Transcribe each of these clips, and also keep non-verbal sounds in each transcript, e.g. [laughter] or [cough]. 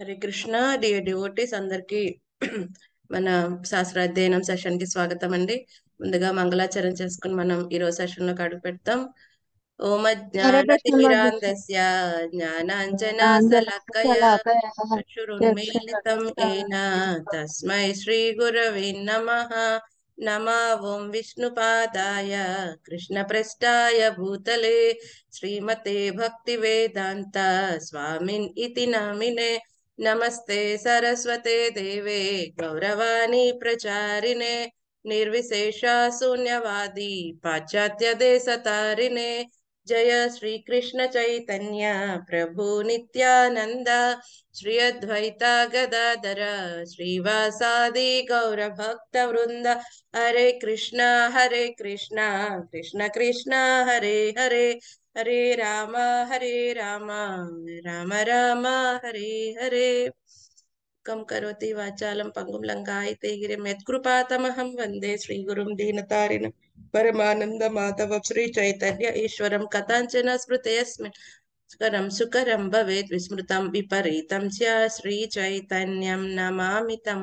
Hare Krishna dear devotees అందరికి మన అధ్యయనం సెషన్ కి స్వాగతం అండి ముందుగా మంగళాచరణ చేసుకుని మనం ఈ రోజు సెషన్ లో అడుగు పెడతాం ఓమ జ్ఞానీరాంధ్య ఏనా తస్మై శ్రీ గురవి నమ నమ ఓం విష్ణుపాదాయ ప్రష్టాయ భూతలే శ్రీమతే భక్తి వేదాంత స్వామిన్ ఇతి నామినే नमस्ते सरस्वते देवे गौरवाणी प्रचारिणे निर्विशेष शून्यवादी पाश्चात्य देशतारिणे जय कृष्ण चैतन्य प्रभु नित्यानन्द श्री अद्वैता गदाधर श्रीवासादि गौरभक्तवृन्द हरे कृष्ण हरे कृष्ण कृष्ण कृष्ण हरे हरे हरे राम हरे राम राम राम हरे हरे कम करोति वाचालं पङ्गुं लङ्घायते गिरे मत्कृपातमहं दीनतारिन परमानंद माधव श्री चैतन्य ईश्वरं कथांचन स्मृतेस्मि सुकरं सुकरम भवेत् विस्मृतं विपरीतं च चैतन्यम नमामि तम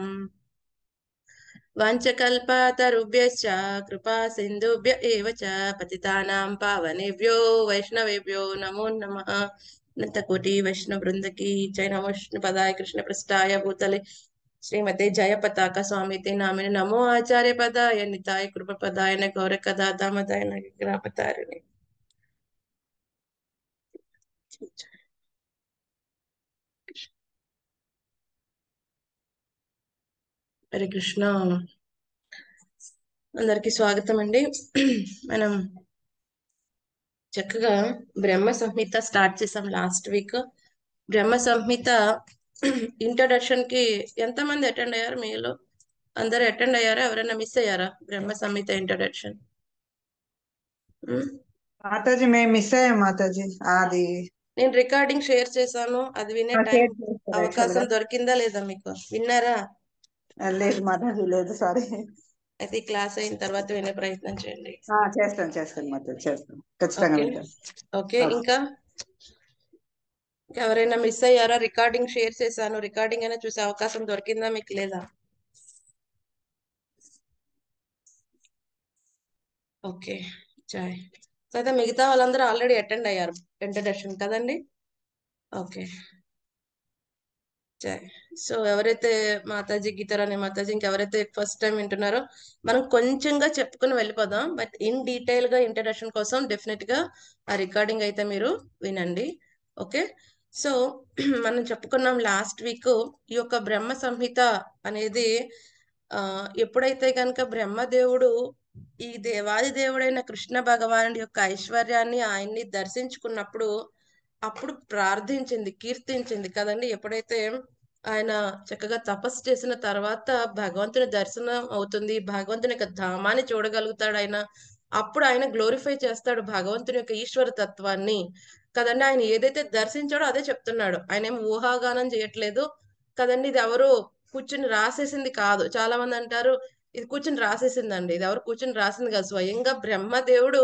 वाञ्छकल्पतरुभ्यश्च कृपा सिन्धुभ्य एव च पतितानां पावनेभ्यो वैष्णवेभ्यो नमो नमः नतकोटि वैष्णववृन्द की जय नमो विष्णुपदाय कृष्णप्रस्थाय भूतले श्रीमते जय पताक स्वामी ते नमो आचार्य पदाय निताय कृप न गौर कदा दामदाय न ग्रापतारिणे హరే కృష్ణ అందరికి స్వాగతం అండి మనం చక్కగా బ్రహ్మ సంహిత స్టార్ట్ చేసాం last week Brahma Samhita introduction కి ఎంత మంది అటెండ్ అయ్యారు మీలో అందరు అటెండ్ అయ్యారా ఎవరైనా మిస్ అయ్యారా బ్రహ్మ సంహిత ఇంట్రొడక్షన్ మాతాజీ మేము మిస్ అయ్యాం మాతాజీ అది నేను రికార్డింగ్ షేర్ చేశాను అది వినే టైం అవకాశం దొరికిందా లేదా మీకు విన్నారా లేదు మాధవి లేదు సారీ అయితే క్లాస్ అయిన తర్వాత వినే ప్రయత్నం చేయండి చేస్తాను చేస్తాను మాధవి చేస్తాను ఖచ్చితంగా ఓకే ఇంకా ఎవరైనా మిస్ అయ్యారా రికార్డింగ్ షేర్ చేశాను రికార్డింగ్ అయినా చూసే అవకాశం దొరికిందా మీకు లేదా ఓకే చాయ్ అయితే మిగతా వాళ్ళందరూ ఆల్రెడీ అటెండ్ అయ్యారు ఇంట్రడక్షన్ కదండి ఓకే సో ఎవరైతే మాతాజీ గీతారా అనే మాతాజీ ఇంకెవరైతే ఫస్ట్ టైం వింటున్నారో మనం కొంచెంగా చెప్పుకుని వెళ్ళిపోదాం బట్ ఇన్ డీటెయిల్ గా ఇంట్రడక్షన్ కోసం డెఫినెట్ గా ఆ రికార్డింగ్ అయితే మీరు వినండి ఓకే సో [clears throat] మనం చెప్పుకున్నాం లాస్ట్ వీక్ ఈ యొక్క బ్రహ్మ సంహిత అనేది ఎప్పుడైతే కనుక బ్రహ్మదేవుడు ఈ దేవాది దేవుడైన కృష్ణ భగవానుడి యొక్క ఐశ్వర్యాన్ని ఆయన్ని దర్శించుకున్నప్పుడు అప్పుడు ప్రార్థించింది కీర్తించింది కదండి ఎప్పుడైతే ఆయన చక్కగా తపస్సు చేసిన తర్వాత భగవంతుని దర్శనం అవుతుంది భగవంతుని యొక్క ధామాన్ని చూడగలుగుతాడు ఆయన అప్పుడు ఆయన గ్లోరిఫై చేస్తాడు భగవంతుని యొక్క ఈశ్వర తత్వాన్ని కదండి ఆయన ఏదైతే దర్శించాడో అదే చెప్తున్నాడు ఆయన ఏం ఊహాగానం చేయట్లేదు కదండి ఇది ఎవరు కూర్చుని రాసేసింది కాదు చాలా మంది అంటారు ఇది కూర్చుని రాసేసిందండి ఇది ఎవరు కూర్చుని రాసింది కాదు స్వయంగా బ్రహ్మదేవుడు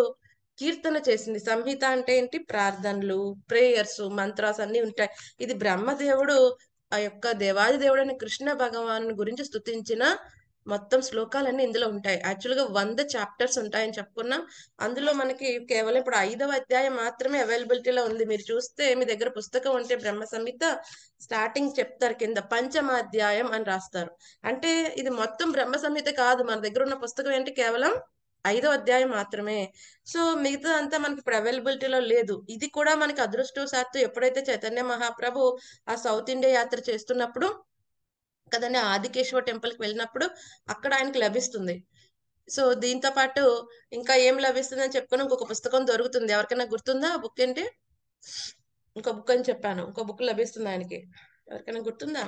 కీర్తన చేసింది సంహిత అంటే ఏంటి ప్రార్థనలు ప్రేయర్స్ మంత్రాస్ అన్ని ఉంటాయి ఇది బ్రహ్మదేవుడు ఆ యొక్క దేవాది దేవుడైన కృష్ణ భగవాను గురించి స్థుతించిన మొత్తం శ్లోకాలన్నీ ఇందులో ఉంటాయి యాక్చువల్గా వంద చాప్టర్స్ ఉంటాయని చెప్పుకున్నాం అందులో మనకి కేవలం ఇప్పుడు ఐదవ అధ్యాయం మాత్రమే అవైలబిలిటీలో ఉంది మీరు చూస్తే మీ దగ్గర పుస్తకం ఉంటే బ్రహ్మ సంహిత స్టార్టింగ్ చెప్తారు కింద పంచమాధ్యాయం అని రాస్తారు అంటే ఇది మొత్తం బ్రహ్మ సంహిత కాదు మన దగ్గర ఉన్న పుస్తకం ఏంటి కేవలం ఐదో అధ్యాయం మాత్రమే సో మిగతా అంతా మనకి ఇప్పుడు అవైలబిలిటీలో లేదు ఇది కూడా మనకి అదృష్టవశాత్తు ఎప్పుడైతే చైతన్య మహాప్రభు ఆ సౌత్ ఇండియా యాత్ర చేస్తున్నప్పుడు కదండి ఆదికేశ్వర టెంపుల్ కి వెళ్ళినప్పుడు అక్కడ ఆయనకి లభిస్తుంది సో దీంతో పాటు ఇంకా ఏం లభిస్తుంది అని చెప్పుకుని ఇంకొక పుస్తకం దొరుకుతుంది ఎవరికైనా గుర్తుందా ఆ బుక్ ఏంటి ఇంకో బుక్ అని చెప్పాను ఇంకో బుక్ లభిస్తుంది ఆయనకి ఎవరికైనా గుర్తుందా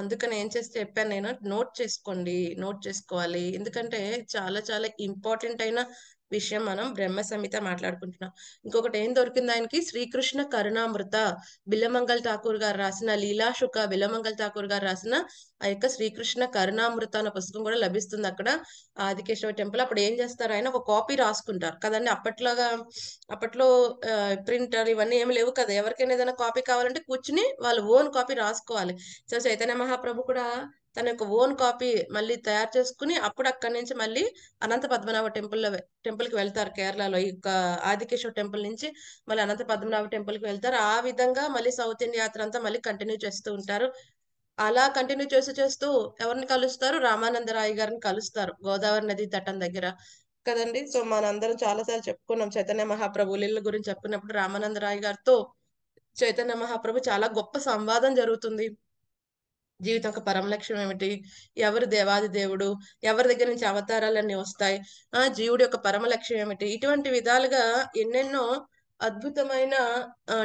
అందుకని ఏం చేస్తే చెప్పాను నేను నోట్ చేసుకోండి నోట్ చేసుకోవాలి ఎందుకంటే చాలా చాలా ఇంపార్టెంట్ అయిన విషయం మనం బ్రహ్మ సంహిత మాట్లాడుకుంటున్నాం ఇంకొకటి ఏం దొరికింది ఆయనకి శ్రీకృష్ణ కరుణామృత బిల్లమంగల్ ఠాకూర్ గారు రాసిన లీలాశుక బిల్లమంగల్ ఠాకూర్ గారు రాసిన ఆ యొక్క శ్రీకృష్ణ కరుణామృత అనే పుస్తకం కూడా లభిస్తుంది అక్కడ ఆదికేశ్వర టెంపుల్ అప్పుడు ఏం చేస్తారు ఆయన ఒక కాపీ రాసుకుంటారు కదండి అప్పట్లోగా అప్పట్లో ప్రింటర్ ఇవన్నీ ఏమి లేవు కదా ఎవరికైనా ఏదైనా కాపీ కావాలంటే కూర్చుని వాళ్ళు ఓన్ కాపీ రాసుకోవాలి సో చైతన్య మహాప్రభు కూడా తన యొక్క ఓన్ కాపీ మళ్ళీ తయారు చేసుకుని అప్పుడు అక్కడి నుంచి మళ్ళీ అనంత పద్మనాభ టెంపుల్లో టెంపుల్కి వెళ్తారు కేరళలో ఈ యొక్క ఆదికేశ్వర టెంపుల్ నుంచి మళ్ళీ అనంత పద్మనాభ టెంపుల్కి వెళ్తారు ఆ విధంగా మళ్ళీ సౌత్ ఇండియా యాత్ర అంతా మళ్ళీ కంటిన్యూ చేస్తూ ఉంటారు అలా కంటిన్యూ చేసి చేస్తూ ఎవరిని కలుస్తారు రామానందరాయ్ గారిని కలుస్తారు గోదావరి నది తటం దగ్గర కదండి సో మనందరం చాలాసార్లు చెప్పుకున్నాం చైతన్య మహాప్రభు లీల గురించి చెప్పుకున్నప్పుడు రామానందరాయ్ గారితో చైతన్య మహాప్రభు చాలా గొప్ప సంవాదం జరుగుతుంది జీవితం యొక్క పరమ లక్ష్యం ఏమిటి ఎవరు దేవాది దేవుడు ఎవరి దగ్గర నుంచి అవతారాలన్నీ వస్తాయి ఆ జీవుడి యొక్క పరమ లక్ష్యం ఏమిటి ఇటువంటి విధాలుగా ఎన్నెన్నో అద్భుతమైన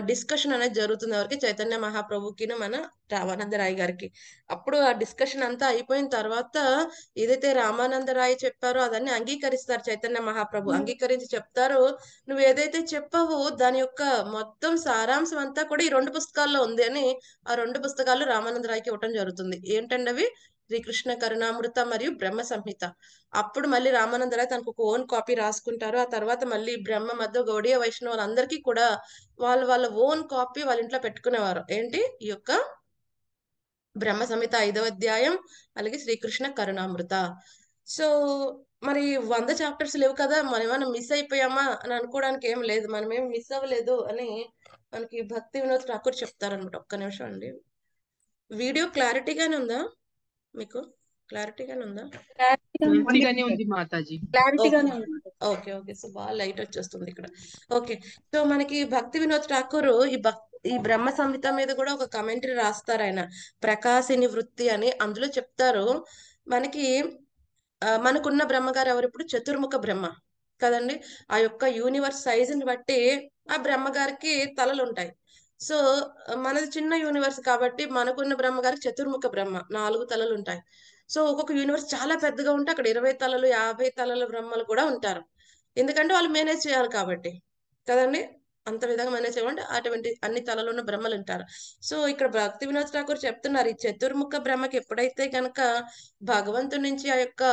డిస్కషన్ అనేది జరుగుతుంది ఎవరికి చైతన్య మహాప్రభుకి మన రామానంద రాయ్ గారికి అప్పుడు ఆ డిస్కషన్ అంతా అయిపోయిన తర్వాత ఏదైతే రామానంద రాయ్ చెప్పారో అదన్ని అంగీకరిస్తారు చైతన్య మహాప్రభు అంగీకరించి చెప్తారు నువ్వు ఏదైతే చెప్పవు దాని యొక్క మొత్తం సారాంశం అంతా కూడా ఈ రెండు పుస్తకాల్లో ఉంది అని ఆ రెండు పుస్తకాలు రామానంద ఇవ్వటం జరుగుతుంది ఏంటండవి అవి శ్రీకృష్ణ కరుణామృత మరియు బ్రహ్మ సంహిత అప్పుడు మళ్ళీ రామానందరాయ్ తనకు ఒక ఓన్ కాపీ రాసుకుంటారు ఆ తర్వాత మళ్ళీ బ్రహ్మ మధ్య గౌడియ వైష్ణవులందరికీ కూడా వాళ్ళు వాళ్ళ ఓన్ కాపీ వాళ్ళ ఇంట్లో పెట్టుకునేవారు ఏంటి ఈ యొక్క బ్రహ్మ సంహిత ఐదవ అధ్యాయం అలాగే శ్రీకృష్ణ కరుణామృత సో మరి వంద చాప్టర్స్ లేవు కదా మనం ఏమైనా మిస్ అయిపోయామా అని అనుకోవడానికి ఏం లేదు మనం ఏం మిస్ అవ్వలేదు అని మనకి భక్తి వినోద్ ఠాకూర్ చెప్తారనమాట ఒక్క నిమిషం అండి వీడియో క్లారిటీగానే ఉందా మీకు క్లారిటీగానే ఉందా క్లారిటీగానే ఉంది మాతాజీ క్లారిటీగానే ఉంది ఓకే ఓకే సో బాగా లైట్ వచ్చేస్తుంది ఇక్కడ ఓకే సో మనకి భక్తి వినోద్ ఠాకూర్ ఈ ఈ బ్రహ్మ సంహిత మీద కూడా ఒక కమెంటరీ రాస్తారు ఆయన ప్రకాశిని వృత్తి అని అందులో చెప్తారు మనకి మనకున్న బ్రహ్మగారు ఎవరు ఇప్పుడు చతుర్ముఖ బ్రహ్మ కదండి ఆ యొక్క యూనివర్స్ సైజుని బట్టి ఆ బ్రహ్మగారికి తలలు ఉంటాయి సో మనది చిన్న యూనివర్స్ కాబట్టి మనకున్న బ్రహ్మ గారికి చతుర్ముఖ బ్రహ్మ నాలుగు తలలు ఉంటాయి సో ఒక్కొక్క యూనివర్స్ చాలా పెద్దగా ఉంటే అక్కడ ఇరవై తలలు యాభై తలలు బ్రహ్మలు కూడా ఉంటారు ఎందుకంటే వాళ్ళు మేనేజ్ చేయాలి కాబట్టి కదండి అంత విధంగా మేనేజ్ చేయమంటే అటువంటి అన్ని తలలో ఉన్న బ్రహ్మలు ఉంటారు సో ఇక్కడ భక్తి వినోద్ ఠాకూర్ చెప్తున్నారు ఈ చతుర్ముఖ బ్రహ్మకి ఎప్పుడైతే గనక భగవంతుడి నుంచి ఆ యొక్క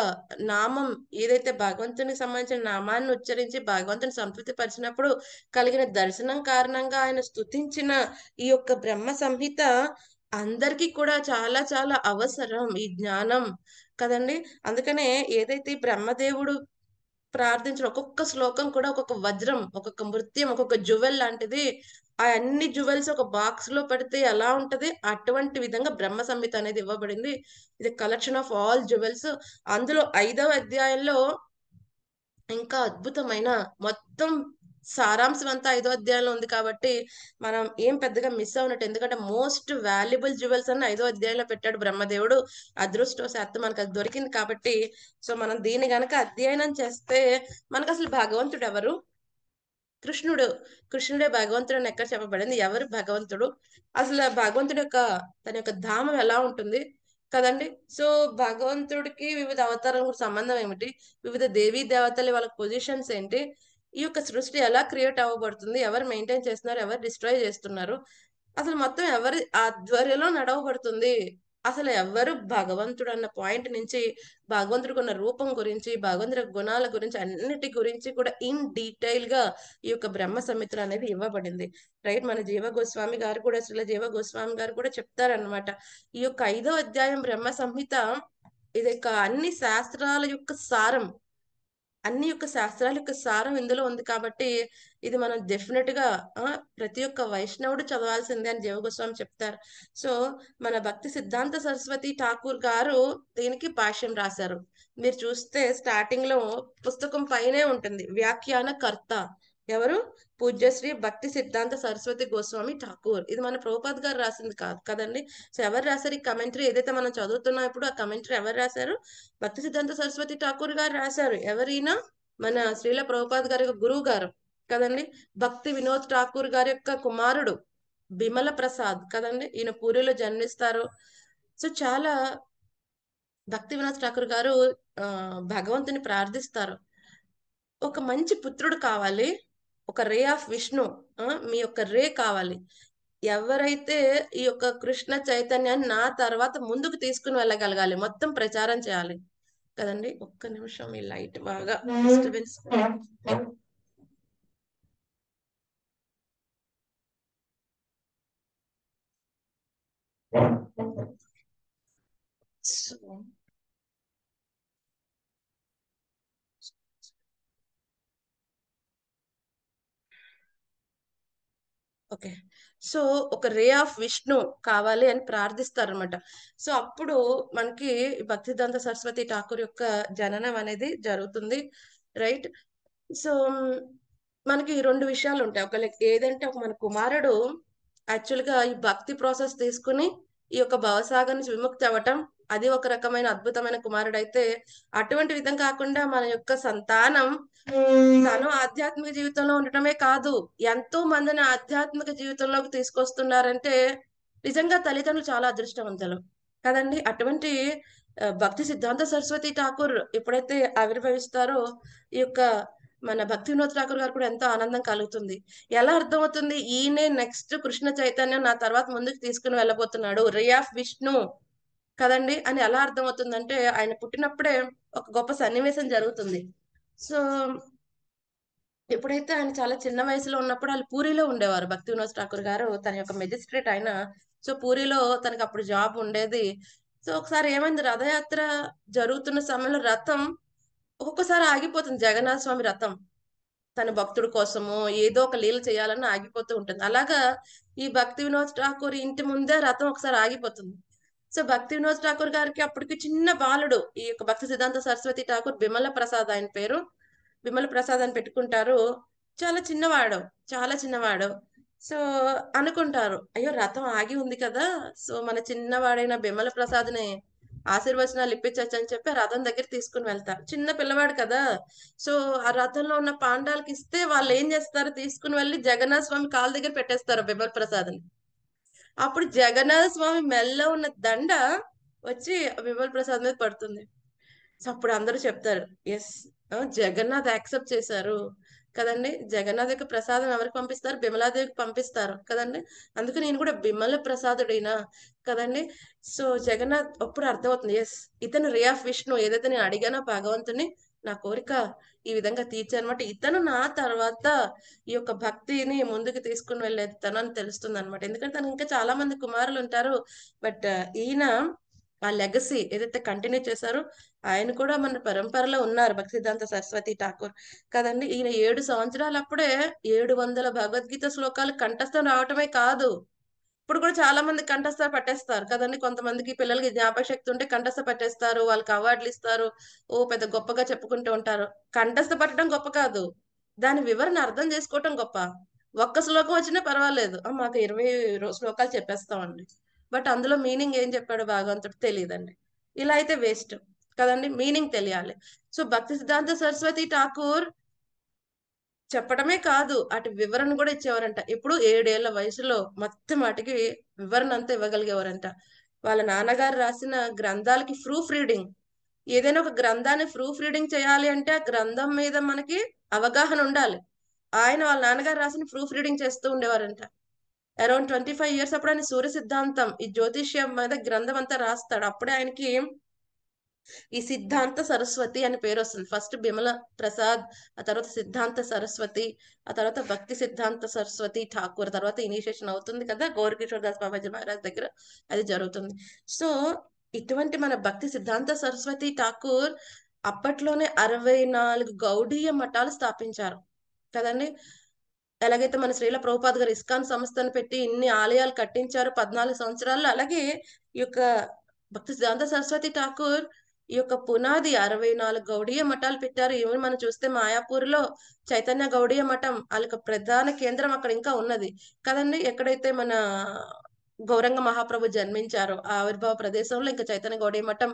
నామం ఏదైతే భగవంతునికి సంబంధించిన నామాన్ని ఉచ్చరించి భగవంతుని సంతృప్తి పరిచినప్పుడు కలిగిన దర్శనం కారణంగా ఆయన స్థుతించిన ఈ యొక్క బ్రహ్మ సంహిత అందరికీ కూడా చాలా చాలా అవసరం ఈ జ్ఞానం కదండి అందుకనే ఏదైతే బ్రహ్మదేవుడు ప్రార్థించిన ఒక్కొక్క శ్లోకం కూడా ఒక్కొక్క వజ్రం ఒక్కొక్క నృత్యం ఒక్కొక్క జువెల్ లాంటిది ఆ అన్ని జువెల్స్ ఒక బాక్స్ లో పెడితే ఎలా ఉంటది అటువంటి విధంగా బ్రహ్మ సంహిత అనేది ఇవ్వబడింది ఇది కలెక్షన్ ఆఫ్ ఆల్ జువెల్స్ అందులో ఐదవ అధ్యాయంలో ఇంకా అద్భుతమైన మొత్తం సారాంశం అంతా ఐదో అధ్యాయంలో ఉంది కాబట్టి మనం ఏం పెద్దగా మిస్ అవునట్టు ఎందుకంటే మోస్ట్ వాల్యుబుల్ జ్యువెల్స్ అని ఐదో అధ్యాయంలో పెట్టాడు బ్రహ్మదేవుడు అదృష్టవశాత్తు మనకు అది దొరికింది కాబట్టి సో మనం దీన్ని గనక అధ్యయనం చేస్తే మనకు అసలు భగవంతుడు ఎవరు కృష్ణుడు కృష్ణుడే భగవంతుడు అని ఎక్కడ చెప్పబడింది ఎవరు భగవంతుడు అసలు భగవంతుడు యొక్క తన యొక్క ధామం ఎలా ఉంటుంది కదండి సో భగవంతుడికి వివిధ అవతారాలకు సంబంధం ఏమిటి వివిధ దేవీ దేవతలు వాళ్ళ పొజిషన్స్ ఏంటి ఈ యొక్క సృష్టి ఎలా క్రియేట్ అవ్వబడుతుంది ఎవరు మెయింటైన్ చేస్తున్నారు ఎవరు డిస్ట్రాయ్ చేస్తున్నారు అసలు మొత్తం ఎవరి ఆధ్వర్యంలో నడవబడుతుంది అసలు ఎవరు భగవంతుడు అన్న పాయింట్ నుంచి భగవంతుడికి ఉన్న రూపం గురించి భగవంతుడి గుణాల గురించి అన్నిటి గురించి కూడా ఇన్ డీటెయిల్ గా ఈ యొక్క బ్రహ్మ సమిత్ర అనేది ఇవ్వబడింది రైట్ మన జీవ గోస్వామి గారు కూడా శ్రీల జీవ గోస్వామి గారు కూడా చెప్తారనమాట ఈ యొక్క ఐదో అధ్యాయం బ్రహ్మ సంహిత ఇది అన్ని శాస్త్రాల యొక్క సారం అన్ని యొక్క శాస్త్రాల యొక్క సారం ఇందులో ఉంది కాబట్టి ఇది మనం డెఫినెట్ గా ప్రతి ఒక్క వైష్ణవుడు చదవాల్సిందే అని జీవగోస్వామి చెప్తారు సో మన భక్తి సిద్ధాంత సరస్వతి ఠాకూర్ గారు దీనికి భాష్యం రాశారు మీరు చూస్తే స్టార్టింగ్ లో పుస్తకం పైనే ఉంటుంది వ్యాఖ్యాన కర్త ఎవరు పూజ్యశ్రీ భక్తి సిద్ధాంత సరస్వతి గోస్వామి ఠాకూర్ ఇది మన ప్రభుపాద్ గారు రాసింది కాదు కదండి సో ఎవరు రాశారు ఈ కమెంటరీ ఏదైతే మనం చదువుతున్నాం ఇప్పుడు ఆ కమెంటరీ ఎవరు రాశారు భక్తి సిద్ధాంత సరస్వతి ఠాకూర్ గారు రాశారు ఎవరైనా మన శ్రీల ప్రభుపాద్ గారి గురువు గారు కదండి భక్తి వినోద్ ఠాకూర్ గారి యొక్క కుమారుడు బిమల ప్రసాద్ కదండి ఈయన పూరిలో జన్మిస్తారు సో చాలా భక్తి వినోద్ ఠాకూర్ గారు భగవంతుని ప్రార్థిస్తారు ఒక మంచి పుత్రుడు కావాలి ఒక రే ఆఫ్ విష్ణు మీ యొక్క రే కావాలి ఎవరైతే ఈ యొక్క కృష్ణ చైతన్యాన్ని నా తర్వాత ముందుకు తీసుకుని వెళ్ళగలగాలి మొత్తం ప్రచారం చేయాలి కదండి ఒక్క నిమిషం ఈ లైట్ బాగా disturbance mm-hmm. So okay so ఒక రే ఆఫ్ విష్ణు కావాలి అని ప్రార్థిస్తారు అనమాట సో అప్పుడు మనకి భక్తిదంత సరస్వతి ఠాకూర్ యొక్క జననం అనేది జరుగుతుంది రైట్ సో మనకి రెండు విషయాలు ఉంటాయి ఒక ఏదంటే ఒక మన కుమారుడు యాక్చువల్గా ఈ భక్తి ప్రాసెస్ తీసుకుని ఈ యొక్క భవసాగర్ నుంచి విముక్తి అవ్వటం అది ఒక రకమైన అద్భుతమైన కుమారుడు అయితే అటువంటి విధం కాకుండా మన యొక్క సంతానం తను ఆధ్యాత్మిక జీవితంలో ఉండటమే కాదు ఎంతో మందిని ఆధ్యాత్మిక జీవితంలోకి తీసుకొస్తున్నారంటే నిజంగా తల్లిదండ్రులు చాలా అదృష్టవంతులు కదండి అటువంటి భక్తి సిద్ధాంత సరస్వతి ఠాకూర్ ఎప్పుడైతే ఆవిర్భవిస్తారో ఈ యొక్క మన భక్తి వినోద్ ఠాకూర్ గారు కూడా ఎంతో ఆనందం కలుగుతుంది ఎలా అర్థమవుతుంది ఈయనే నెక్స్ట్ కృష్ణ చైతన్యం నా తర్వాత ముందుకు తీసుకుని వెళ్ళబోతున్నాడు రే ఆఫ్ విష్ణు కదండి అని ఎలా అర్థమవుతుందంటే ఆయన పుట్టినప్పుడే ఒక గొప్ప సన్నివేశం జరుగుతుంది సో ఎప్పుడైతే ఆయన చాలా చిన్న వయసులో ఉన్నప్పుడు వాళ్ళు పూరిలో ఉండేవారు భక్తి వినోద్ ఠాకూర్ గారు తన యొక్క మెజిస్ట్రేట్ ఆయన సో పూరిలో తనకి అప్పుడు జాబ్ ఉండేది సో ఒకసారి ఏమైంది రథయాత్ర జరుగుతున్న సమయంలో రథం ఒక్కొక్కసారి ఆగిపోతుంది జగన్నాథ స్వామి రథం తన భక్తుడు కోసము ఏదో ఒక లీల చేయాలని ఆగిపోతూ ఉంటుంది అలాగా ఈ భక్తి వినోద్ ఠాకూర్ ఇంటి ముందే రథం ఒకసారి ఆగిపోతుంది సో భక్తి వినోద్ ఠాకూర్ గారికి అప్పటికి చిన్న బాలుడు ఈ యొక్క భక్తి సిద్ధాంత సరస్వతి ఠాకూర్ విమల ప్రసాద్ ఆయన పేరు విమల ప్రసాద్ అని పెట్టుకుంటారు చాలా చిన్నవాడు చాలా చిన్నవాడు సో అనుకుంటారు అయ్యో రథం ఆగి ఉంది కదా సో మన చిన్నవాడైన బిమల ని ఆశీర్వచనాలు ఇప్పించవచ్చు అని చెప్పి రథం దగ్గర తీసుకుని వెళ్తారు చిన్న పిల్లవాడు కదా సో ఆ రథంలో ఉన్న పాండాలకి ఇస్తే వాళ్ళు ఏం చేస్తారు తీసుకుని వెళ్ళి జగన్నాథ స్వామి కాళ్ళ దగ్గర పెట్టేస్తారు బిమల ప్రసాద్ని అప్పుడు జగన్నాథ స్వామి మెల్ల ఉన్న దండ వచ్చి విమల్ ప్రసాద్ మీద పడుతుంది సో అప్పుడు అందరూ చెప్తారు ఎస్ జగన్నాథ్ యాక్సెప్ట్ చేశారు కదండి జగన్నాథ్ యొక్క ప్రసాదం ఎవరికి పంపిస్తారు బిమలాదేవికి పంపిస్తారు కదండి అందుకు నేను కూడా బిమల ప్రసాదుడైనా కదండి సో జగన్నాథ్ అప్పుడు అర్థమవుతుంది ఎస్ ఇతను రే ఆఫ్ విష్ణు ఏదైతే నేను అడిగానో భగవంతుని నా కోరిక ఈ విధంగా తీర్చానమాట ఇతను నా తర్వాత ఈ యొక్క భక్తిని ముందుకు తీసుకుని వెళ్ళేది తను అని తెలుస్తుంది అనమాట ఎందుకంటే తనకి ఇంకా చాలా మంది కుమారులు ఉంటారు బట్ ఈయన ఆ లెగసీ ఏదైతే కంటిన్యూ చేశారో ఆయన కూడా మన పరంపరలో ఉన్నారు భక్తిదాంత సరస్వతి ఠాకూర్ కదండి ఈయన ఏడు సంవత్సరాలప్పుడే ఏడు వందల భగవద్గీత శ్లోకాలు కంఠస్థం రావటమే కాదు ఇప్పుడు కూడా చాలా మంది కంఠస్థ పట్టేస్తారు కదండి కొంతమందికి పిల్లలకి జ్ఞాపక శక్తి ఉంటే కంఠస్థ పట్టేస్తారు వాళ్ళకి అవార్డులు ఇస్తారు ఓ పెద్ద గొప్పగా చెప్పుకుంటూ ఉంటారు కంఠస్థ పట్టడం గొప్ప కాదు దాని వివరణ అర్థం చేసుకోవటం గొప్ప ఒక్క శ్లోకం వచ్చినా పర్వాలేదు మాకు ఇరవై శ్లోకాలు చెప్పేస్తామండి బట్ అందులో మీనింగ్ ఏం చెప్పాడు భాగవంతుడు తెలియదండి ఇలా అయితే వేస్ట్ కదండి మీనింగ్ తెలియాలి సో భక్తి సిద్ధాంత సరస్వతి ఠాకూర్ చెప్పడమే కాదు అటు వివరణ కూడా ఇచ్చేవారంట ఇప్పుడు ఏడేళ్ల వయసులో మొత్తం వాటికి వివరణ అంతా ఇవ్వగలిగేవారంట వాళ్ళ నాన్నగారు రాసిన గ్రంథాలకి ప్రూఫ్ రీడింగ్ ఏదైనా ఒక గ్రంథాన్ని ప్రూఫ్ రీడింగ్ చేయాలి అంటే ఆ గ్రంథం మీద మనకి అవగాహన ఉండాలి ఆయన వాళ్ళ నాన్నగారు రాసిన ప్రూఫ్ రీడింగ్ చేస్తూ ఉండేవారంట అరౌండ్ ట్వంటీ ఫైవ్ ఇయర్స్ అప్పుడు ఆయన సూర్య సిద్ధాంతం ఈ జ్యోతిష్యం మీద గ్రంథం అంతా రాస్తాడు అప్పుడే ఆయనకి ఈ సిద్ధాంత సరస్వతి అని పేరు వస్తుంది ఫస్ట్ బిమల ప్రసాద్ ఆ తర్వాత సిద్ధాంత సరస్వతి ఆ తర్వాత భక్తి సిద్ధాంత సరస్వతి ఠాకూర్ తర్వాత ఇనిషియేషన్ అవుతుంది కదా గౌరకిషోర్ దాస్ బాబాజీ మహారాజ్ దగ్గర అది జరుగుతుంది సో ఇటువంటి మన భక్తి సిద్ధాంత సరస్వతి ఠాకూర్ అప్పట్లోనే అరవై నాలుగు గౌడీయ మఠాలు స్థాపించారు కదండి ఎలాగైతే మన శ్రీల ప్రభుపాద్ గారు ఇస్కాన్ సంస్థను పెట్టి ఇన్ని ఆలయాలు కట్టించారు పద్నాలుగు సంవత్సరాల్లో అలాగే ఈ యొక్క భక్తి సిద్ధాంత సరస్వతి ఠాకూర్ ఈ యొక్క పునాది అరవై నాలుగు గౌడీయ మఠాలు పెట్టారు ఈవెన్ మనం చూస్తే మాయాపూర్ లో చైతన్య గౌడీయ మఠం వాళ్ళకి ప్రధాన కేంద్రం అక్కడ ఇంకా ఉన్నది కదండి ఎక్కడైతే మన గౌరంగ మహాప్రభు జన్మించారో ఆవిర్భావ ప్రదేశంలో ఇంకా చైతన్య గౌడీయ మఠం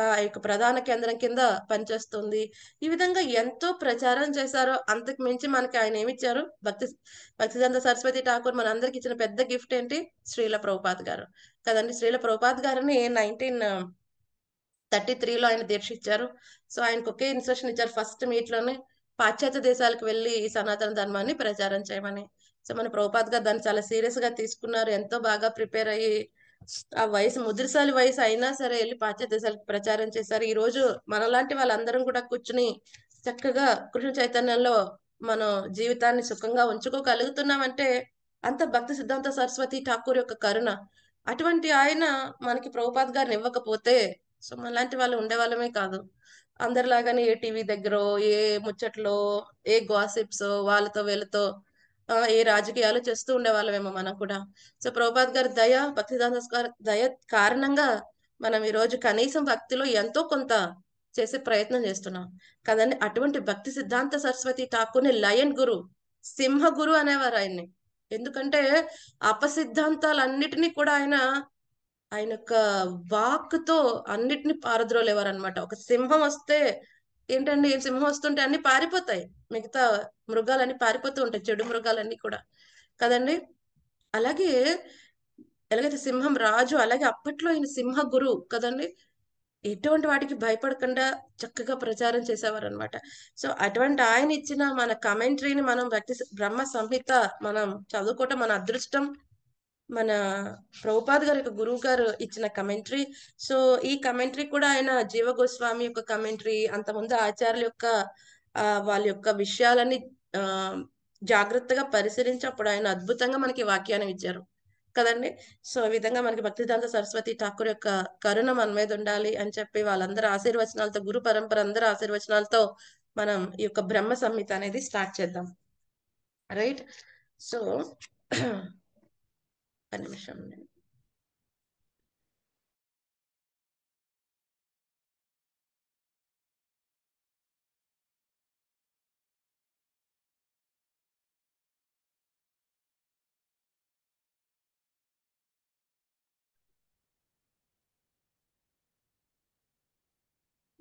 ఆ యొక్క ప్రధాన కేంద్రం కింద పనిచేస్తుంది ఈ విధంగా ఎంతో ప్రచారం చేశారు అంతకు మించి మనకి ఆయన ఏమిచ్చారు భక్తి భక్తిజంత సరస్వతి ఠాకూర్ మన అందరికి ఇచ్చిన పెద్ద గిఫ్ట్ ఏంటి శ్రీల ప్రభుపాత్ గారు కదండి శ్రీల ప్రభుపాత్ గారిని నైన్టీన్ థర్టీ త్రీలో ఆయన దీక్షించారు సో ఆయనకు ఒకే ఇన్స్ట్రక్షన్ ఇచ్చారు ఫస్ట్ మీట్ లోనే పాశ్చాత్య దేశాలకు వెళ్ళి ఈ సనాతన ధర్మాన్ని ప్రచారం చేయమని సో మన ప్రభుపాత్ గారు దాన్ని చాలా సీరియస్ గా తీసుకున్నారు ఎంతో బాగా ప్రిపేర్ అయ్యి ఆ వయసు ముదిరిసాలి వయసు అయినా సరే వెళ్ళి పాశ్చాత్య దేశాలకు ప్రచారం చేశారు ఈ రోజు మనలాంటి వాళ్ళందరం కూడా కూర్చుని చక్కగా కృష్ణ చైతన్యంలో మనం జీవితాన్ని సుఖంగా ఉంచుకోగలుగుతున్నామంటే అంత భక్తి సిద్ధాంత సరస్వతి ఠాకూర్ యొక్క కరుణ అటువంటి ఆయన మనకి ప్రభుపాత్ గారిని ఇవ్వకపోతే సో అలాంటి వాళ్ళు ఉండేవాళ్ళమే కాదు అందరిలాగానే ఏ టీవీ దగ్గర ఏ ముచ్చట్లో ఏ గాసిప్స్ వాళ్ళతో వీళ్ళతో ఏ రాజకీయాలు చేస్తూ ఉండేవాళ్ళమేమో మనం కూడా సో ప్రభాత్ గారి దయ భక్తిదాస్ గారి దయ కారణంగా మనం ఈరోజు కనీసం భక్తిలో ఎంతో కొంత చేసే ప్రయత్నం చేస్తున్నాం కదండి అటువంటి భక్తి సిద్ధాంత సరస్వతి ఠాకూర్ని లయన్ గురు సింహ గురు అనేవారు ఆయన్ని ఎందుకంటే అపసిద్ధాంతాలన్నిటినీ కూడా ఆయన ఆయన యొక్క వాక్తో అన్నిటిని అనమాట ఒక సింహం వస్తే ఏంటండి సింహం వస్తుంటే అన్ని పారిపోతాయి మిగతా మృగాలన్నీ పారిపోతూ ఉంటాయి చెడు మృగాలన్నీ కూడా కదండి అలాగే ఎలాగైతే సింహం రాజు అలాగే అప్పట్లో ఆయన సింహ గురు కదండి ఎటువంటి వాటికి భయపడకుండా చక్కగా ప్రచారం చేసేవారు అనమాట సో అటువంటి ఆయన ఇచ్చిన మన కమెంటరీని మనం వ్యక్తి బ్రహ్మ సంహిత మనం చదువుకోవటం మన అదృష్టం మన ప్రభుపాద్ గారు యొక్క గురువు గారు ఇచ్చిన కమెంటరీ సో ఈ కమెంటరీ కూడా ఆయన జీవ గోస్వామి యొక్క కమెంటరీ అంతకుముందు ఆచార్యుల యొక్క వాళ్ళ యొక్క విషయాలని జాగ్రత్తగా పరిశీలించి అప్పుడు ఆయన అద్భుతంగా మనకి వాక్యాన్ని ఇచ్చారు కదండి సో ఈ విధంగా మనకి భక్తిదాంత సరస్వతి ఠాకూర్ యొక్క కరుణ మన మీద ఉండాలి అని చెప్పి వాళ్ళందరి ఆశీర్వచనాలతో గురు పరంపర అందరి ఆశీర్వచనాలతో మనం ఈ యొక్క బ్రహ్మ సంహిత అనేది స్టార్ట్ చేద్దాం రైట్ సో నిమిషం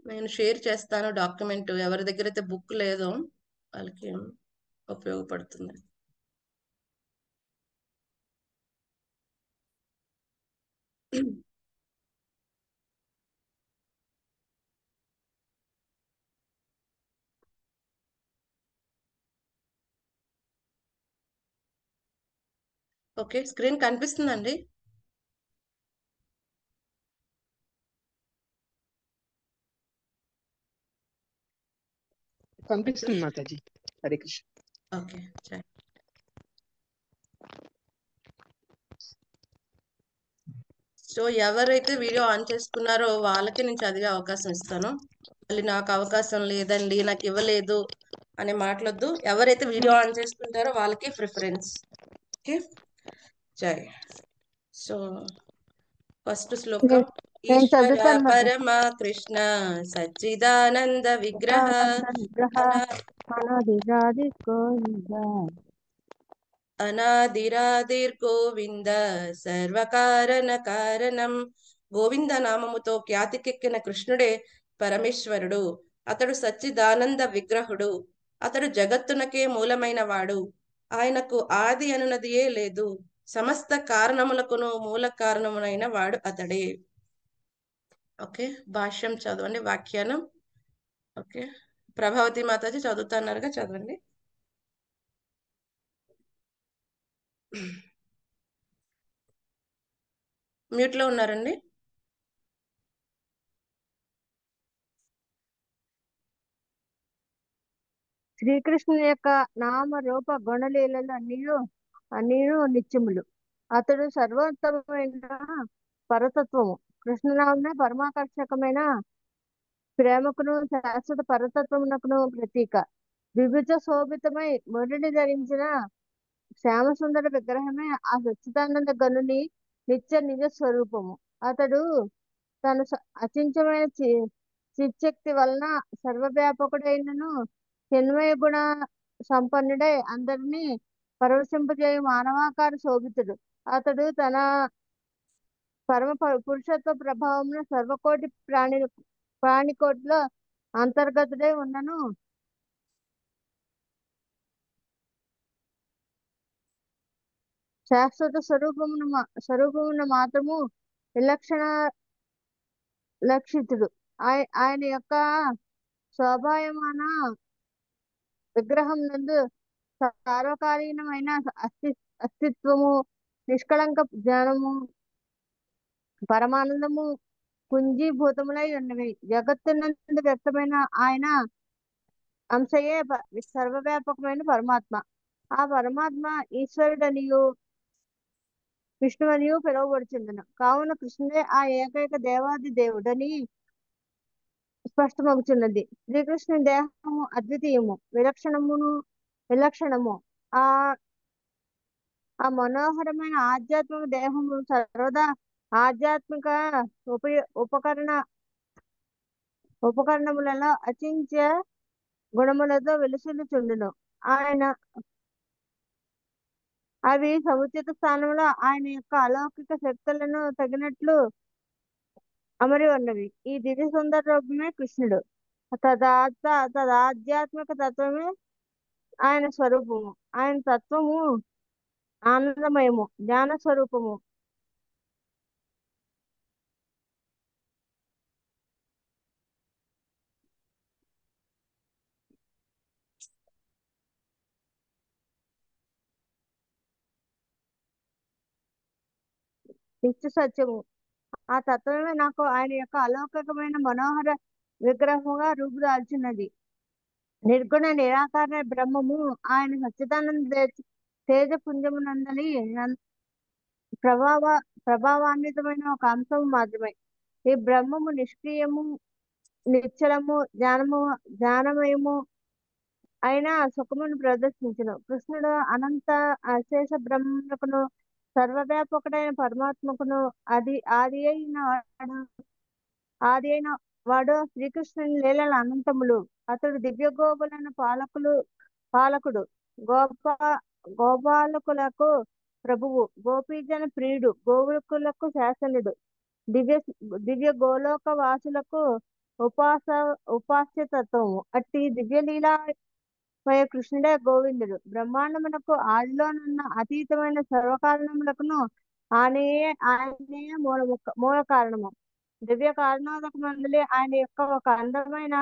నేను షేర్ చేస్తాను డాక్యుమెంట్ ఎవరి దగ్గర అయితే బుక్ లేదో వాళ్ళకి ఉపయోగపడుతుంది [clears throat] ఓకే స్క్రీన్ కనిపిస్తుందండి కనిపిస్తుంది మాతాజీ హరే కృష్ణ ఓకే సో ఎవరైతే వీడియో ఆన్ చేసుకున్నారో వాళ్ళకి నేను చదివే అవకాశం ఇస్తాను మళ్ళీ నాకు అవకాశం లేదండి నాకు ఇవ్వలేదు అనే మాట్లాడద్దు ఎవరైతే వీడియో ఆన్ చేసుకుంటారో వాళ్ళకి ప్రిఫరెన్స్ ఓకే జై సో ఫస్ట్ శ్లోకం పరమ కృష్ణ సచ్చిదానంద విగ్రహ గోవింద సర్వకారణ కారణం గోవింద నామముతో ఖ్యాతికెక్కిన కృష్ణుడే పరమేశ్వరుడు అతడు సచ్చిదానంద విగ్రహుడు అతడు జగత్తునకే మూలమైన వాడు ఆయనకు ఆది అనునదియే లేదు సమస్త కారణములకును మూల కారణమునైన వాడు అతడే ఓకే భాష్యం చదవండి వ్యాఖ్యానం ఓకే ప్రభావతి మాతాజీ చదువుతున్నారుగా చదవండి లో ఉన్నారండి శ్రీకృష్ణుని యొక్క నామ రూప గుణలీలలో నీరు నీరు నిత్యములు అతడు సర్వోత్తమైన పరతత్వము కృష్ణనామన పరమాకర్షకమైన ప్రేమకును శాశ్వత పరతత్వమునకును ప్రతీక వివిధ శోభితమై మురళి ధరించిన శ్యామసుందర విగ్రహమే ఆ సచ్చిదానంద గనుని నిత్య నిజ స్వరూపము అతడు తను అచించమైన చిత్శక్తి వలన సర్వవ్యాపకుడైనను చిన్మయ గుణ సంపన్నుడై అందరినీ పరవశింపజేయ మానవాకార శోభితుడు అతడు తన పరమ పురుషత్వ ప్రభావమున సర్వకోటి ప్రాణి ప్రాణికోటిలో అంతర్గతుడై ఉన్నను శాశ్వత స్వరూపమును స్వరూపమును మాత్రము విలక్షణ లక్షితుడు ఆయన యొక్క స్వభాయమాన విగ్రహం నందు సార్వకాలీనమైన అస్తి అస్తిత్వము నిష్కళంక జ్ఞానము పరమానందము కుంజీభూతములై ఉన్నవి నందు వ్యక్తమైన ఆయన అంశయే సర్వవ్యాపకమైన పరమాత్మ ఆ పరమాత్మ ఈశ్వరుడనియు విష్ణువనియు పిలువబడుచుండెను కావున కృష్ణుడే ఆ ఏకైక దేవాది దేవుడని స్పష్టమగుచున్నది శ్రీకృష్ణు దేహము అద్వితీయము విలక్షణమును విలక్షణము ఆ ఆ మనోహరమైన ఆధ్యాత్మిక దేహము సర్వదా ఆధ్యాత్మిక ఉపయ ఉపకరణ ఉపకరణములలో అచించే గుణములతో వెలుసులుచుండును ఆయన అవి సముచిత స్థానంలో ఆయన యొక్క అలౌకిక శక్తులను తగినట్లు అమరి ఉన్నవి ఈ దివ్య సుందర రూపమే కృష్ణుడు తద తదాధ్యాత్మిక తత్వమే ఆయన స్వరూపము ఆయన తత్వము ఆనందమయము జ్ఞాన స్వరూపము నిత్య సత్యము ఆ తత్వమే నాకు ఆయన యొక్క అలౌకికమైన మనోహర విగ్రహముగా రూపుదాల్చినది నిర్గుణ నిరాకార బ్రహ్మము ఆయన తేజ పుంజమునందని ప్రభావ ప్రభావాన్వితమైన ఒక అంశము మాత్రమే ఈ బ్రహ్మము నిష్క్రియము నిశ్చలము జ్ఞానము జ్ఞానమయము అయినా సుఖమును ప్రదర్శించను కృష్ణుడు అనంత అశేష బ్రహ్మకును సర్వవ్యాపకుడైన పరమాత్మకును అది ఆది అయిన వాడు ఆది అయిన వాడు శ్రీకృష్ణుని లీలల అనంతములు అతడు దివ్య గోపులను పాలకులు పాలకుడు గోప గోపాలకులకు ప్రభువు గోపీజన ప్రియుడు గోవులకులకు శాసనుడు దివ్య దివ్య గోలోక వాసులకు ఉపాస ఉపాస్యతత్వము అట్టి దివ్యలీలా పై కృష్ణుడే గోవిందుడు బ్రహ్మాండమునకు ఆదిలోనున్న అతీతమైన సర్వకారణములకును ఆనే ఆయనే మూల మూల కారణము దివ్య కారణోదక మందులి ఆయన యొక్క ఒక అందమైన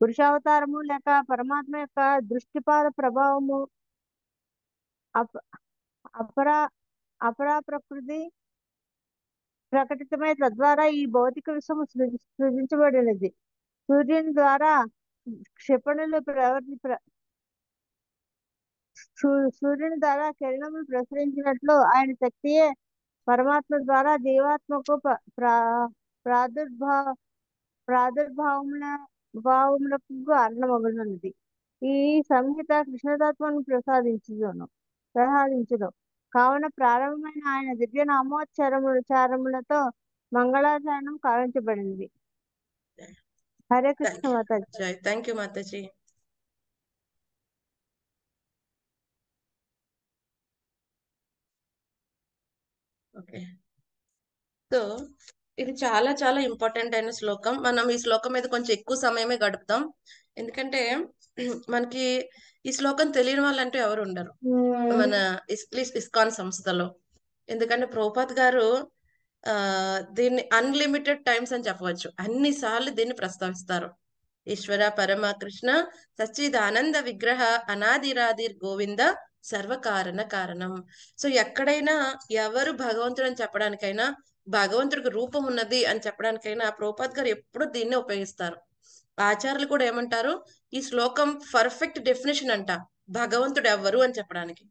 పురుషావతారము లేక పరమాత్మ యొక్క దృష్టిపాద ప్రభావము అప అపరా అపరా ప్రకృతి ప్రకటితమై తద్వారా ఈ భౌతిక విషయము సృజించబడినది సూర్యుని ద్వారా క్షిపణులు ప్రవర్తి సూర్యుని ద్వారా కిరణములు ప్రసరించినట్లు ఆయన శక్తియే పరమాత్మ ద్వారా జీవాత్మకు ప్రాదుర్భావ ప్రాదుర్భావముల భావములకు కారణమగునున్నది ఈ సంహిత కృష్ణతత్వం ప్రసాదించును ప్రసాదించును కావున ప్రారంభమైన ఆయన దివ్య నామోచారములతో చారములతో మంగళాచరణం కావించబడింది హరే కృష్ణ માતાજી જય થેન્ક ఓకే సో ఇది చాలా చాలా ఇంపార్టెంట్ అయిన శ్లోకం మనం ఈ శ్లోకం మీద కొంచెం ఎక్కువ సమయమే గడుపుతాం ఎందుకంటే మనకి ఈ శ్లోకం తెలియని వాళ్ళంటూ ఎవరు ఉండరు మన ఇస్కాన్ సంస్థలో ఎందుకంటే ప్రోపాత్ గారు దీన్ని అన్లిమిటెడ్ టైమ్స్ అని చెప్పవచ్చు అన్నిసార్లు దీన్ని ప్రస్తావిస్తారు ఈశ్వర పరమ కృష్ణ సచ్చిదానంద విగ్రహ అనాదిరాదిర్ గోవింద సర్వకారణ కారణం సో ఎక్కడైనా ఎవరు భగవంతుడు అని చెప్పడానికైనా భగవంతుడికి రూపం ఉన్నది అని చెప్పడానికైనా ప్రోపాత్ గారు ఎప్పుడు దీన్ని ఉపయోగిస్తారు ఆచార్యులు కూడా ఏమంటారు ఈ శ్లోకం పర్ఫెక్ట్ డెఫినేషన్ అంట భగవంతుడు ఎవ్వరు అని చెప్పడానికి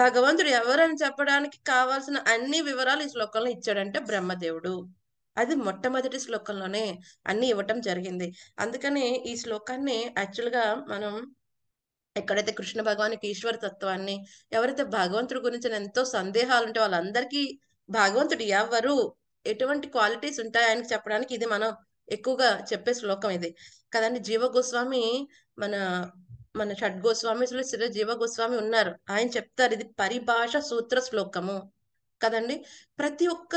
భగవంతుడు ఎవరని చెప్పడానికి కావాల్సిన అన్ని వివరాలు ఈ శ్లోకంలో ఇచ్చాడంటే బ్రహ్మదేవుడు అది మొట్టమొదటి శ్లోకంలోనే అన్ని ఇవ్వటం జరిగింది అందుకనే ఈ శ్లోకాన్ని యాక్చువల్గా మనం ఎక్కడైతే కృష్ణ భగవానికి ఈశ్వర తత్వాన్ని ఎవరైతే భగవంతుడి గురించి ఎంతో సందేహాలు ఉంటే వాళ్ళందరికీ భగవంతుడు ఎవరు ఎటువంటి క్వాలిటీస్ ఉంటాయని చెప్పడానికి ఇది మనం ఎక్కువగా చెప్పే శ్లోకం ఇది కదండి జీవ గోస్వామి మన మన షడ్ గోస్వామిసులు చిరజీవ గోస్వామి ఉన్నారు ఆయన చెప్తారు ఇది పరిభాష సూత్ర శ్లోకము కదండి ప్రతి ఒక్క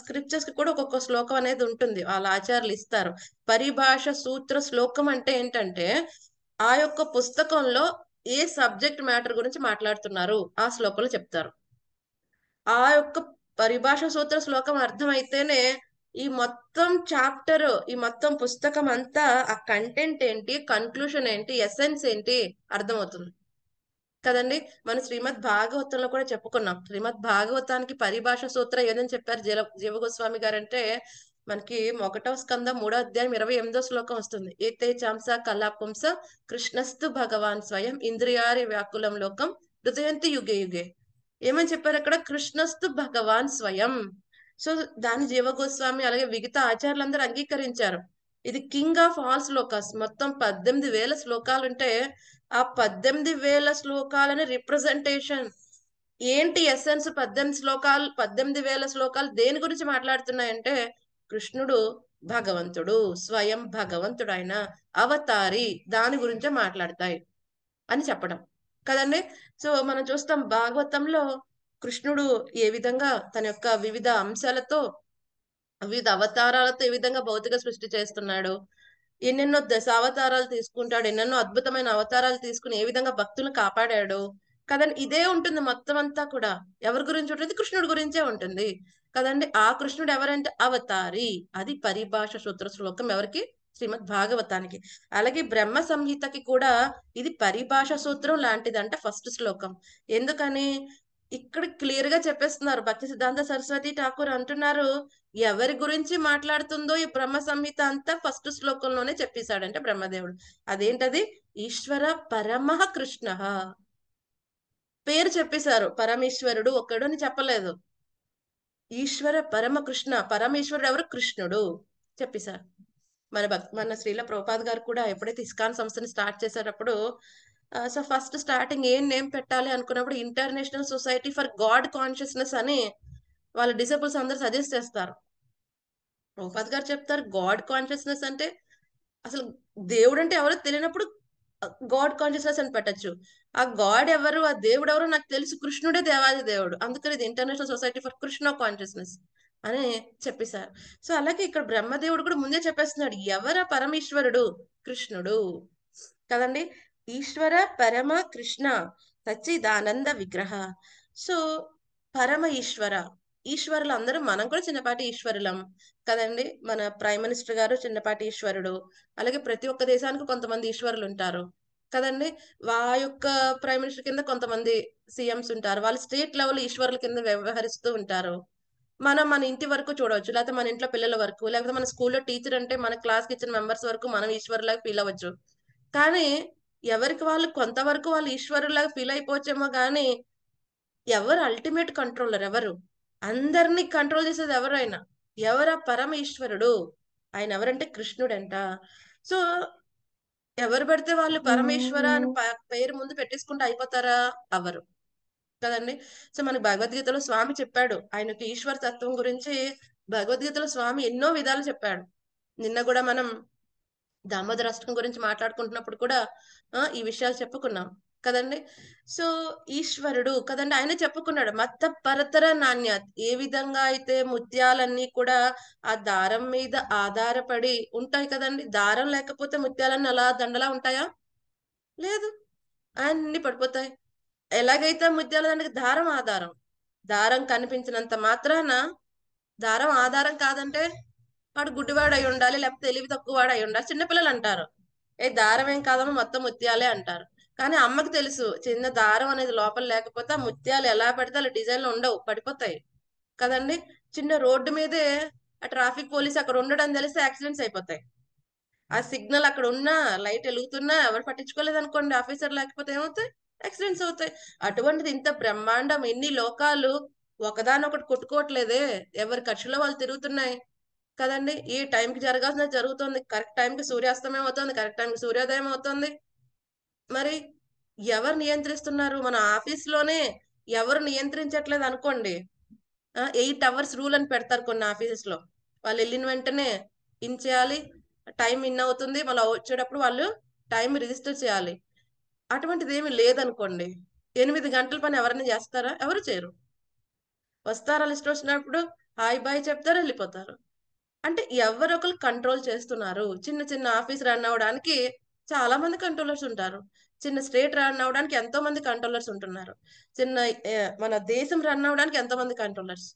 స్క్రిప్చర్స్ కి కూడా ఒక్కొక్క శ్లోకం అనేది ఉంటుంది వాళ్ళ ఆచార్యులు ఇస్తారు పరిభాష సూత్ర శ్లోకం అంటే ఏంటంటే ఆ యొక్క పుస్తకంలో ఏ సబ్జెక్ట్ మ్యాటర్ గురించి మాట్లాడుతున్నారు ఆ శ్లోకంలో చెప్తారు ఆ యొక్క పరిభాష సూత్ర శ్లోకం అర్థమైతేనే ఈ మొత్తం చాప్టర్ ఈ మొత్తం పుస్తకం అంతా ఆ కంటెంట్ ఏంటి కన్క్లూషన్ ఏంటి ఎసెన్స్ ఏంటి అర్థమవుతుంది కదండి మనం శ్రీమద్ భాగవతంలో కూడా చెప్పుకున్నాం శ్రీమద్ భాగవతానికి పరిభాష సూత్రం ఏదని చెప్పారు జీవ జీవగోస్వామి గారు అంటే మనకి ఒకటో స్కందం మూడో అధ్యాయం ఇరవై ఎనిమిదో శ్లోకం వస్తుంది ఏతే చాంస కళాపుంస కృష్ణస్తు భగవాన్ స్వయం ఇంద్రియారి వ్యాకులం లోకం హృదయంతి యుగే యుగే ఏమని చెప్పారు అక్కడ కృష్ణస్తు భగవాన్ స్వయం సో దాన్ని జీవగోస్వామి అలాగే మిగతా ఆచార్యులందరూ అంగీకరించారు ఇది కింగ్ ఆఫ్ ఆల్ శ్లోకాస్ మొత్తం పద్దెనిమిది వేల శ్లోకాలు ఉంటే ఆ పద్దెనిమిది వేల శ్లోకాలని రిప్రజెంటేషన్ ఏంటి ఎస్సెన్స్ పద్దెనిమిది శ్లోకాలు పద్దెనిమిది వేల శ్లోకాలు దేని గురించి మాట్లాడుతున్నాయంటే కృష్ణుడు భగవంతుడు స్వయం భగవంతుడు ఆయన అవతారి దాని గురించే మాట్లాడతాయి అని చెప్పడం కదండి సో మనం చూస్తాం భాగవతంలో కృష్ణుడు ఏ విధంగా తన యొక్క వివిధ అంశాలతో వివిధ అవతారాలతో ఏ విధంగా భౌతిక సృష్టి చేస్తున్నాడు ఎన్నెన్నో అవతారాలు తీసుకుంటాడు ఎన్నెన్నో అద్భుతమైన అవతారాలు తీసుకుని ఏ విధంగా భక్తులను కాపాడాడు కదండి ఇదే ఉంటుంది మొత్తం అంతా కూడా ఎవరి గురించి ఉంటుంది కృష్ణుడి గురించే ఉంటుంది కదండి ఆ కృష్ణుడు ఎవరంటే అవతారి అది పరిభాష సూత్ర శ్లోకం ఎవరికి శ్రీమద్ భాగవతానికి అలాగే బ్రహ్మ సంహితకి కూడా ఇది పరిభాష సూత్రం అంటే ఫస్ట్ శ్లోకం ఎందుకని ఇక్కడ క్లియర్ గా చెప్పేస్తున్నారు భక్తి సిద్ధాంత సరస్వతి ఠాకూర్ అంటున్నారు ఎవరి గురించి మాట్లాడుతుందో ఈ బ్రహ్మ సంహిత అంతా ఫస్ట్ శ్లోకంలోనే చెప్పేశాడంటే బ్రహ్మదేవుడు అదేంటది ఈశ్వర పరమ కృష్ణ పేరు చెప్పేశారు పరమేశ్వరుడు ఒకడు అని చెప్పలేదు ఈశ్వర పరమ కృష్ణ పరమేశ్వరుడు ఎవరు కృష్ణుడు చెప్పేశారు మన భక్ మన శ్రీల ప్రభుపాద్ గారు కూడా ఎప్పుడైతే ఇస్కాన్ సంస్థని స్టార్ట్ చేసేటప్పుడు సో ఫస్ట్ స్టార్టింగ్ ఏం నేమ్ పెట్టాలి అనుకున్నప్పుడు international society for God consciousness అని వాళ్ళ డిసబుల్స్ అందరు సజెస్ట్ చేస్తారు రూపాత్ గారు చెప్తారు గాడ్ కాన్షియస్నెస్ అంటే అసలు దేవుడు అంటే ఎవరో తెలియనప్పుడు గాడ్ కాన్షియస్నెస్ అని పెట్టచ్చు ఆ గాడ్ ఎవరు ఆ దేవుడు ఎవరు నాకు తెలుసు కృష్ణుడే దేవాది దేవుడు అందుకని ఇది international society for Krishna consciousness అని చెప్పేశారు సో అలాగే ఇక్కడ బ్రహ్మదేవుడు కూడా ముందే చెప్పేస్తున్నాడు ఎవరా పరమేశ్వరుడు కృష్ణుడు కదండి ఈశ్వర పరమ కృష్ణ సచ్చిదానంద విగ్రహ సో పరమ ఈశ్వర ఈశ్వరులు అందరూ మనం కూడా చిన్నపాటి ఈశ్వరులం కదండి మన ప్రైమ్ మినిస్టర్ గారు చిన్నపాటి ఈశ్వరుడు అలాగే ప్రతి ఒక్క దేశానికి కొంతమంది ఈశ్వరులు ఉంటారు కదండి వా యొక్క ప్రైమ్ మినిస్టర్ కింద కొంతమంది సీఎంస్ ఉంటారు వాళ్ళు స్టేట్ లెవెల్ ఈశ్వరుల కింద వ్యవహరిస్తూ ఉంటారు మనం మన ఇంటి వరకు చూడవచ్చు లేకపోతే మన ఇంట్లో పిల్లల వరకు లేకపోతే మన స్కూల్లో టీచర్ అంటే మన క్లాస్కి ఇచ్చిన మెంబర్స్ వరకు మనం ఈశ్వరులాగా ఫీల్ అవ్వచ్చు కానీ ఎవరికి వాళ్ళు కొంతవరకు వాళ్ళు ఈశ్వరులాగా ఫీల్ అయిపోవచ్చేమో కానీ ఎవరు అల్టిమేట్ కంట్రోలర్ ఎవరు అందరినీ కంట్రోల్ చేసేది ఎవరైనా ఎవరా పరమ ఈశ్వరుడు ఆయన ఎవరంటే కృష్ణుడంట సో ఎవరు పడితే వాళ్ళు పరమేశ్వర అని పేరు ముందు పెట్టేసుకుంటే అయిపోతారా అవరు కదండి సో మనకి భగవద్గీతలో స్వామి చెప్పాడు ఆయనకి ఈశ్వర తత్వం గురించి భగవద్గీతలో స్వామి ఎన్నో విధాలు చెప్పాడు నిన్న కూడా మనం దామోదర అష్టకం గురించి మాట్లాడుకుంటున్నప్పుడు కూడా ఈ విషయాలు చెప్పుకున్నాం కదండి సో ఈశ్వరుడు కదండి ఆయన చెప్పుకున్నాడు మత్త పరతర నాణ్య ఏ విధంగా అయితే ముత్యాలన్నీ కూడా ఆ దారం మీద ఆధారపడి ఉంటాయి కదండి దారం లేకపోతే ముత్యాలన్నీ అలా దండలా ఉంటాయా లేదు అన్ని పడిపోతాయి ఎలాగైతే ముత్యాల దండకి దారం ఆధారం దారం కనిపించినంత మాత్రాన దారం ఆధారం కాదంటే వాడు గుడ్డివాడు అయి ఉండాలి లేకపోతే తెలివి తక్కువ వాడు అయి ఉండాలి చిన్నపిల్లలు అంటారు ఏ దారం ఏం కాదమ్మా మొత్తం ముత్యాలే అంటారు కానీ అమ్మకి తెలుసు చిన్న దారం అనేది లోపల లేకపోతే ఆ ముత్యాలు ఎలా పడితే అలా డిజైన్లు ఉండవు పడిపోతాయి కదండి చిన్న రోడ్డు మీదే ఆ ట్రాఫిక్ పోలీస్ అక్కడ ఉండడం తెలిస్తే యాక్సిడెంట్స్ అయిపోతాయి ఆ సిగ్నల్ అక్కడ ఉన్నా లైట్ వెలుగుతున్నా ఎవరు పట్టించుకోలేదు అనుకోండి ఆఫీసర్ లేకపోతే ఏమవుతాయి యాక్సిడెంట్స్ అవుతాయి అటువంటిది ఇంత బ్రహ్మాండం ఎన్ని లోకాలు ఒకదానొకటి కొట్టుకోవట్లేదే ఎవరి ఖర్చులో వాళ్ళు తిరుగుతున్నాయి కదండి ఈ టైంకి జరగాల్సిన జరుగుతుంది కరెక్ట్ టైంకి సూర్యాస్తమయం అవుతుంది కరెక్ట్ టైంకి సూర్యోదయం అవుతుంది మరి ఎవరు నియంత్రిస్తున్నారు మన ఆఫీస్లోనే ఎవరు నియంత్రించట్లేదు అనుకోండి ఎయిట్ అవర్స్ రూల్ అని పెడతారు కొన్ని ఆఫీసెస్ లో వాళ్ళు వెళ్ళిన వెంటనే ఇన్ చేయాలి టైం ఇన్ అవుతుంది మళ్ళీ వచ్చేటప్పుడు వాళ్ళు టైం రిజిస్టర్ చేయాలి అటువంటిది ఏమి లేదనుకోండి ఎనిమిది గంటల పని ఎవరిని చేస్తారా ఎవరు చేయరు వస్తారా లిస్ట్ వచ్చినప్పుడు హాయ్ బాయ్ చెప్తారు వెళ్ళిపోతారు అంటే ఎవరొకరు కంట్రోల్ చేస్తున్నారు చిన్న చిన్న ఆఫీస్ రన్ అవడానికి చాలా మంది కంట్రోలర్స్ ఉంటారు చిన్న స్టేట్ రన్ అవడానికి ఎంతో మంది కంట్రోలర్స్ ఉంటున్నారు చిన్న మన దేశం రన్ అవడానికి ఎంతో మంది కంట్రోలర్స్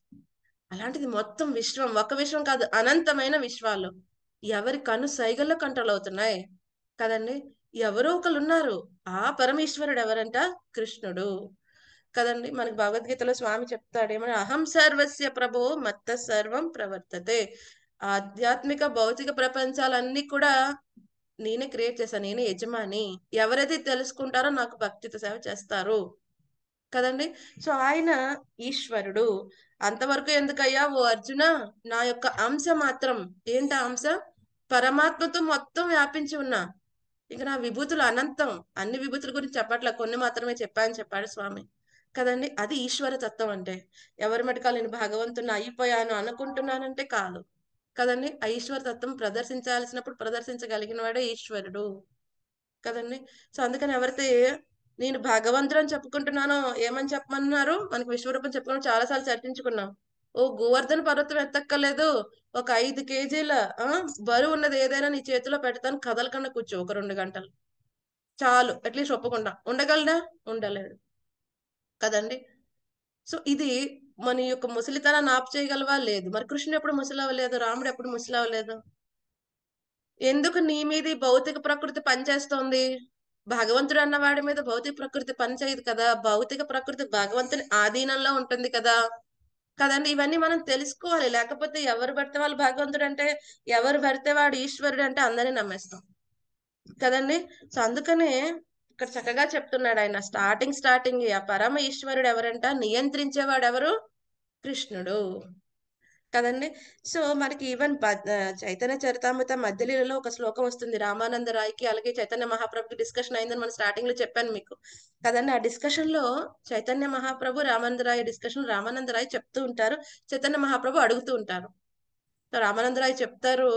అలాంటిది మొత్తం విశ్వం ఒక విశ్వం కాదు అనంతమైన విశ్వాలు ఎవరి కను సైగల్లో కంట్రోల్ అవుతున్నాయి కదండి ఎవరో ఒకరు ఉన్నారు ఆ పరమేశ్వరుడు ఎవరంట కృష్ణుడు కదండి మనకి భగవద్గీతలో స్వామి చెప్తాడేమని అహం సర్వస్య ప్రభు మత్త సర్వం ప్రవర్తతే ఆధ్యాత్మిక భౌతిక ప్రపంచాలన్నీ కూడా నేనే క్రియేట్ చేశా నేనే యజమాని ఎవరైతే తెలుసుకుంటారో నాకు భక్తితో సేవ చేస్తారు కదండి సో ఆయన ఈశ్వరుడు అంతవరకు ఎందుకయ్యా ఓ అర్జున నా యొక్క అంశ మాత్రం ఏంటి అంశ పరమాత్మతో మొత్తం వ్యాపించి ఉన్నా ఇక నా విభూతులు అనంతం అన్ని విభూతుల గురించి చెప్పట్లే కొన్ని మాత్రమే చెప్పాను చెప్పాడు స్వామి కదండి అది ఈశ్వర తత్వం అంటే ఎవరి మటుకాలు నేను భగవంతుని అయిపోయాను అనుకుంటున్నానంటే కాదు కదండి ఆ ఈశ్వర తత్వం ప్రదర్శించాల్సినప్పుడు ప్రదర్శించగలిగిన వాడే ఈశ్వరుడు కదండి సో అందుకని ఎవరితే నేను భగవంతుడు అని చెప్పుకుంటున్నాను ఏమని చెప్పమన్నారు మనకి విశ్వరూపం చాలా చాలాసార్లు చర్చించుకున్నాం ఓ గోవర్ధన పర్వతం ఎత్తక్కలేదు ఒక ఐదు కేజీల బరువు ఉన్నది ఏదైనా నీ చేతిలో పెడతాను కదలకుండా కూర్చో ఒక రెండు గంటలు చాలు అట్లీస్ట్ ఒప్పకుండా ఉండగలడా ఉండలేడు కదండి సో ఇది మన యొక్క ముసలితనాన్ని ఆపు చేయగలవా లేదు మరి కృష్ణుడు ఎప్పుడు ముసలవ్వలేదు రాముడు ఎప్పుడు ముసలవ్వలేదు ఎందుకు నీ మీద భౌతిక ప్రకృతి పనిచేస్తోంది భగవంతుడు వాడి మీద భౌతిక ప్రకృతి పనిచేయదు కదా భౌతిక ప్రకృతి భగవంతుని ఆధీనంలో ఉంటుంది కదా కదండి ఇవన్నీ మనం తెలుసుకోవాలి లేకపోతే ఎవరు పడితే వాళ్ళు భగవంతుడు అంటే ఎవరు పడితే వాడు ఈశ్వరుడు అంటే అందరినీ నమ్మేస్తాం కదండి సో అందుకనే ఇక్కడ చక్కగా చెప్తున్నాడు ఆయన స్టార్టింగ్ స్టార్టింగ్ ఆ పరమ ఈశ్వరుడు ఎవరంట నియంత్రించేవాడు ఎవరు కృష్ణుడు కదండి సో మనకి ఈవెన్ చైతన్య చరితామృత మధ్యలీలలో ఒక శ్లోకం వస్తుంది రామానంద రాయ్కి అలాగే చైతన్య మహాప్రభుకి డిస్కషన్ అయిందని మనం స్టార్టింగ్ లో చెప్పాను మీకు కదండి ఆ డిస్కషన్ లో చైతన్య మహాప్రభు రామానంద రాయ్ డిస్కషన్ రామానంద రాయ్ చెప్తూ ఉంటారు చైతన్య మహాప్రభు అడుగుతూ ఉంటారు రామానంద రాయ్ చెప్తారు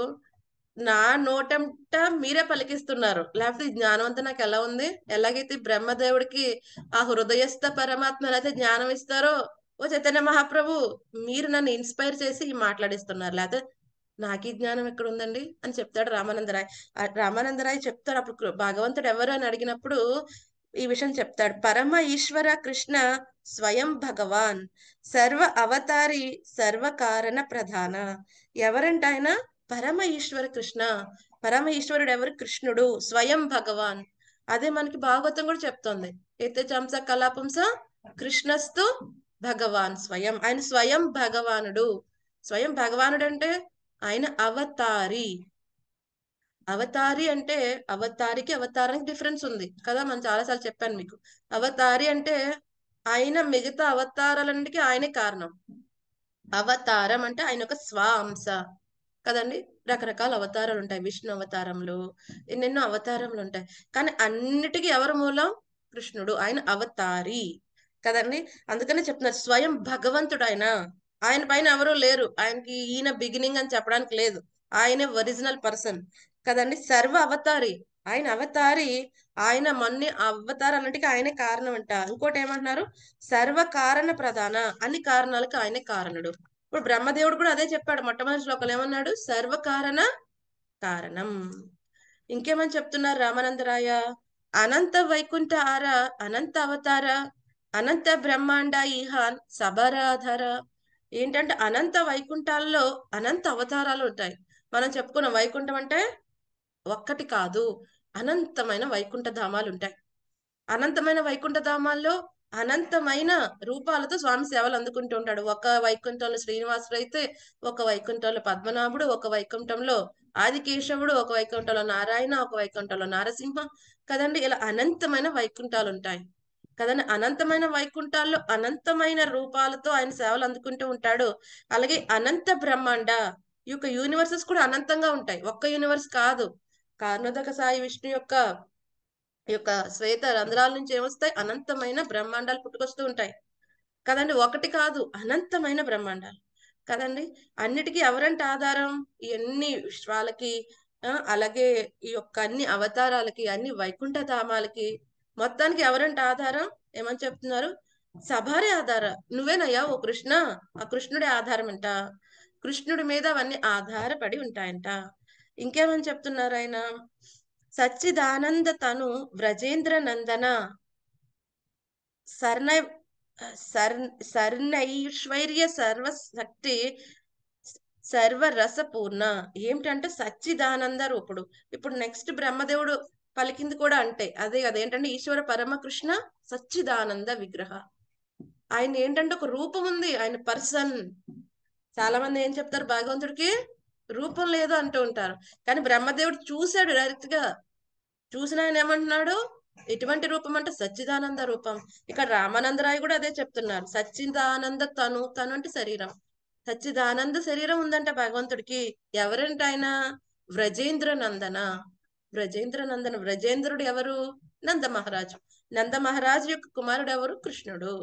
నా నోటంట మీరే పలికిస్తున్నారు లేకపోతే జ్ఞానం అంతా నాకు ఎలా ఉంది ఎలాగైతే బ్రహ్మదేవుడికి ఆ హృదయస్థ పరమాత్మ అయితే జ్ఞానం ఇస్తారో ఓ చైతన్య మహాప్రభు మీరు నన్ను ఇన్స్పైర్ చేసి మాట్లాడిస్తున్నారు లేకపోతే నాకీ జ్ఞానం ఎక్కడ ఉందండి అని చెప్తాడు రామానందరాయ్ రామానందరాయ్ చెప్తాడు అప్పుడు భగవంతుడు ఎవరు అని అడిగినప్పుడు ఈ విషయం చెప్తాడు పరమ ఈశ్వర కృష్ణ స్వయం భగవాన్ సర్వ అవతారి సర్వ కారణ ప్రధాన ఎవరంటే ఆయన పరమ ఈశ్వర కృష్ణ పరమ ఈశ్వరుడు ఎవరు కృష్ణుడు స్వయం భగవాన్ అదే మనకి భాగవతం కూడా చెప్తోంది ఎత్తే చంస కలాపంస కృష్ణస్తు భగవాన్ స్వయం ఆయన స్వయం భగవానుడు స్వయం భగవానుడు అంటే ఆయన అవతారి అవతారి అంటే అవతారికి అవతారానికి డిఫరెన్స్ ఉంది కదా మనం చాలాసార్లు చెప్పాను మీకు అవతారి అంటే ఆయన మిగతా అవతారాలన్నిటికీ ఆయనే కారణం అవతారం అంటే ఆయన ఒక స్వాంశ కదండి రకరకాల అవతారాలు ఉంటాయి విష్ణు అవతారములు ఎన్నెన్నో అవతారములు ఉంటాయి కానీ అన్నిటికీ ఎవరు మూలం కృష్ణుడు ఆయన అవతారి కదండి అందుకనే చెప్తున్నారు స్వయం భగవంతుడు ఆయన ఆయన పైన ఎవరు లేరు ఆయనకి ఈయన బిగినింగ్ అని చెప్పడానికి లేదు ఆయనే ఒరిజినల్ పర్సన్ కదండి సర్వ అవతారి ఆయన అవతారి ఆయన మొన్ని అవతారాలన్నిటికీ ఆయనే కారణం అంట ఇంకోటి ఏమంటున్నారు సర్వ కారణ ప్రధాన అన్ని కారణాలకు ఆయనే కారణుడు ఇప్పుడు బ్రహ్మదేవుడు కూడా అదే చెప్పాడు మొట్టమొదటి శ్లోకలు ఏమన్నాడు సర్వకారణ కారణం ఇంకేమని చెప్తున్నారు రామానందరాయ అనంత వైకుంఠ ఆర అనంత అవతార అనంత బ్రహ్మాండ ఈహాన్ సబరాధార ఏంటంటే అనంత వైకుంఠాల్లో అనంత అవతారాలు ఉంటాయి మనం చెప్పుకున్న వైకుంఠం అంటే ఒక్కటి కాదు అనంతమైన వైకుంఠ ధామాలు ఉంటాయి అనంతమైన వైకుంఠ ధామాల్లో అనంతమైన రూపాలతో స్వామి సేవలు అందుకుంటూ ఉంటాడు ఒక వైకుంఠంలో శ్రీనివాసుడు అయితే ఒక వైకుంఠంలో పద్మనాభుడు ఒక వైకుంఠంలో ఆదికేశవుడు ఒక వైకుంఠంలో నారాయణ ఒక వైకుంఠంలో నారసింహ కదండి ఇలా అనంతమైన వైకుంఠాలు ఉంటాయి కదండి అనంతమైన వైకుంఠాల్లో అనంతమైన రూపాలతో ఆయన సేవలు అందుకుంటూ ఉంటాడు అలాగే అనంత బ్రహ్మాండ ఈ యొక్క యూనివర్సెస్ కూడా అనంతంగా ఉంటాయి ఒక్క యూనివర్స్ కాదు కారణోదక సాయి విష్ణు యొక్క ఈ యొక్క శ్వేత రంధ్రాల నుంచి ఏమొస్తాయి అనంతమైన బ్రహ్మాండాలు పుట్టుకొస్తూ ఉంటాయి కదండి ఒకటి కాదు అనంతమైన బ్రహ్మాండాలు కదండి అన్నిటికీ ఎవరంటే ఆధారం ఇవన్నీ విశ్వాలకి అలాగే ఈ యొక్క అన్ని అవతారాలకి అన్ని వైకుంఠ ధామాలకి మొత్తానికి ఎవరంటే ఆధారం ఏమని చెప్తున్నారు సభారే ఆధార నువ్వేనయ్యా ఓ కృష్ణ ఆ కృష్ణుడే ఆధారం అంట కృష్ణుడి మీద అవన్నీ ఆధారపడి ఉంటాయంట ఇంకేమని చెప్తున్నారు ఆయన సచ్చిదానంద తను వ్రజేంద్ర నందన సర్ణ సర్ సర్ణైశ్వర్య సర్వశక్తి సర్వరసపూర్ణ ఏమిటంటే సచ్చిదానంద రూపుడు ఇప్పుడు నెక్స్ట్ బ్రహ్మదేవుడు పలికింది కూడా అంటే అదే అదేంటంటే ఈశ్వర పరమకృష్ణ సచ్చిదానంద విగ్రహ ఆయన ఏంటంటే ఒక రూపం ఉంది ఆయన పర్సన్ చాలా మంది ఏం చెప్తారు భగవంతుడికి రూపం లేదు అంటూ ఉంటారు కానీ బ్రహ్మదేవుడు చూశాడు డైరెక్ట్ గా చూసిన ఆయన ఏమంటున్నాడు ఎటువంటి రూపం అంటే సచ్చిదానంద రూపం ఇక్కడ రామానందరాయ్ కూడా అదే చెప్తున్నారు సచ్చిదానంద తను తను అంటే శరీరం సచ్చిదానంద శరీరం ఉందంట భగవంతుడికి ఎవరంటే ఆయన వ్రజేంద్ర నందన వ్రజేంద్ర నందన వ్రజేంద్రుడు ఎవరు నంద మహారాజు నంద మహారాజు యొక్క కుమారుడు ఎవరు కృష్ణుడు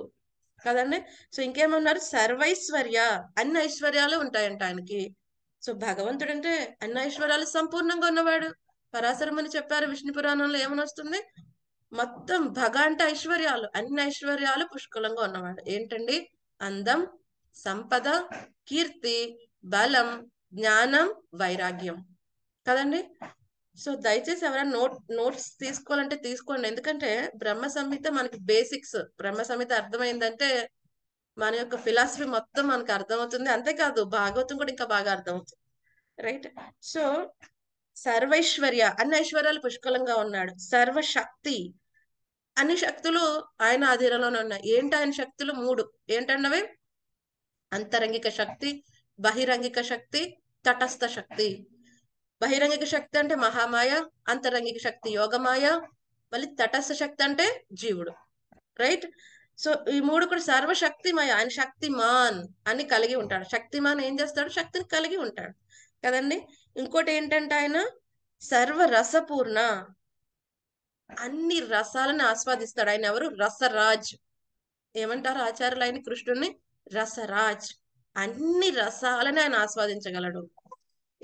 కదండి సో ఇంకేమన్నారు సర్వైశ్వర్య అన్ని ఐశ్వర్యాలు ఉంటాయంట ఆయనకి సో భగవంతుడు అంటే అన్ని ఐశ్వర్యాలు సంపూర్ణంగా ఉన్నవాడు అని చెప్పారు విష్ణు పురాణంలో వస్తుంది మొత్తం భగ అంటే ఐశ్వర్యాలు అన్ని ఐశ్వర్యాలు పుష్కలంగా ఉన్నవాడు ఏంటండి అందం సంపద కీర్తి బలం జ్ఞానం వైరాగ్యం కదండి సో దయచేసి ఎవరైనా నోట్ నోట్స్ తీసుకోవాలంటే తీసుకోండి ఎందుకంటే బ్రహ్మ సంహిత మనకి బేసిక్స్ బ్రహ్మ సంహిత అర్థమైందంటే మన యొక్క ఫిలాసఫీ మొత్తం మనకు అర్థమవుతుంది అంతేకాదు భాగవతం కూడా ఇంకా బాగా అర్థమవుతుంది రైట్ సో సర్వైశ్వర్య అన్ని ఐశ్వర్యాలు పుష్కలంగా ఉన్నాడు సర్వశక్తి అన్ని శక్తులు ఆయన ఆధీనంలోనే ఉన్నాయి ఏంటి ఆయన శక్తులు మూడు ఏంటన్నవి అంతరంగిక శక్తి బహిరంగిక శక్తి తటస్థ శక్తి బహిరంగిక శక్తి అంటే మహామాయ అంతరంగిక శక్తి యోగమాయ మళ్ళీ తటస్థ శక్తి అంటే జీవుడు రైట్ సో ఈ మూడు కూడా సర్వశక్తిమయ ఆయన శక్తిమాన్ అని కలిగి ఉంటాడు శక్తిమాన్ ఏం చేస్తాడు శక్తిని కలిగి ఉంటాడు కదండి ఇంకోటి ఏంటంటే ఆయన సర్వరసపూర్ణ అన్ని రసాలను ఆస్వాదిస్తాడు ఆయన ఎవరు రసరాజ్ ఏమంటారు ఆచార్యులు ఆయన కృష్ణుడిని రసరాజ్ అన్ని రసాలని ఆయన ఆస్వాదించగలడు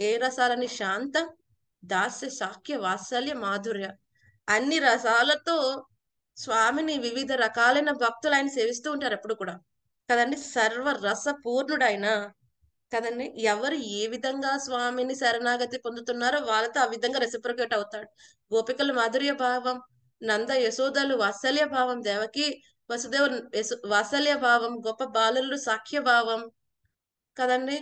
ఏ రసాలని శాంత దాస్య సాక్య వాత్సల్య మాధుర్య అన్ని రసాలతో స్వామిని వివిధ రకాలైన భక్తులు ఆయన సేవిస్తూ ఉంటారు ఎప్పుడు కూడా కదండి సర్వ రస ఆయన కదండి ఎవరు ఏ విధంగా స్వామిని శరణాగతి పొందుతున్నారో వాళ్ళతో ఆ విధంగా రెసిప్రికేట్ అవుతాడు గోపికలు మాధుర్య భావం నంద యశోదలు వాత్సల్య భావం దేవకి వసుదేవ వాత్సల్య భావం గొప్ప బాలులు సాఖ్య భావం కదండి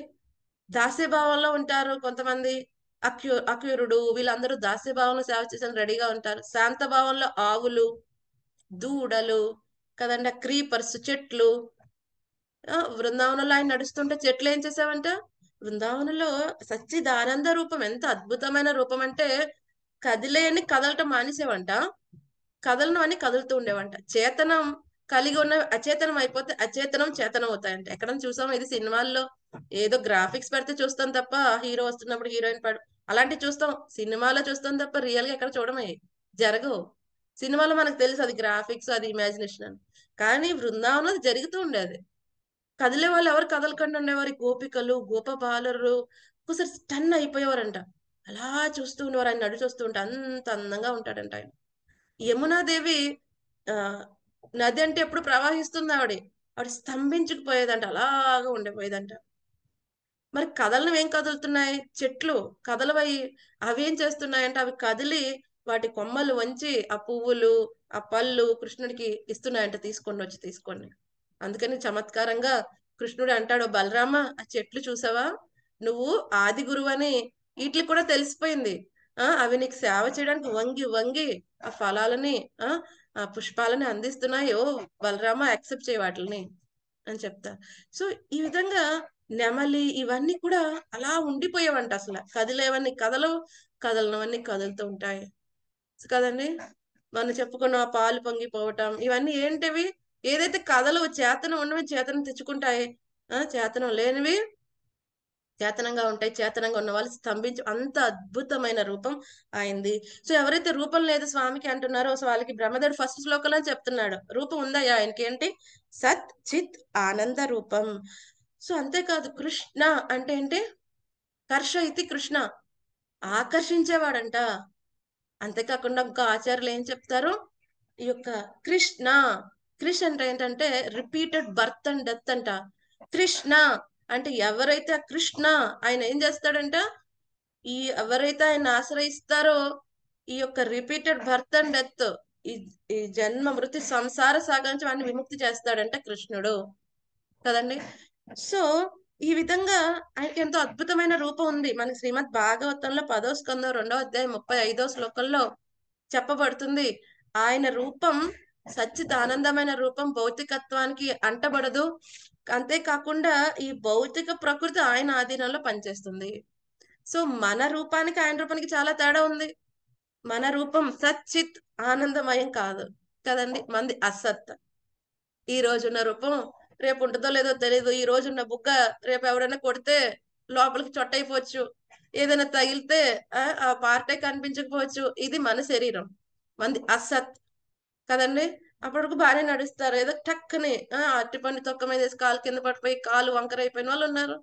భావంలో ఉంటారు కొంతమంది అక్యు అక్యురుడు వీళ్ళందరూ భావంలో సేవ చేసిన రెడీగా ఉంటారు శాంత భావంలో ఆవులు దూడలు కదండి క్రీపర్స్ చెట్లు బృందావనంలో ఆయన నడుస్తుంటే చెట్లు ఏం చేసావంట బృందావనంలో సచ్చిదానంద రూపం ఎంత అద్భుతమైన రూపం అంటే కదిలేని కదలటం మానేసేవంట కదలను అని కదులుతూ ఉండేవంట చేతనం కలిగి ఉన్న అచేతనం అయిపోతే అచేతనం చేతనం అవుతాయంట ఎక్కడ చూసాం ఇది సినిమాల్లో ఏదో గ్రాఫిక్స్ పెడితే చూస్తాం తప్ప హీరో వస్తున్నప్పుడు హీరోయిన్ పడు అలాంటివి చూస్తాం సినిమాలో చూస్తాం తప్ప రియల్ గా ఎక్కడ చూడమే జరగవు సినిమాలో మనకు తెలుసు అది గ్రాఫిక్స్ అది ఇమాజినేషన్ అని కానీ బృందావనం జరుగుతూ ఉండేది కదిలే వాళ్ళు ఎవరు కదలకుండా ఉండేవారు గోపికలు గోప బాలరు ఒకసారి స్టన్ అయిపోయేవారంట అలా చూస్తూ ఉండేవారు ఆయన నడి ఉంటే అంత అందంగా ఉంటాడంట ఆయన యమునాదేవి ఆ నది అంటే ఎప్పుడు ప్రవహిస్తుంది ఆవిడ ఆవిడ స్తంభించుకుపోయేదంట అలాగా ఉండిపోయేదంట మరి కథలను ఏం కదులుతున్నాయి చెట్లు కదలవై అవి ఏం చేస్తున్నాయంటే అవి కదిలి వాటి కొమ్మలు వంచి ఆ పువ్వులు ఆ పళ్ళు కృష్ణుడికి ఇస్తున్నాయంట తీసుకొని వచ్చి తీసుకోండి అందుకని చమత్కారంగా కృష్ణుడు అంటాడు బలరామ ఆ చెట్లు చూసావా నువ్వు ఆది గురువు అని వీటికి కూడా తెలిసిపోయింది ఆ అవి నీకు సేవ చేయడానికి వంగి వంగి ఆ ఫలాలని ఆ ఆ పుష్పాలని అందిస్తున్నాయో బలరామ యాక్సెప్ట్ చేయ వాటిని అని చెప్తా సో ఈ విధంగా నెమలి ఇవన్నీ కూడా అలా ఉండిపోయేవంట అసలు కదిలేవన్నీ కథలు కదలనవన్నీ కదులుతూ ఉంటాయి కదండి మనం చెప్పుకున్న పాలు పొంగిపోవటం ఇవన్నీ ఏంటివి ఏదైతే కథలు చేతనం ఉండవి చేతనం తెచ్చుకుంటాయి చేతనం లేనివి చేతనంగా ఉంటాయి చేతనంగా ఉన్న వాళ్ళు స్తంభించి అంత అద్భుతమైన రూపం అయింది సో ఎవరైతే రూపం లేదు స్వామికి అంటున్నారో సో వాళ్ళకి బ్రహ్మదేవుడు ఫస్ట్ శ్లోకంలో చెప్తున్నాడు రూపం ఉందయ్యా ఆయనకి ఏంటి సత్ చిత్ ఆనంద రూపం సో అంతేకాదు కృష్ణ అంటే ఏంటి కర్ష ఇది కృష్ణ ఆకర్షించేవాడంట అంతేకాకుండా ఇంకా ఆచార్యులు ఏం చెప్తారు ఈ యొక్క కృష్ణ క్రిష్ అంటే ఏంటంటే రిపీటెడ్ బర్త్ అండ్ డెత్ అంట కృష్ణ అంటే ఎవరైతే కృష్ణ ఆయన ఏం చేస్తాడంట ఈ ఎవరైతే ఆయన ఆశ్రయిస్తారో ఈ యొక్క రిపీటెడ్ బర్త్ అండ్ డెత్ ఈ జన్మ మృతి సంసార సాగం నుంచి వాడిని విముక్తి చేస్తాడంట కృష్ణుడు కదండి సో ఈ విధంగా ఆయనకి ఎంతో అద్భుతమైన రూపం ఉంది మన శ్రీమద్ భాగవతంలో పదో స్కందో రెండో అధ్యాయం ముప్పై ఐదో శ్లోకంలో చెప్పబడుతుంది ఆయన రూపం సచిత్ ఆనందమైన రూపం భౌతికత్వానికి అంటబడదు అంతేకాకుండా ఈ భౌతిక ప్రకృతి ఆయన ఆధీనంలో పనిచేస్తుంది సో మన రూపానికి ఆయన రూపానికి చాలా తేడా ఉంది మన రూపం సచిత్ ఆనందమయం కాదు కదండి మంది అసత్ ఈ రోజున్న రూపం రేపు ఉంటుందో లేదో తెలీదు ఈ రోజున్న బుగ్గ రేపు ఎవరైనా కొడితే లోపలికి చొట్టయిపోవచ్చు ఏదైనా తగిలితే ఆ పార్టే కనిపించకపోవచ్చు ఇది మన శరీరం మంది అసత్ కదండి అప్పటికి బాగానే నడుస్తారు ఏదో టక్కనే అరటిపండు తొక్క మీద వేసి కాలు కింద పడిపోయి కాలు వంకర అయిపోయిన వాళ్ళు ఉన్నారు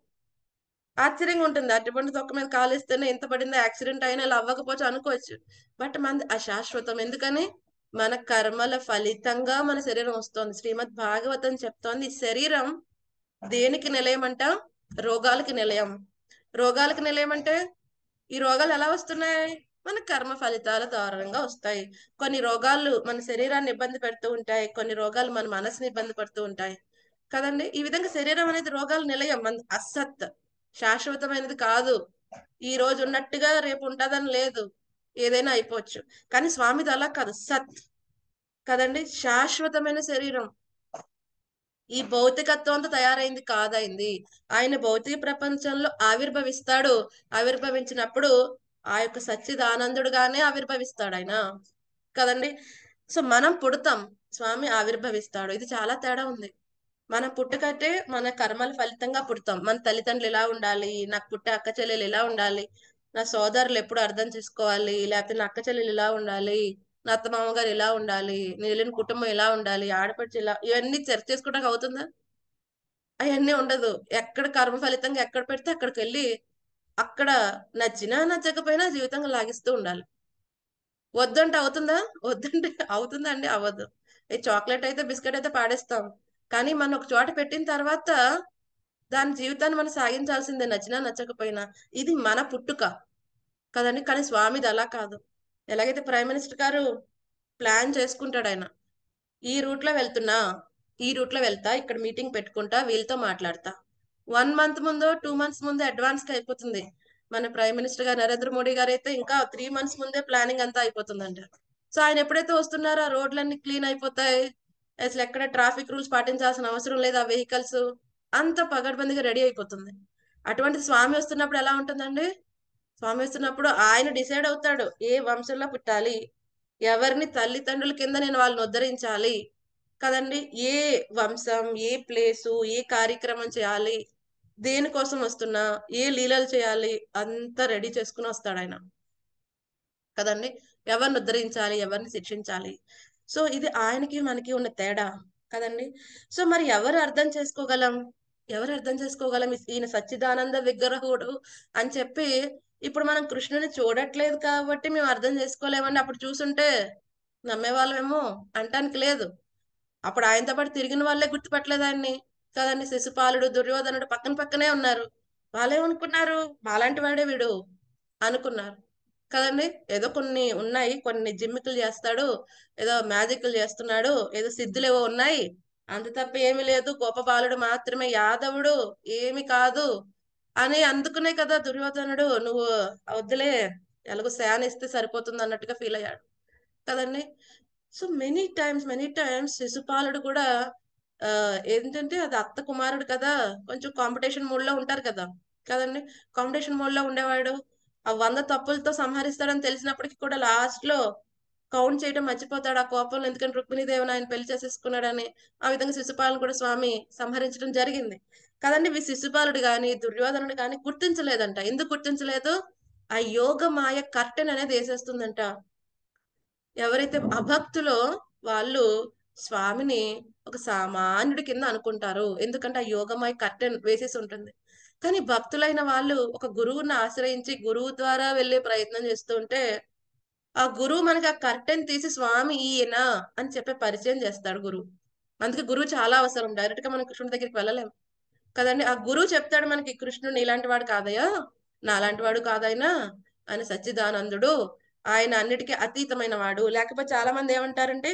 ఆశ్చర్యంగా ఉంటుంది అరటిపండు తొక్క మీద కాలు వేస్తేనే ఎంత పడిందో యాక్సిడెంట్ అయినా ఇలా అవ్వకపోవచ్చు అనుకోవచ్చు బట్ మన అశాశ్వతం ఎందుకని మన కర్మల ఫలితంగా మన శరీరం వస్తుంది శ్రీమద్ భాగవతం చెప్తోంది శరీరం దేనికి నిలయమంట రోగాలకి నిలయం రోగాలకి నిలయం అంటే ఈ రోగాలు ఎలా వస్తున్నాయి మన కర్మ ఫలితాల దారుణంగా వస్తాయి కొన్ని రోగాలు మన శరీరాన్ని ఇబ్బంది పెడుతూ ఉంటాయి కొన్ని రోగాలు మన మనసుని ఇబ్బంది పడుతూ ఉంటాయి కదండి ఈ విధంగా శరీరం అనేది రోగాలు నిలయం మన అసత్ శాశ్వతమైనది కాదు ఈ రోజు ఉన్నట్టుగా రేపు ఉంటుందని లేదు ఏదైనా అయిపోవచ్చు కానీ స్వామిది అలా కాదు సత్ కదండి శాశ్వతమైన శరీరం ఈ భౌతికత్వంతో తయారైంది కాదైంది ఆయన భౌతిక ప్రపంచంలో ఆవిర్భవిస్తాడు ఆవిర్భవించినప్పుడు ఆ యొక్క సచ్చిదానందుడుగానే ఆవిర్భవిస్తాడు ఆయన కదండి సో మనం పుడతాం స్వామి ఆవిర్భవిస్తాడు ఇది చాలా తేడా ఉంది మన పుట్టుకటే మన కర్మల ఫలితంగా పుడతాం మన తల్లిదండ్రులు ఇలా ఉండాలి నాకు పుట్టే అక్క చెల్లెలు ఇలా ఉండాలి నా సోదరులు ఎప్పుడు అర్థం చేసుకోవాలి లేకపోతే నా అక్క చెల్లెలు ఇలా ఉండాలి నా అత్త మామగారు ఇలా ఉండాలి నీళ్ళని కుటుంబం ఇలా ఉండాలి ఆడపడిచి ఇలా ఇవన్నీ చర్చ చేసుకోవడానికి అవుతుందా అవన్నీ ఉండదు ఎక్కడ కర్మ ఫలితంగా ఎక్కడ పెడితే అక్కడికి వెళ్ళి అక్కడ నచ్చినా నచ్చకపోయినా జీవితంగా లాగిస్తూ ఉండాలి వద్దంటే అవుతుందా వద్దంటే అవుతుందా అండి అవ్వదు ఈ చాక్లెట్ అయితే బిస్కెట్ అయితే పాడేస్తాం కానీ మనం ఒక చోట పెట్టిన తర్వాత దాని జీవితాన్ని మనం సాగించాల్సిందే నచ్చినా నచ్చకపోయినా ఇది మన పుట్టుక కదండి కానీ స్వామిది అలా కాదు ఎలాగైతే ప్రైమ్ మినిస్టర్ గారు ప్లాన్ చేసుకుంటాడు ఆయన ఈ రూట్లో వెళ్తున్నా ఈ రూట్లో వెళ్తా ఇక్కడ మీటింగ్ పెట్టుకుంటా వీళ్ళతో మాట్లాడతా వన్ మంత్ ముందు టూ మంత్స్ ముందు అడ్వాన్స్ అయిపోతుంది మన ప్రైమ్ మినిస్టర్ గారు నరేంద్ర మోడీ గారు అయితే ఇంకా త్రీ మంత్స్ ముందే ప్లానింగ్ అంతా అయిపోతుందంట సో ఆయన ఎప్పుడైతే వస్తున్నారో ఆ రోడ్లన్నీ క్లీన్ అయిపోతాయి అసలు ఎక్కడ ట్రాఫిక్ రూల్స్ పాటించాల్సిన అవసరం లేదు ఆ వెహికల్స్ అంత పగడ్బందిగా రెడీ అయిపోతుంది అటువంటి స్వామి వస్తున్నప్పుడు ఎలా ఉంటుందండి స్వామి వస్తున్నప్పుడు ఆయన డిసైడ్ అవుతాడు ఏ వంశంలో పుట్టాలి ఎవరిని తల్లిదండ్రుల కింద నేను వాళ్ళని ఉద్ధరించాలి కదండి ఏ వంశం ఏ ప్లేసు ఏ కార్యక్రమం చేయాలి దేనికోసం వస్తున్నా ఏ లీలలు చేయాలి అంతా రెడీ చేసుకుని వస్తాడు ఆయన కదండి ఎవరిని ఉద్ధరించాలి ఎవరిని శిక్షించాలి సో ఇది ఆయనకి మనకి ఉన్న తేడా కదండి సో మరి ఎవరు అర్థం చేసుకోగలం ఎవరు అర్థం చేసుకోగలం ఈయన సచ్చిదానంద విగ్రహుడు అని చెప్పి ఇప్పుడు మనం కృష్ణుని చూడట్లేదు కాబట్టి మేము అర్థం చేసుకోలేమని అప్పుడు చూసుంటే నమ్మేవాళ్ళమేమో అంటానికి లేదు అప్పుడు ఆయనతో పాటు తిరిగిన వాళ్ళే గుర్తుపట్టలేదు ఆయన్ని కదండి శిశుపాలుడు దుర్యోధనుడు పక్కన పక్కనే ఉన్నారు వాళ్ళేమనుకున్నారు మాలాంటి వాడే వీడు అనుకున్నారు కదండి ఏదో కొన్ని ఉన్నాయి కొన్ని జిమ్మికులు చేస్తాడు ఏదో మ్యాజిక్లు చేస్తున్నాడు ఏదో సిద్ధులు ఏవో ఉన్నాయి అంత తప్ప ఏమి లేదు గోపబాలుడు మాత్రమే యాదవుడు ఏమి కాదు అని అందుకునే కదా దుర్యోధనుడు నువ్వు వద్దులే ఎలాగో శాన్ ఇస్తే సరిపోతుంది అన్నట్టుగా ఫీల్ అయ్యాడు కదండి so many times many times శిశుపాలుడు కూడా ఏంటంటే అది అత్త కుమారుడు కదా కొంచెం కాంపిటీషన్ మూడ్ లో ఉంటారు కదా కదండి కాంపిటీషన్ మూడ్ లో ఉండేవాడు ఆ వంద తప్పులతో సంహరిస్తాడని తెలిసినప్పటికీ కూడా లాస్ట్ లో కౌంట్ చేయడం మర్చిపోతాడు ఆ కోపంలో ఎందుకంటే రుక్మిణీదేవిని ఆయన పెళ్లి చేసేసుకున్నాడని ఆ విధంగా శిశుపాలను కూడా స్వామి సంహరించడం జరిగింది కదండి మీ శిశుపాలుడు కానీ దుర్యోధనుడు కానీ గుర్తించలేదంట ఎందుకు గుర్తించలేదు ఆ యోగ మాయ కర్టెన్ అనేది వేసేస్తుందంట ఎవరైతే అభక్తులో వాళ్ళు స్వామిని ఒక సామాన్యుడి కింద అనుకుంటారు ఎందుకంటే ఆ యోగమై కర్టెన్ వేసేసి ఉంటుంది కానీ భక్తులైన వాళ్ళు ఒక గురువుని ఆశ్రయించి గురువు ద్వారా వెళ్ళే ప్రయత్నం చేస్తుంటే ఆ గురువు మనకి ఆ కర్టెన్ తీసి స్వామి ఈయన అని చెప్పే పరిచయం చేస్తాడు గురువు అందుకే గురువు చాలా అవసరం డైరెక్ట్ గా మనం కృష్ణుడి దగ్గరికి వెళ్ళలేము కదండి ఆ గురువు చెప్తాడు మనకి కృష్ణుడు ఇలాంటి వాడు కాదయా నాలాంటి వాడు కాదైనా ఆయన సచ్చిదానందుడు ఆయన అన్నిటికీ అతీతమైన వాడు లేకపోతే చాలా మంది ఏమంటారంటే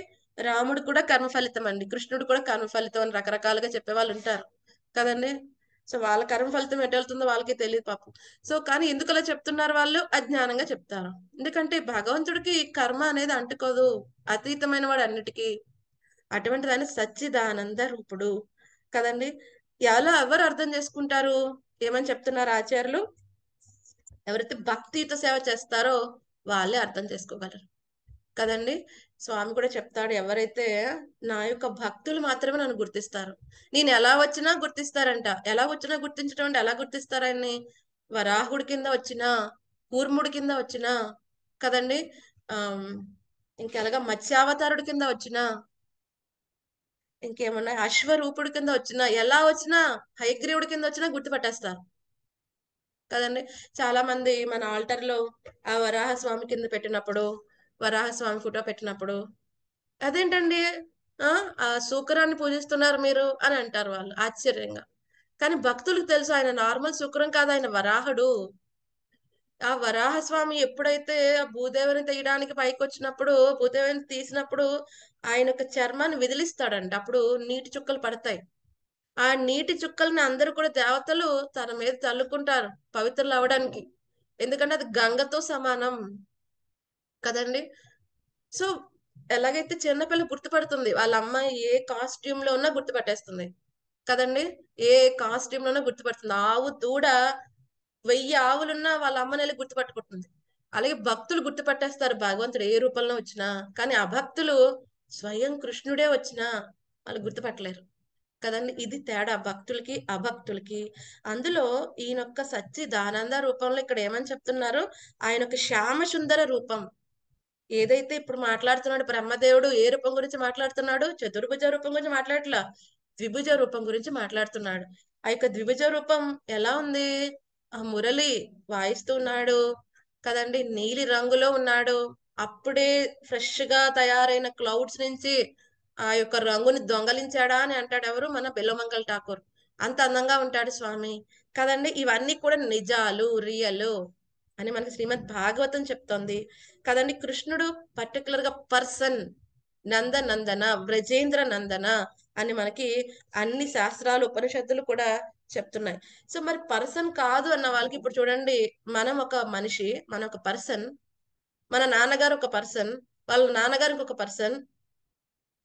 రాముడు కూడా కర్మఫలితం అండి కృష్ణుడు కూడా కర్మఫలితం అని రకరకాలుగా చెప్పే వాళ్ళు ఉంటారు కదండి సో వాళ్ళ ఫలితం ఎటు వెళ్తుందో వాళ్ళకి తెలియదు పాపం సో కానీ ఎందుకు అలా చెప్తున్నారు వాళ్ళు అజ్ఞానంగా చెప్తారు ఎందుకంటే భగవంతుడికి కర్మ అనేది అంటుకోదు అతీతమైన వాడు అన్నిటికీ అటువంటిది ఆయన సచ్చిదానంద రూపుడు కదండి ఎలా ఎవరు అర్థం చేసుకుంటారు ఏమని చెప్తున్నారు ఆచార్యులు ఎవరైతే భక్తితో సేవ చేస్తారో వాళ్ళే అర్థం చేసుకోగలరు కదండి స్వామి కూడా చెప్తాడు ఎవరైతే నా యొక్క భక్తులు మాత్రమే నన్ను గుర్తిస్తారు నేను ఎలా వచ్చినా గుర్తిస్తారంట ఎలా వచ్చినా గుర్తించడం అంటే ఎలా గుర్తిస్తారని వరాహుడి కింద వచ్చినా కూర్ముడి కింద వచ్చినా కదండి ఇంకెలాగా మత్స్యావతారుడి కింద వచ్చినా ఇంకేమన్నా అశ్వరూపుడి కింద వచ్చినా ఎలా వచ్చినా హయగ్రీవుడి కింద వచ్చినా గుర్తుపట్టేస్తారు కదండి చాలా మంది మన ఆల్టర్ లో ఆ వరాహ స్వామి కింద పెట్టినప్పుడు వరాహస్వామి ఫోటో పెట్టినప్పుడు అదేంటండి ఆ శుక్రాన్ని పూజిస్తున్నారు మీరు అని అంటారు వాళ్ళు ఆశ్చర్యంగా కానీ భక్తులకు తెలుసు ఆయన నార్మల్ శుక్రం కాదు ఆయన వరాహుడు ఆ వరాహస్వామి ఎప్పుడైతే ఆ భూదేవిని తీయడానికి పైకి వచ్చినప్పుడు భూదేవిని తీసినప్పుడు ఆయన యొక్క చర్మాన్ని విదిలిస్తాడంట అప్పుడు నీటి చుక్కలు పడతాయి ఆ నీటి చుక్కల్ని అందరూ కూడా దేవతలు తన మీద తల్లుకుంటారు పవిత్రులు అవడానికి ఎందుకంటే అది గంగతో సమానం కదండి సో ఎలాగైతే చిన్నపిల్ల గుర్తుపడుతుంది వాళ్ళ అమ్మాయి ఏ కాస్ట్యూమ్ లో ఉన్నా గుర్తుపట్టేస్తుంది కదండి ఏ కాస్ట్యూమ్ లోనే గుర్తుపడుతుంది ఆవు దూడ వెయ్యి ఆవులున్నా వాళ్ళ అమ్మని వెళ్ళి గుర్తుపట్టుకుంటుంది అలాగే భక్తులు గుర్తుపట్టేస్తారు భగవంతుడు ఏ రూపంలో వచ్చినా కానీ ఆ భక్తులు స్వయం కృష్ణుడే వచ్చినా వాళ్ళు గుర్తుపట్టలేరు కదండి ఇది తేడా భక్తులకి అభక్తులకి అందులో ఈయనొక్క సచ్చి దానంద రూపంలో ఇక్కడ ఏమని చెప్తున్నారు ఆయన ఒక శ్యామ సుందర రూపం ఏదైతే ఇప్పుడు మాట్లాడుతున్నాడు బ్రహ్మదేవుడు ఏ రూపం గురించి మాట్లాడుతున్నాడు చతుర్భుజ రూపం గురించి మాట్లాడలా ద్విభుజ రూపం గురించి మాట్లాడుతున్నాడు ఆ యొక్క ద్విభుజ రూపం ఎలా ఉంది ఆ మురళి వాయిస్తూ ఉన్నాడు కదండి నీలి రంగులో ఉన్నాడు అప్పుడే ఫ్రెష్ గా తయారైన క్లౌడ్స్ నుంచి ఆ యొక్క రంగుని దొంగలించాడా అని అంటాడు ఎవరు మన బెల్లమంగల్ ఠాకూర్ అంత అందంగా ఉంటాడు స్వామి కదండి ఇవన్నీ కూడా నిజాలు రియలు అని మనకి శ్రీమద్ భాగవతం చెప్తోంది కదండి కృష్ణుడు పర్టికులర్ గా పర్సన్ నంద నందన వ్రజేంద్ర నందన అని మనకి అన్ని శాస్త్రాలు ఉపనిషత్తులు కూడా చెప్తున్నాయి సో మరి పర్సన్ కాదు అన్న వాళ్ళకి ఇప్పుడు చూడండి మనం ఒక మనిషి మన ఒక పర్సన్ మన నాన్నగారు ఒక పర్సన్ వాళ్ళ నాన్నగారు ఇంకొక పర్సన్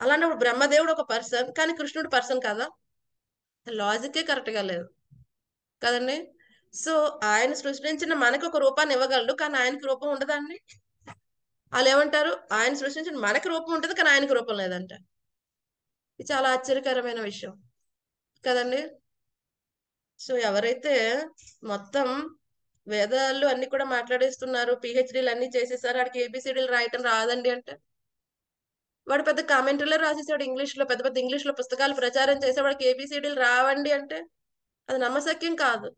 అలాంటప్పుడు బ్రహ్మదేవుడు ఒక పర్సన్ కానీ కృష్ణుడు పర్సన్ కాదా లాజికే కరెక్ట్గా లేదు కదండి సో ఆయన సృష్టించిన మనకు ఒక రూపాన్ని ఇవ్వగలడు కానీ ఆయనకి రూపం ఉండదండి వాళ్ళు ఏమంటారు ఆయన సృష్టించిన మనకి రూపం ఉంటుంది కానీ ఆయనకి రూపం లేదంట ఇది చాలా ఆశ్చర్యకరమైన విషయం కదండి సో ఎవరైతే మొత్తం వేదాలు అన్ని కూడా మాట్లాడేస్తున్నారు పిహెచ్డీలు అన్ని చేసేసారు వాడికి ఏబిసిడీలు రాయటం రాదండి అంటే వాడు పెద్ద కామెంటరీలో రాసేసాడు ఇంగ్లీష్ లో పెద్ద పెద్ద ఇంగ్లీష్ లో పుస్తకాలు ప్రచారం చేసే వాడికి ఏబిసిడీలు రావండి అంటే అది నమ్మశక్యం కాదు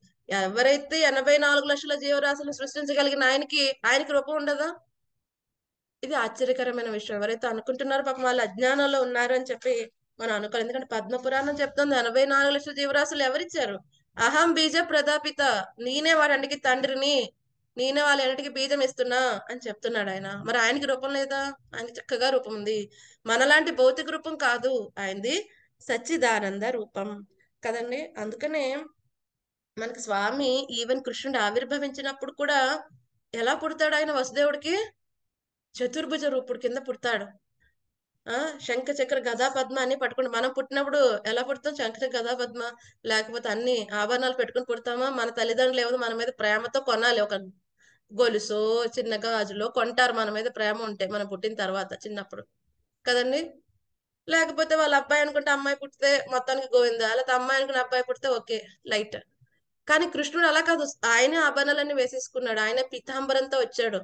ఎవరైతే ఎనభై నాలుగు లక్షల జీవరాశులను సృష్టించగలిగిన ఆయనకి ఆయనకి రూపం ఉండదా ఇది ఆశ్చర్యకరమైన విషయం ఎవరైతే అనుకుంటున్నారో పాపం వాళ్ళు అజ్ఞానంలో ఉన్నారు అని చెప్పి మనం అనుకోవాలి ఎందుకంటే పద్మపురాణం చెప్తుంది ఎనభై నాలుగు లక్షల జీవరాశులు ఎవరిచ్చారు అహం బీజ ప్రదాపిత నేనే వాడంటికి తండ్రిని నేనే వాళ్ళ ఎన్నిటికి బీజం ఇస్తున్నా అని చెప్తున్నాడు ఆయన మరి ఆయనకి రూపం లేదా ఆయనకి చక్కగా రూపం ఉంది మనలాంటి భౌతిక రూపం కాదు ఆయనది సచ్చిదానంద రూపం కదండి అందుకనే మనకి స్వామి ఈవెన్ కృష్ణుడు ఆవిర్భవించినప్పుడు కూడా ఎలా పుడతాడు ఆయన వసుదేవుడికి చతుర్భుజ రూపుడు కింద పుడతాడు ఆ శంఖ చక్ర గదా పద్మ అని పట్టుకుంటు మనం పుట్టినప్పుడు ఎలా పుడతాం శంఖ గదా పద్మ లేకపోతే అన్ని ఆభరణాలు పెట్టుకుని పుడతామా మన తల్లిదండ్రులు ఏమో మన మీద ప్రేమతో కొనాలి ఒక గొలుసు చిన్న గాజులో కొంటారు మన మీద ప్రేమ ఉంటే మనం పుట్టిన తర్వాత చిన్నప్పుడు కదండి లేకపోతే వాళ్ళ అబ్బాయి అనుకుంటే అమ్మాయి పుట్టితే మొత్తానికి గోవిందా లేకపోతే అమ్మాయి అనుకున్న అబ్బాయి పుడితే ఓకే లైట్ కానీ కృష్ణుడు అలా కాదు ఆయన ఆభరణాలన్నీ వేసేసుకున్నాడు ఆయన పితాంబరంతో వచ్చాడు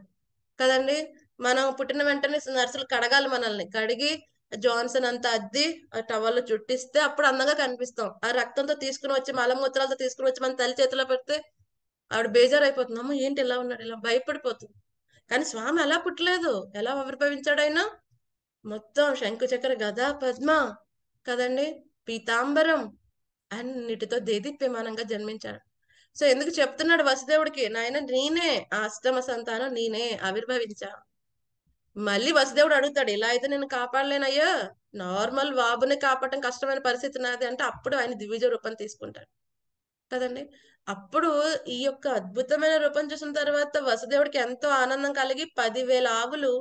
కదండి మనం పుట్టిన వెంటనే నర్సులు కడగాలి మనల్ని కడిగి జాన్సన్ అంతా అద్ది టవల్ చుట్టిస్తే అప్పుడు అందంగా కనిపిస్తాం ఆ రక్తంతో తీసుకుని వచ్చి మలమూత్రాలతో తీసుకుని వచ్చి మన తల్లి చేతిలో పెడితే ఆవిడ బేజారు అయిపోతుంది అమ్మ ఏంటి ఇలా ఉన్నాడు ఇలా భయపడిపోతుంది కానీ స్వామి ఎలా పుట్టలేదు ఎలా ఆవిర్భవించాడు ఆయన మొత్తం శంకు చక్ర గదా పద్మ కదండి పీతాంబరం అన్నిటితో దేదీప్యమానంగా జన్మించాడు సో ఎందుకు చెప్తున్నాడు వసుదేవుడికి నాయన నేనే ఆ అష్టమ సంతానం నేనే ఆవిర్భవించా మళ్ళీ వసుదేవుడు అడుగుతాడు ఇలా అయితే నేను కాపాడలేనయ్యా నార్మల్ బాబుని కాపాడటం కష్టమైన పరిస్థితి నాది అంటే అప్పుడు ఆయన దివ్య రూపం తీసుకుంటాడు కదండి అప్పుడు ఈ యొక్క అద్భుతమైన రూపం చూసిన తర్వాత వసుదేవుడికి ఎంతో ఆనందం కలిగి పదివేల ఆవులు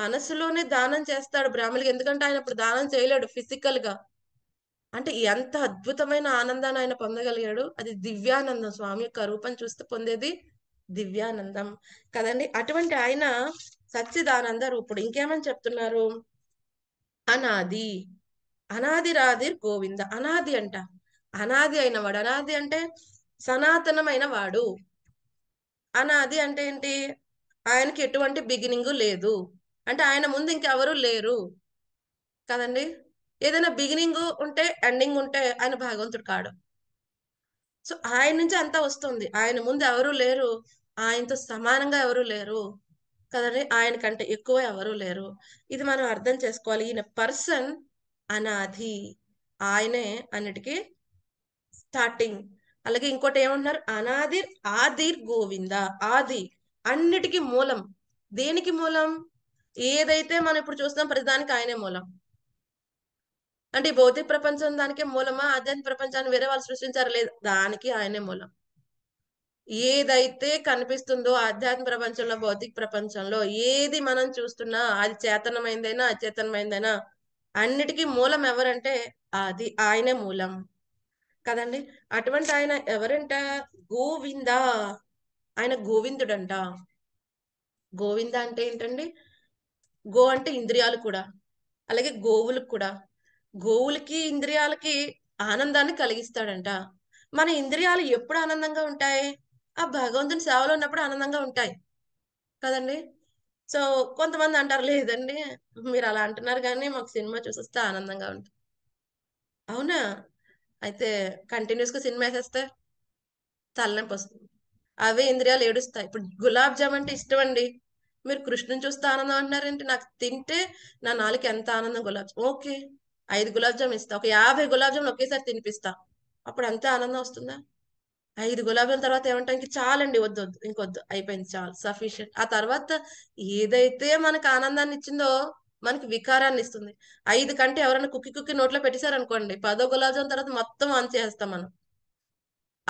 మనసులోనే దానం చేస్తాడు బ్రాహ్మణులకి ఎందుకంటే ఆయన ఇప్పుడు దానం చేయలేడు ఫిజికల్ గా అంటే ఎంత అద్భుతమైన ఆనందాన్ని ఆయన పొందగలిగాడు అది దివ్యానందం స్వామి యొక్క రూపం చూస్తే పొందేది దివ్యానందం కదండి అటువంటి ఆయన సచ్చిదానంద రూపుడు ఇంకేమని చెప్తున్నారు అనాది అనాది రాధిర్ గోవింద అనాది అంట అనాది అయిన వాడు అనాది అంటే సనాతనమైన వాడు అనాది అంటే ఏంటి ఆయనకి ఎటువంటి బిగినింగ్ లేదు అంటే ఆయన ముందు ఇంకెవరు లేరు కదండి ఏదైనా బిగినింగ్ ఉంటే ఎండింగ్ ఉంటే ఆయన భగవంతుడు కాడు సో ఆయన నుంచి అంతా వస్తుంది ఆయన ముందు ఎవరు లేరు ఆయనతో సమానంగా ఎవరు లేరు కదండి ఆయన కంటే ఎక్కువ ఎవరు లేరు ఇది మనం అర్థం చేసుకోవాలి ఈయన పర్సన్ అనాది ఆయనే అన్నిటికీ స్టార్టింగ్ అలాగే ఇంకోటి ఏమంటున్నారు అనాదిర్ ఆదిర్ గోవింద ఆది అన్నిటికీ మూలం దేనికి మూలం ఏదైతే మనం ఇప్పుడు చూస్తున్నాం ప్రతిదానికి ఆయనే మూలం అంటే ఈ భౌతిక ప్రపంచం దానికే మూలమా ఆధ్యాత్మిక ప్రపంచాన్ని వేరే వాళ్ళు సృష్టించారు లేదు దానికి ఆయనే మూలం ఏదైతే కనిపిస్తుందో ఆధ్యాత్మిక ప్రపంచంలో భౌతిక ప్రపంచంలో ఏది మనం చూస్తున్నా అది చేతనమైందైనా అచేతనమైందైనా అన్నిటికీ మూలం ఎవరంటే అది ఆయనే మూలం కదండి అటువంటి ఆయన ఎవరంట గోవింద ఆయన గోవిందుడంట గోవింద అంటే ఏంటండి గో అంటే ఇంద్రియాలు కూడా అలాగే గోవులకు కూడా గోవులకి ఇంద్రియాలకి ఆనందాన్ని కలిగిస్తాడంట మన ఇంద్రియాలు ఎప్పుడు ఆనందంగా ఉంటాయి ఆ భగవంతుని సేవలో ఉన్నప్పుడు ఆనందంగా ఉంటాయి కదండి సో కొంతమంది అంటారు లేదండి మీరు అలా అంటున్నారు కానీ మాకు సినిమా చూసేస్తే ఆనందంగా ఉంటుంది అవునా అయితే కంటిన్యూస్గా సినిమా వేసేస్తే తలనొప్పి వస్తుంది అవే ఇంద్రియాలు ఏడుస్తాయి ఇప్పుడు గులాబ్ జామ్ అంటే ఇష్టం అండి మీరు కృష్ణుని చూస్తే ఆనందం అంటున్నారంటే నాకు తింటే నా నాలుగు ఎంత ఆనందం గులాబ్ ఓకే ఐదు గులాబ్ జామ్ ఇస్తా ఒక యాభై గులాబ్ జామ్ ఒకేసారి తినిపిస్తా అప్పుడు అంతే ఆనందం వస్తుందా ఐదు గులాబ్ తర్వాత ఏమంటాం ఇంక చాలండి వద్దు వద్దు ఇంకొద్దు అయిపోయింది చాలు సఫిషియంట్ ఆ తర్వాత ఏదైతే మనకు ఆనందాన్ని ఇచ్చిందో మనకి వికారాన్ని ఇస్తుంది ఐదు కంటే ఎవరైనా కుక్కి కుక్కి నోట్లో పెట్టేశారనుకోండి పదో గులాబ్ తర్వాత మొత్తం ఆన్ చేస్తాం మనం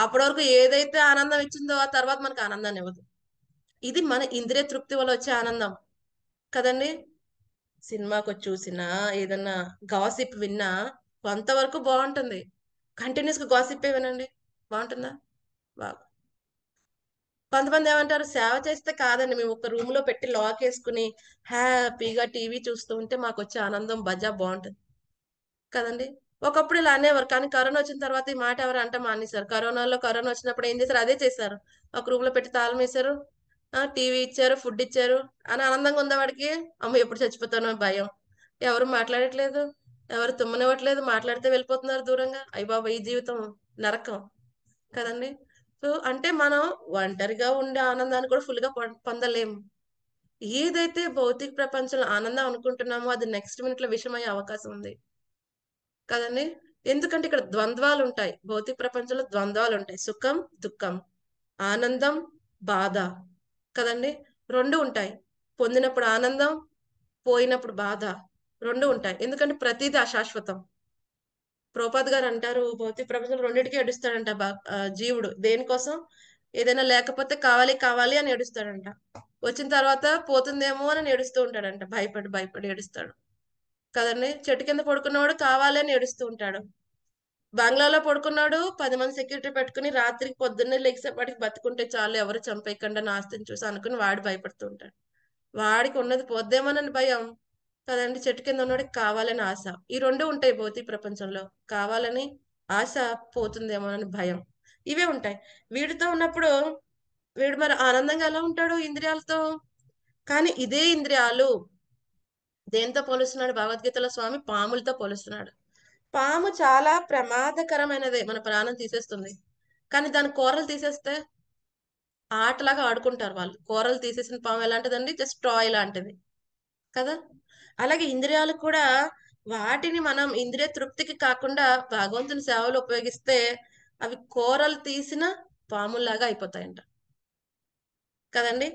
అప్పటి వరకు ఏదైతే ఆనందం ఇచ్చిందో ఆ తర్వాత మనకు ఆనందాన్ని ఇవ్వదు ఇది మన ఇంద్రియ తృప్తి వల్ల వచ్చే ఆనందం కదండి సినిమాకు చూసినా ఏదన్నా గాసిప్ విన్నా కొంతవరకు బాగుంటుంది కంటిన్యూస్ గా గాసిప్పే వినండి బాగుంటుందా బాగు కొంతమంది ఏమంటారు సేవ చేస్తే కాదండి మేము ఒక రూమ్ లో పెట్టి లాక్ వేసుకుని హ్యాపీగా టీవీ చూస్తూ ఉంటే మాకు వచ్చే ఆనందం బజా బాగుంటుంది కదండి ఒకప్పుడు ఇలా అనేవారు కానీ కరోనా వచ్చిన తర్వాత ఈ మాట ఎవరు అంట మానేశారు కరోనాలో కరోనా వచ్చినప్పుడు ఏం చేశారు అదే చేశారు ఒక రూమ్ లో పెట్టి తాళం వేశారు టీవీ ఇచ్చారు ఫుడ్ ఇచ్చారు అని ఆనందంగా ఉందా వాడికి అమ్మ ఎప్పుడు చచ్చిపోతానో భయం ఎవరు మాట్లాడట్లేదు ఎవరు తుమ్మనివ్వట్లేదు మాట్లాడితే వెళ్ళిపోతున్నారు దూరంగా అయ్యి బాబా ఈ జీవితం నరకం కదండి సో అంటే మనం ఒంటరిగా ఉండే ఆనందాన్ని కూడా ఫుల్ గా పొందలేము ఏదైతే భౌతిక ప్రపంచంలో ఆనందం అనుకుంటున్నామో అది నెక్స్ట్ మినిట్ లో విషమయ్యే అవకాశం ఉంది కదండి ఎందుకంటే ఇక్కడ ద్వంద్వాలు ఉంటాయి భౌతిక ప్రపంచంలో ద్వంద్వాలు ఉంటాయి సుఖం దుఃఖం ఆనందం బాధ కదండి రెండు ఉంటాయి పొందినప్పుడు ఆనందం పోయినప్పుడు బాధ రెండు ఉంటాయి ఎందుకంటే ప్రతిదీ అశాశ్వతం ప్రోపాద్ గారు అంటారు భౌతిక ప్రపంచం రెండింటికి ఏడుస్తాడంట జీవుడు దేనికోసం ఏదైనా లేకపోతే కావాలి కావాలి అని ఏడుస్తాడంట వచ్చిన తర్వాత పోతుందేమో అని ఏడుస్తూ ఉంటాడంట భయపడి భయపడి ఏడుస్తాడు కదండి చెట్టు కింద పడుకున్నవాడు కావాలి అని ఏడుస్తూ ఉంటాడు బంగ్లాలో పడుకున్నాడు పది మంది సెక్యూరిటీ పెట్టుకుని రాత్రికి పొద్దున్నే లెగ్స్ బతుకుంటే చాలు ఎవరు చంపేయకుండా నాస్తిని చూసి అనుకుని వాడు భయపడుతూ ఉంటాడు వాడికి ఉన్నది పోద్దేమోనని భయం కదండి చెట్టు కింద ఉన్నవాడికి కావాలని ఆశ ఈ రెండు ఉంటాయి పోతి ప్రపంచంలో కావాలని ఆశ పోతుందేమోనని భయం ఇవే ఉంటాయి వీడితో ఉన్నప్పుడు వీడు మరి ఆనందంగా ఎలా ఉంటాడు ఇంద్రియాలతో కానీ ఇదే ఇంద్రియాలు దేంతో పోలుస్తున్నాడు భగవద్గీతలో స్వామి పాములతో పోలుస్తున్నాడు పాము చాలా ప్రమాదకరమైనది మన ప్రాణం తీసేస్తుంది కానీ దాని కూరలు తీసేస్తే ఆటలాగా ఆడుకుంటారు వాళ్ళు కూరలు తీసేసిన పాము ఎలాంటిదండి జస్ట్ టాయ్ లాంటిది కదా అలాగే ఇంద్రియాలు కూడా వాటిని మనం ఇంద్రియ తృప్తికి కాకుండా భగవంతుని సేవలు ఉపయోగిస్తే అవి కూరలు తీసిన పాముల్లాగా అయిపోతాయంట కదండి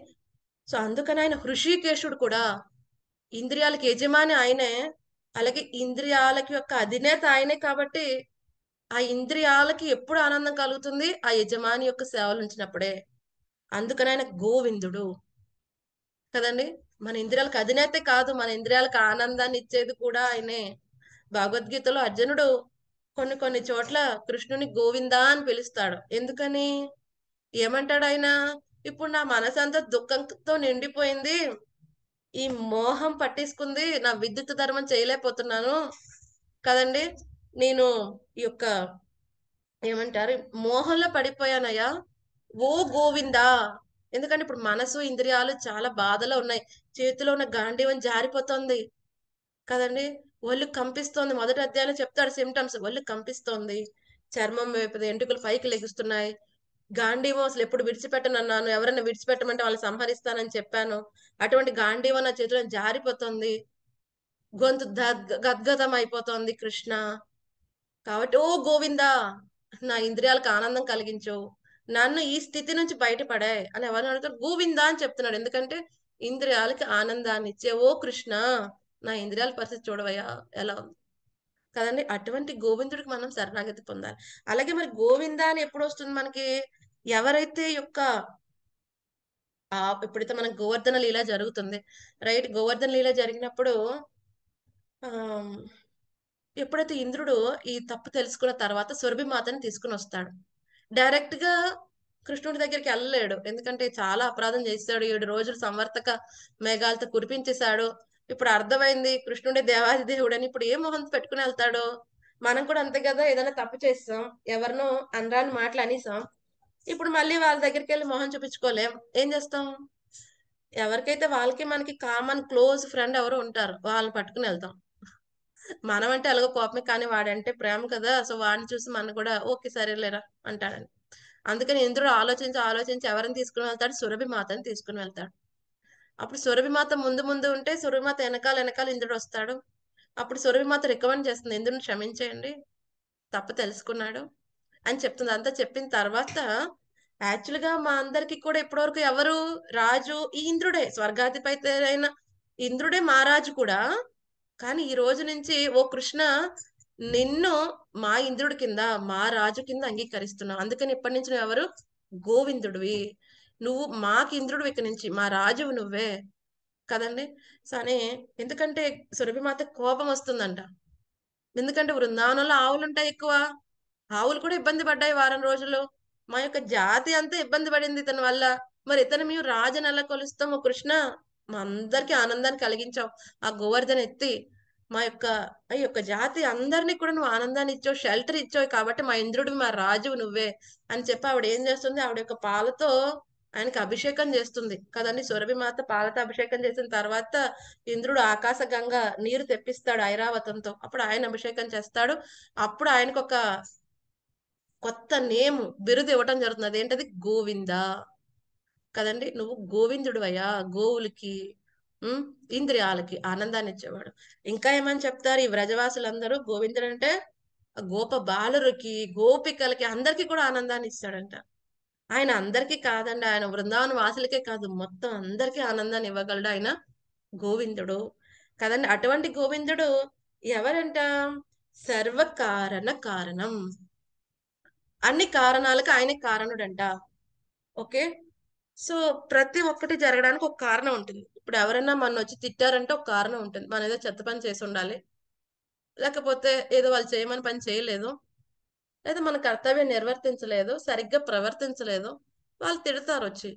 సో అందుకని ఆయన హృషికేశుడు కూడా ఇంద్రియాలకు యజమాని ఆయనే అలాగే ఇంద్రియాలకి యొక్క అధినేత ఆయనే కాబట్టి ఆ ఇంద్రియాలకి ఎప్పుడు ఆనందం కలుగుతుంది ఆ యజమాని యొక్క సేవలు ఉంచినప్పుడే అందుకని ఆయన గోవిందుడు కదండి మన ఇంద్రియాలకు అధినేతే కాదు మన ఇంద్రియాలకు ఆనందాన్ని ఇచ్చేది కూడా ఆయనే భగవద్గీతలో అర్జునుడు కొన్ని కొన్ని చోట్ల కృష్ణుని గోవిందా అని పిలుస్తాడు ఎందుకని ఏమంటాడు ఆయన ఇప్పుడు నా మనసు అంతా దుఃఖంతో నిండిపోయింది ఈ మోహం పట్టేసుకుంది నా విద్యుత్ ధర్మం చేయలేకపోతున్నాను కదండి నేను ఈ యొక్క ఏమంటారు మోహంలో పడిపోయానయ్యా ఓ గోవిందా ఎందుకంటే ఇప్పుడు మనసు ఇంద్రియాలు చాలా బాధలో ఉన్నాయి చేతిలో ఉన్న గాంధీవం జారిపోతుంది కదండి ఒళ్ళు కంపిస్తోంది మొదటి అధ్యాయంలో చెప్తాడు సిమ్టమ్స్ ఒళ్ళు కంపిస్తోంది చర్మం వైపు ఎంటుకలు పైకి లెగుస్తున్నాయి గాంధీవం అసలు ఎప్పుడు విడిచిపెట్టనన్నాను ఎవరైనా విడిచిపెట్టమంటే వాళ్ళు సంహరిస్తానని చెప్పాను అటువంటి గాంధీ నా చేతిలో జారిపోతుంది గొంతు గద్గతం అయిపోతుంది కృష్ణ కాబట్టి ఓ గోవిందా నా ఇంద్రియాలకు ఆనందం కలిగించు నన్ను ఈ స్థితి నుంచి బయటపడే అని ఎవరిని అడుగుతారు గోవిందా అని చెప్తున్నాడు ఎందుకంటే ఇంద్రియాలకి ఆనందాన్ని ఇచ్చే ఓ కృష్ణ నా ఇంద్రియాల పరిస్థితి చూడవయ్యా ఎలా ఉంది కదండి అటువంటి గోవిందుడికి మనం శరణాగతి పొందాలి అలాగే మరి గోవింద అని ఎప్పుడు వస్తుంది మనకి ఎవరైతే యొక్క ఆ ఎప్పుడైతే మనకు గోవర్ధన లీల జరుగుతుంది రైట్ గోవర్ధన లీల జరిగినప్పుడు ఆ ఎప్పుడైతే ఇంద్రుడు ఈ తప్పు తెలుసుకున్న తర్వాత మాతని తీసుకుని వస్తాడు డైరెక్ట్ గా కృష్ణుడి దగ్గరికి వెళ్ళలేడు ఎందుకంటే చాలా అపరాధం చేశాడు ఏడు రోజులు సంవర్తక మేఘాలతో కురిపించేశాడు ఇప్పుడు అర్థమైంది కృష్ణుడే దేవాది దేవుడు అని ఇప్పుడు ఏ మొహం పెట్టుకుని వెళ్తాడు మనం కూడా అంతే కదా ఏదైనా తప్పు చేస్తాం ఎవరినో అనరాని మాటలు అనేసాం ఇప్పుడు మళ్ళీ వాళ్ళ దగ్గరికి వెళ్ళి మొహం చూపించుకోలేం ఏం చేస్తాం ఎవరికైతే వాళ్ళకి మనకి కామన్ క్లోజ్ ఫ్రెండ్ ఎవరు ఉంటారు వాళ్ళని పట్టుకుని వెళ్తాం మనం అంటే ఎలాగో కోపమే కానీ వాడంటే ప్రేమ కదా సో వాడిని చూసి మనం కూడా ఓకే సరే లేరా అంటాడని అందుకని ఇంద్రుడు ఆలోచించి ఆలోచించి ఎవరిని తీసుకుని వెళ్తాడు సురభి మాతని తీసుకుని వెళ్తాడు అప్పుడు సురభి మాత ముందు ముందు ఉంటే సురభి మాత వెనకాల వెనకాల ఇంద్రుడు వస్తాడు అప్పుడు సురభి మాత రికమెండ్ చేస్తుంది ఇంద్రుని క్షమించేయండి తప్పు తెలుసుకున్నాడు అని చెప్తుంది అంతా చెప్పిన తర్వాత యాక్చువల్ గా మా అందరికి కూడా ఇప్పటివరకు ఎవరు రాజు ఈ ఇంద్రుడే స్వర్గాధిపై ఇంద్రుడే మహారాజు కూడా కానీ ఈ రోజు నుంచి ఓ కృష్ణ నిన్ను మా ఇంద్రుడి కింద మా రాజు కింద అంగీకరిస్తున్నావు అందుకని ఇప్పటి నుంచి నువ్వు ఎవరు గోవిందుడివి నువ్వు మాకు ఇంద్రుడు ఇక్కడి నుంచి మా రాజువు నువ్వే కదండి సరే ఎందుకంటే సురభిమాత కోపం వస్తుందంట ఎందుకంటే వృందావనంలో ఆవులు ఉంటాయి ఎక్కువ ఆవులు కూడా ఇబ్బంది పడ్డాయి వారం రోజులు మా యొక్క జాతి అంతా ఇబ్బంది పడింది ఇతని వల్ల మరి ఇతను మేము రాజు నెల కొలుస్తాము కృష్ణ మా అందరికి ఆనందాన్ని కలిగించావు ఆ గోవర్ధన్ ఎత్తి మా యొక్క ఆ యొక్క జాతి అందరినీ కూడా నువ్వు ఆనందాన్ని ఇచ్చావు షెల్టర్ ఇచ్చావు కాబట్టి మా ఇంద్రుడు మా రాజు నువ్వే అని చెప్పి ఆవిడ ఏం చేస్తుంది ఆవిడ యొక్క పాలతో ఆయనకి అభిషేకం చేస్తుంది కదండి సురభి మాత పాలతో అభిషేకం చేసిన తర్వాత ఇంద్రుడు ఆకాశ గంగ నీరు తెప్పిస్తాడు ఐరావతంతో అప్పుడు ఆయన అభిషేకం చేస్తాడు అప్పుడు ఆయనకు ఒక కొత్త నేమ్ బిరుదు ఇవ్వటం జరుగుతుంది అదేంటది గోవింద కదండి నువ్వు గోవిందుడు అయ్యా గోవులకి ఇంద్రియాలకి ఆనందాన్ని ఇచ్చేవాడు ఇంకా ఏమని చెప్తారు ఈ వ్రజవాసులందరూ గోవిందుడు అంటే గోప బాలురికి గోపికలకి అందరికీ కూడా ఆనందాన్ని ఇస్తాడంట ఆయన అందరికీ కాదండి ఆయన బృందావన వాసులకే కాదు మొత్తం అందరికీ ఆనందాన్ని ఇవ్వగలడు ఆయన గోవిందుడు కదండి అటువంటి గోవిందుడు ఎవరంట సర్వకారణ కారణం అన్ని కారణాలకు ఆయన కారణుడంట ఓకే సో ప్రతి ఒక్కటి జరగడానికి ఒక కారణం ఉంటుంది ఇప్పుడు ఎవరైనా మన వచ్చి తిట్టారంటే ఒక కారణం ఉంటుంది మనం ఏదో చెత్త పని చేసి ఉండాలి లేకపోతే ఏదో వాళ్ళు చేయమని పని చేయలేదు లేదా మన కర్తవ్యం నిర్వర్తించలేదు సరిగ్గా ప్రవర్తించలేదు వాళ్ళు తిడతారు వచ్చి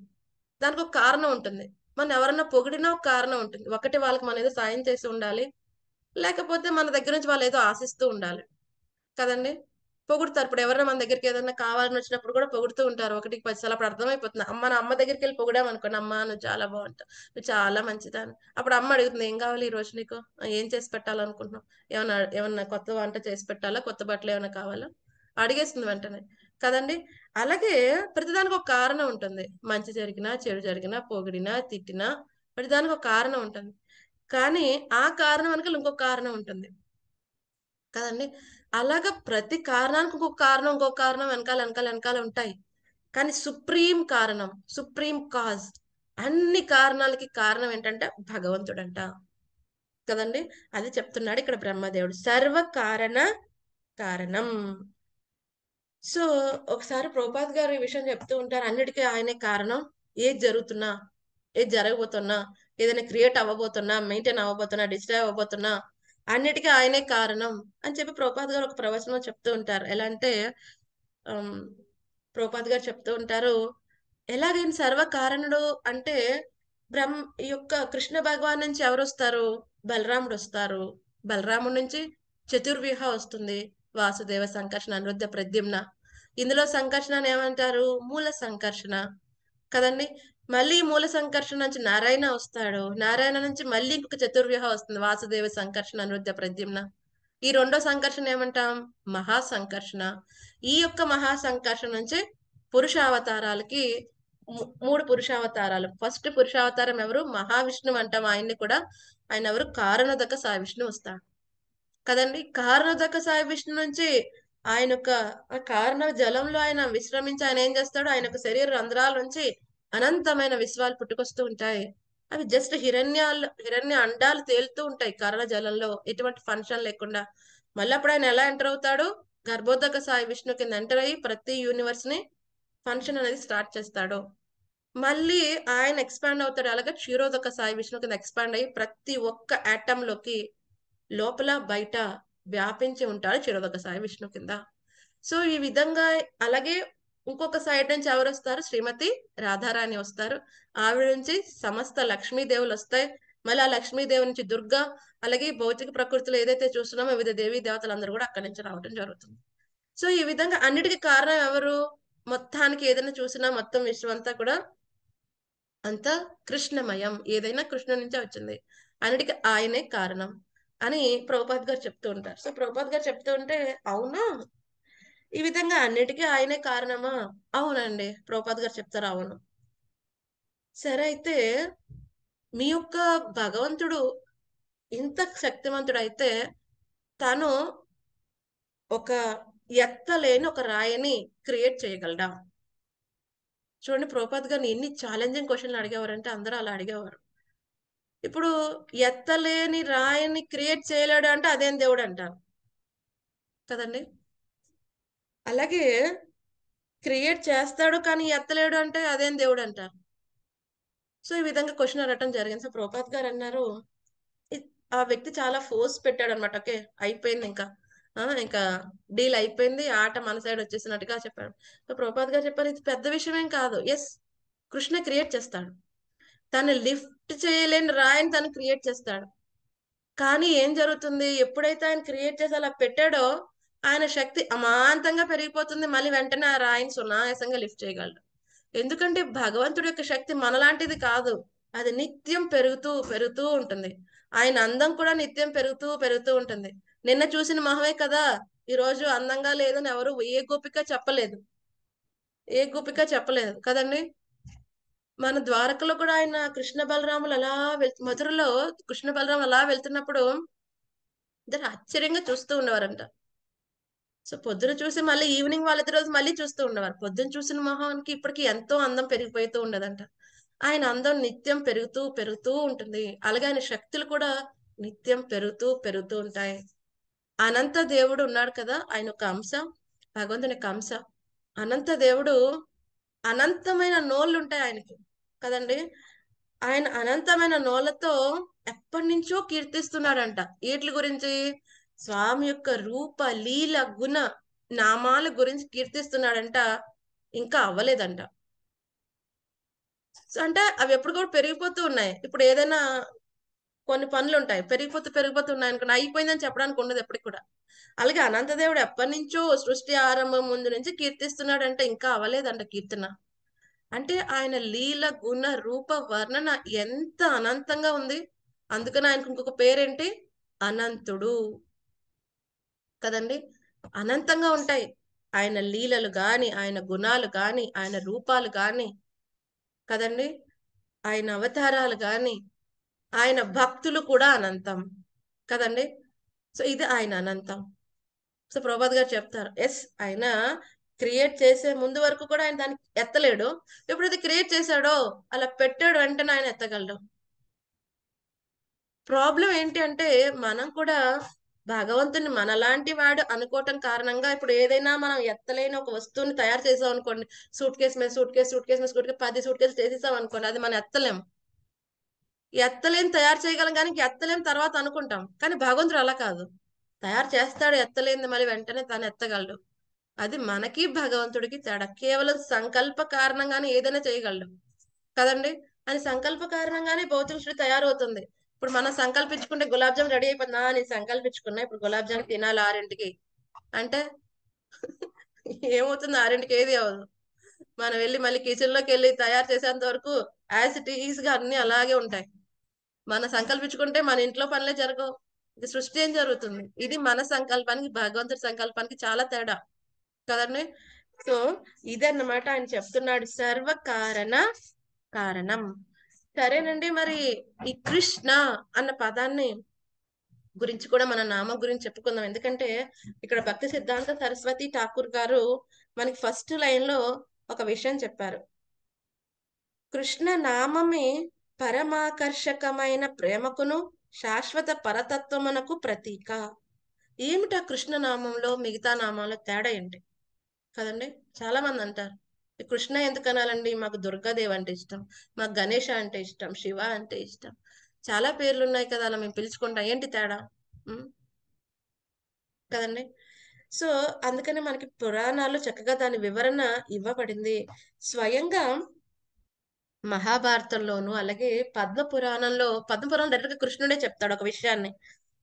దానికి ఒక కారణం ఉంటుంది మనం ఎవరన్నా పొగిడినా ఒక కారణం ఉంటుంది ఒకటి వాళ్ళకి మనం ఏదో సాయం చేసి ఉండాలి లేకపోతే మన దగ్గర నుంచి వాళ్ళు ఏదో ఆశిస్తూ ఉండాలి కదండి పొగుడుతారు ఇప్పుడు ఎవరైనా మన దగ్గరికి ఏదైనా కావాలని వచ్చినప్పుడు కూడా పొగుడుతూ ఉంటారు ఒకటికి సార్లు అప్పుడు అర్థమైపోతుంది అమ్మ నా అమ్మ దగ్గరికి వెళ్ళి పొగిడాం అనుకోండి అమ్మ నువ్వు చాలా బాగుంటావు నువ్వు చాలా మంచిదాన్ని అప్పుడు అమ్మ అడుగుతుంది ఏం కావాలి ఈ రోజు నీకు ఏం చేసి పెట్టాలనుకుంటున్నావు ఏమన్నా ఏమన్నా కొత్త వంట చేసి పెట్టాలా కొత్త బట్టలు ఏమైనా కావాలా అడిగేస్తుంది వెంటనే కదండి అలాగే ప్రతిదానికి ఒక కారణం ఉంటుంది మంచి జరిగినా చెడు జరిగినా పొగిడినా తిట్టినా ప్రతిదానికి ఒక కారణం ఉంటుంది కానీ ఆ కారణం వెనకాల ఇంకొక కారణం ఉంటుంది కదండి అలాగ ప్రతి కారణానికి ఇంకొక కారణం ఇంకొక కారణం వెనకాల వెనకాల వెనకాల ఉంటాయి కానీ సుప్రీం కారణం సుప్రీం కాజ్ అన్ని కారణాలకి కారణం ఏంటంటే భగవంతుడు అంట కదండి అది చెప్తున్నాడు ఇక్కడ బ్రహ్మదేవుడు సర్వ కారణ కారణం సో ఒకసారి ప్రభాత్ గారు ఈ విషయం చెప్తూ ఉంటారు అన్నిటికీ ఆయనే కారణం ఏది జరుగుతున్నా ఏది జరగబోతున్నా ఏదైనా క్రియేట్ అవ్వబోతున్నా మెయింటైన్ అవ్వబోతున్నా డిస్ట్రాయ్ అవ్వబోతున్నా అన్నిటికీ ఆయనే కారణం అని చెప్పి ప్రోపాత్ గారు ఒక ప్రవచనం చెప్తూ ఉంటారు ఎలా అంటే ప్రోపాత్ గారు చెప్తూ ఉంటారు ఎలాగైనా సర్వకారణుడు అంటే బ్రహ్మ ఈ యొక్క కృష్ణ భగవాన్ నుంచి ఎవరు వస్తారు బలరాముడు వస్తారు బలరాముడి నుంచి చతుర్వ్యూహ వస్తుంది వాసుదేవ సంకర్షణ అనురుద్ధ ప్రద్యుమ్న ఇందులో సంకర్షణ ఏమంటారు మూల సంకర్షణ కదండి మళ్ళీ మూల సంకర్షణ నుంచి నారాయణ వస్తాడు నారాయణ నుంచి మళ్ళీ ఇంకొక చతుర్వ్యూహం వస్తుంది వాసుదేవ సంకర్షణ అనురుద్ధ ప్రద్యుమ్న ఈ రెండో సంకర్షణ ఏమంటాం మహా సంకర్షణ ఈ యొక్క మహా సంకర్షణ నుంచి పురుషావతారాలకి మూడు పురుషావతారాలు ఫస్ట్ పురుషావతారం ఎవరు మహావిష్ణువు అంటాం ఆయన్ని కూడా ఆయన ఎవరు కారణదక సాయి విష్ణు వస్తాడు కదండి కారణదక సాయి విష్ణు నుంచి ఆయన యొక్క కారణ జలంలో ఆయన విశ్రమించి ఆయన ఏం చేస్తాడు ఆయన యొక్క శరీర రంధ్రాల నుంచి అనంతమైన విశ్వాలు పుట్టుకొస్తూ ఉంటాయి అవి జస్ట్ హిరణ్యాలు హిరణ్య అండాలు తేలుతూ ఉంటాయి కరణ జలంలో ఎటువంటి ఫంక్షన్ లేకుండా మళ్ళీ అప్పుడు ఆయన ఎలా ఎంటర్ అవుతాడు గర్భోదక సాయి విష్ణు కింద ఎంటర్ అయ్యి ప్రతి యూనివర్స్ ని ఫంక్షన్ అనేది స్టార్ట్ చేస్తాడు మళ్ళీ ఆయన ఎక్స్పాండ్ అవుతాడు అలాగే క్షీరోదక సాయి విష్ణు కింద ఎక్స్పాండ్ అయ్యి ప్రతి ఒక్క లోకి లోపల బయట వ్యాపించి ఉంటాడు క్షీరోదక సాయి విష్ణు కింద సో ఈ విధంగా అలాగే ఇంకొక సైడ్ నుంచి ఎవరు వస్తారు శ్రీమతి రాధారాణి వస్తారు ఆవిడ నుంచి సమస్త లక్ష్మీదేవులు వస్తాయి మళ్ళీ ఆ లక్ష్మీదేవి నుంచి దుర్గా అలాగే భౌతిక ప్రకృతిలో ఏదైతే చూస్తున్నామో వివిధ దేవీ అందరూ కూడా అక్కడి నుంచి రావడం జరుగుతుంది సో ఈ విధంగా అన్నిటికి కారణం ఎవరు మొత్తానికి ఏదైనా చూసినా మొత్తం విశ్వం అంతా కూడా అంత కృష్ణమయం ఏదైనా కృష్ణ నుంచే వచ్చింది అన్నిటికి ఆయనే కారణం అని ప్రభుపాద్ గారు చెప్తూ ఉంటారు సో ప్రభుపాద్ గారు చెప్తూ ఉంటే అవునా ఈ విధంగా అన్నిటికీ ఆయనే కారణమా అవునండి ప్రోపాద్ గారు చెప్తారు అవును సరే అయితే మీ యొక్క భగవంతుడు ఇంత అయితే తను ఒక ఎత్తలేని ఒక రాయిని క్రియేట్ చేయగలడా చూడండి ప్రోపాత్ గారిని ఎన్ని ఛాలెంజింగ్ క్వశ్చన్లు అడిగేవారంటే అందరూ అలా అడిగేవారు ఇప్పుడు ఎత్తలేని రాయిని క్రియేట్ చేయలేడు అంటే అదేం దేవుడు అంటారు కదండి అలాగే క్రియేట్ చేస్తాడు కానీ ఎత్తలేడు అంటే అదేం దేవుడు అంటారు సో ఈ విధంగా క్వశ్చన్ అడగటం జరిగింది సో ప్రభాత్ గారు అన్నారు ఆ వ్యక్తి చాలా ఫోర్స్ పెట్టాడు అనమాట ఓకే అయిపోయింది ఇంకా ఇంకా డీల్ అయిపోయింది ఆట మన సైడ్ వచ్చేసినట్టుగా చెప్పాడు సో ప్రభాత్ గారు చెప్పారు ఇది పెద్ద విషయం ఏం కాదు ఎస్ కృష్ణ క్రియేట్ చేస్తాడు తను లిఫ్ట్ చేయలేని రాయని తను క్రియేట్ చేస్తాడు కానీ ఏం జరుగుతుంది ఎప్పుడైతే ఆయన క్రియేట్ చేసి అలా పెట్టాడో ఆయన శక్తి అమాంతంగా పెరిగిపోతుంది మళ్ళీ వెంటనే ఆ రాయిని సునాయాసంగా లిఫ్ట్ చేయగలడు ఎందుకంటే భగవంతుడి యొక్క శక్తి మనలాంటిది కాదు అది నిత్యం పెరుగుతూ పెరుగుతూ ఉంటుంది ఆయన అందం కూడా నిత్యం పెరుగుతూ పెరుగుతూ ఉంటుంది నిన్న చూసిన మహమే కదా ఈ రోజు అందంగా లేదని ఎవరు ఏ గోపిక చెప్పలేదు ఏ గోపిక చెప్పలేదు కదండి మన ద్వారకలో కూడా ఆయన కృష్ణ బలరాములు అలా వెళ్తు మధురలో కృష్ణ బలరాములు అలా వెళ్తున్నప్పుడు ఇద్దరు ఆశ్చర్యంగా చూస్తూ ఉండేవారంట సో పొద్దున చూసి మళ్ళీ ఈవినింగ్ వాళ్ళ రోజు మళ్ళీ చూస్తూ ఉండేవారు పొద్దున చూసిన మొహానికి ఇప్పటికి ఎంతో అందం పెరిగిపోతూ ఉండదంట ఆయన అందం నిత్యం పెరుగుతూ పెరుగుతూ ఉంటుంది అలాగే ఆయన శక్తులు కూడా నిత్యం పెరుగుతూ పెరుగుతూ ఉంటాయి అనంత దేవుడు ఉన్నాడు కదా ఆయన ఒక అంశ భగవంతుని యొక్క అంశ అనంత దేవుడు అనంతమైన నోళ్ళు ఉంటాయి ఆయనకి కదండి ఆయన అనంతమైన నోళ్ళతో ఎప్పటి నుంచో కీర్తిస్తున్నాడంట వీటి గురించి స్వామి యొక్క రూప లీల గుణ నామాల గురించి కీర్తిస్తున్నాడంట ఇంకా అవ్వలేదంట అంటే అవి ఎప్పుడు కూడా పెరిగిపోతూ ఉన్నాయి ఇప్పుడు ఏదైనా కొన్ని పనులు ఉంటాయి పెరిగిపోతూ పెరిగిపోతూ ఉన్నాయి అనుకున్నా అయిపోయిందని చెప్పడానికి ఉండదు ఎప్పటికి కూడా అలాగే అనంతదేవుడు ఎప్పటి నుంచో సృష్టి ఆరంభం ముందు నుంచి కీర్తిస్తున్నాడు అంటే ఇంకా అవ్వలేదంట కీర్తన అంటే ఆయన లీల గుణ రూప వర్ణన ఎంత అనంతంగా ఉంది అందుకని ఆయనకు ఇంకొక పేరేంటి అనంతుడు కదండి అనంతంగా ఉంటాయి ఆయన లీలలు గాని ఆయన గుణాలు గాని ఆయన రూపాలు గాని కదండి ఆయన అవతారాలు గాని ఆయన భక్తులు కూడా అనంతం కదండి సో ఇది ఆయన అనంతం సో ప్రభాత్ గారు చెప్తారు ఎస్ ఆయన క్రియేట్ చేసే ముందు వరకు కూడా ఆయన దానికి ఎత్తలేడు ఎప్పుడైతే క్రియేట్ చేశాడో అలా పెట్టాడు వెంటనే ఆయన ఎత్తగలడు ప్రాబ్లం ఏంటి అంటే మనం కూడా భగవంతుని మనలాంటి వాడు అనుకోవటం కారణంగా ఇప్పుడు ఏదైనా మనం ఎత్తలేని ఒక వస్తువుని తయారు చేసాం అనుకోండి సూట్ కేసు మీద సూట్ కేసు సూట్ కేసు మీద సూట్ పది సూట్ కేసు చేసేసాం అనుకోండి అది మనం ఎత్తలేం ఎత్తలేం తయారు చేయగలం కానీ ఎత్తలేం తర్వాత అనుకుంటాం కానీ భగవంతుడు అలా కాదు తయారు చేస్తాడు ఎత్తలేని మళ్ళీ వెంటనే తను ఎత్తగలడు అది మనకి భగవంతుడికి తేడా కేవలం సంకల్ప కారణంగానే ఏదైనా చేయగలడు కదండి అని సంకల్ప కారణంగానే భౌతిక సృష్టి తయారవుతుంది ఇప్పుడు మనం సంకల్పించుకుంటే గులాబ్ జామ్ రెడీ అయిపోతుందా నేను సంకల్పించుకున్నా ఇప్పుడు గులాబ్ జామ్ తినాలి ఆరింటికి అంటే ఏమవుతుంది ఆరింటికి ఏది అవ్వదు మనం వెళ్ళి మళ్ళీ కిచెన్ లోకి వెళ్ళి తయారు చేసేంత వరకు యాసిటీస్ గా అన్ని అలాగే ఉంటాయి మనం సంకల్పించుకుంటే మన ఇంట్లో పనులే జరగవు ఇది సృష్టి ఏం జరుగుతుంది ఇది మన సంకల్పానికి భగవంతుడి సంకల్పానికి చాలా తేడా కదండి సో అన్నమాట ఆయన చెప్తున్నాడు సర్వ కారణ కారణం సరేనండి మరి ఈ కృష్ణ అన్న పదాన్ని గురించి కూడా మన నామం గురించి చెప్పుకుందాం ఎందుకంటే ఇక్కడ భక్తి సిద్ధాంత సరస్వతి ఠాకూర్ గారు మనకి ఫస్ట్ లైన్ లో ఒక విషయం చెప్పారు కృష్ణ నామమే పరమాకర్షకమైన ప్రేమకును శాశ్వత పరతత్వమునకు ప్రతీక ఏమిటా కృష్ణ నామంలో మిగతా నామాల తేడా ఏంటి కదండి చాలా మంది అంటారు కృష్ణ ఎందుకు అనాలండి మాకు దుర్గాదేవి అంటే ఇష్టం మాకు గణేష అంటే ఇష్టం శివ అంటే ఇష్టం చాలా పేర్లు ఉన్నాయి కదా అలా మేము పిలుచుకుంటాం ఏంటి తేడా కదండి సో అందుకనే మనకి పురాణాలు చక్కగా దాని వివరణ ఇవ్వబడింది స్వయంగా మహాభారతంలోను అలాగే పద్మ పురాణంలో పద్మ డైరెక్ట్ డైరెక్ట్గా కృష్ణుడే చెప్తాడు ఒక విషయాన్ని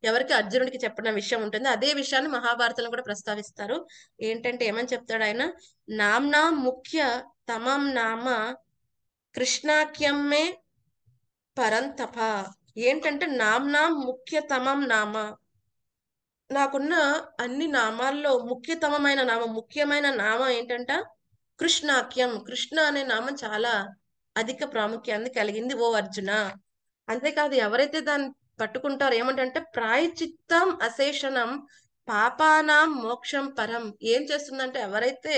ఎవరికి అర్జునుడికి చెప్పిన విషయం ఉంటుంది అదే విషయాన్ని మహాభారతంలో కూడా ప్రస్తావిస్తారు ఏంటంటే ఏమని చెప్తాడు ఆయన నామ్నా ముఖ్య తమం నామ కృష్ణాఖ్యమ్మే పరంతప ఏంటంటే నామ్నా ముఖ్యతమం నామ నాకున్న అన్ని నామాల్లో ముఖ్యతమమైన నామం ముఖ్యమైన నామం ఏంటంట కృష్ణాఖ్యం కృష్ణ అనే నామం చాలా అధిక ప్రాముఖ్యాన్ని కలిగింది ఓ అర్జున అంతేకాదు ఎవరైతే దాన్ని పట్టుకుంటారు ఏమంటే ప్రాయచిత్తం అశేషణం పాపానాం మోక్షం పరం ఏం చేస్తుందంటే ఎవరైతే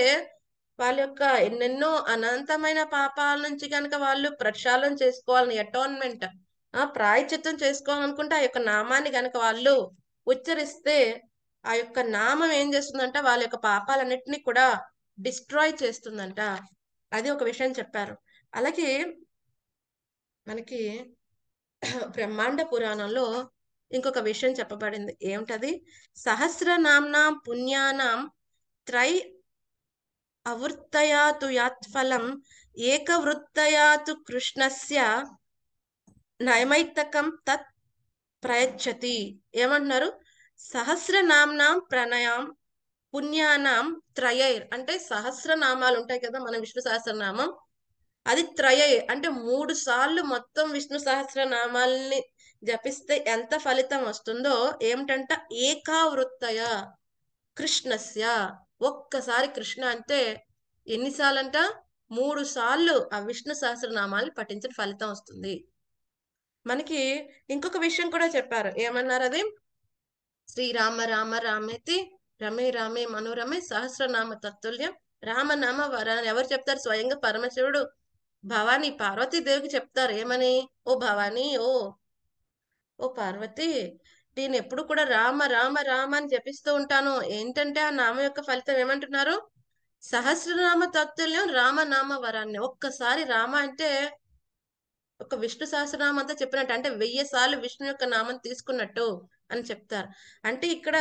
వాళ్ళ యొక్క ఎన్నెన్నో అనంతమైన పాపాల నుంచి కనుక వాళ్ళు ప్రక్షాళన చేసుకోవాలని అటోన్మెంట్ ఆ ప్రాయచిత్తం చేసుకోవాలనుకుంటే ఆ యొక్క నామాన్ని కనుక వాళ్ళు ఉచ్చరిస్తే ఆ యొక్క నామం ఏం చేస్తుందంట వాళ్ళ యొక్క పాపాలన్నిటినీ కూడా డిస్ట్రాయ్ చేస్తుందంట అది ఒక విషయం చెప్పారు అలాగే మనకి బ్రహ్మాండ పురాణంలో ఇంకొక విషయం చెప్పబడింది ఏమిటది సహస్రనాం పుణ్యానాం త్రై అవృత్తయాతు యాత్ఫలం ఏకవృత్తయాతు కృష్ణస్య నైమైతకం తత్ ప్రయచ్చతి ఏమంటున్నారు సహస్రనాం ప్రణయం పుణ్యానాం త్రయైర్ అంటే సహస్రనామాలు ఉంటాయి కదా మన విష్ణు సహస్రనామం అది త్రయ అంటే మూడు సార్లు మొత్తం విష్ణు సహస్ర నామాల్ని జపిస్తే ఎంత ఫలితం వస్తుందో ఏమిటంట ఏకావృత్తయ కృష్ణస్య ఒక్కసారి కృష్ణ అంటే ఎన్నిసార్లు అంట మూడు సార్లు ఆ విష్ణు సహస్రనామాల్ని పఠించిన ఫలితం వస్తుంది మనకి ఇంకొక విషయం కూడా చెప్పారు ఏమన్నారు అది శ్రీరామ రామ రామేతి రమే రామే మనోరమే సహస్రనామ తత్తుల్యం రామనామ వరాన్ని ఎవరు చెప్తారు స్వయంగా పరమశివుడు భవాని పార్వతీదేవికి చెప్తారు ఏమని ఓ భవాని ఓ ఓ పార్వతి నేను ఎప్పుడు కూడా రామ రామ రామ అని జపిస్తూ ఉంటాను ఏంటంటే ఆ నామ యొక్క ఫలితం ఏమంటున్నారు సహస్రనామ తత్తుల్యం రామనామ వరాన్ని ఒక్కసారి రామ అంటే ఒక విష్ణు సహస్రనామం అంతా చెప్పినట్టు అంటే వెయ్యి సార్లు విష్ణు యొక్క నామం తీసుకున్నట్టు అని చెప్తారు అంటే ఇక్కడ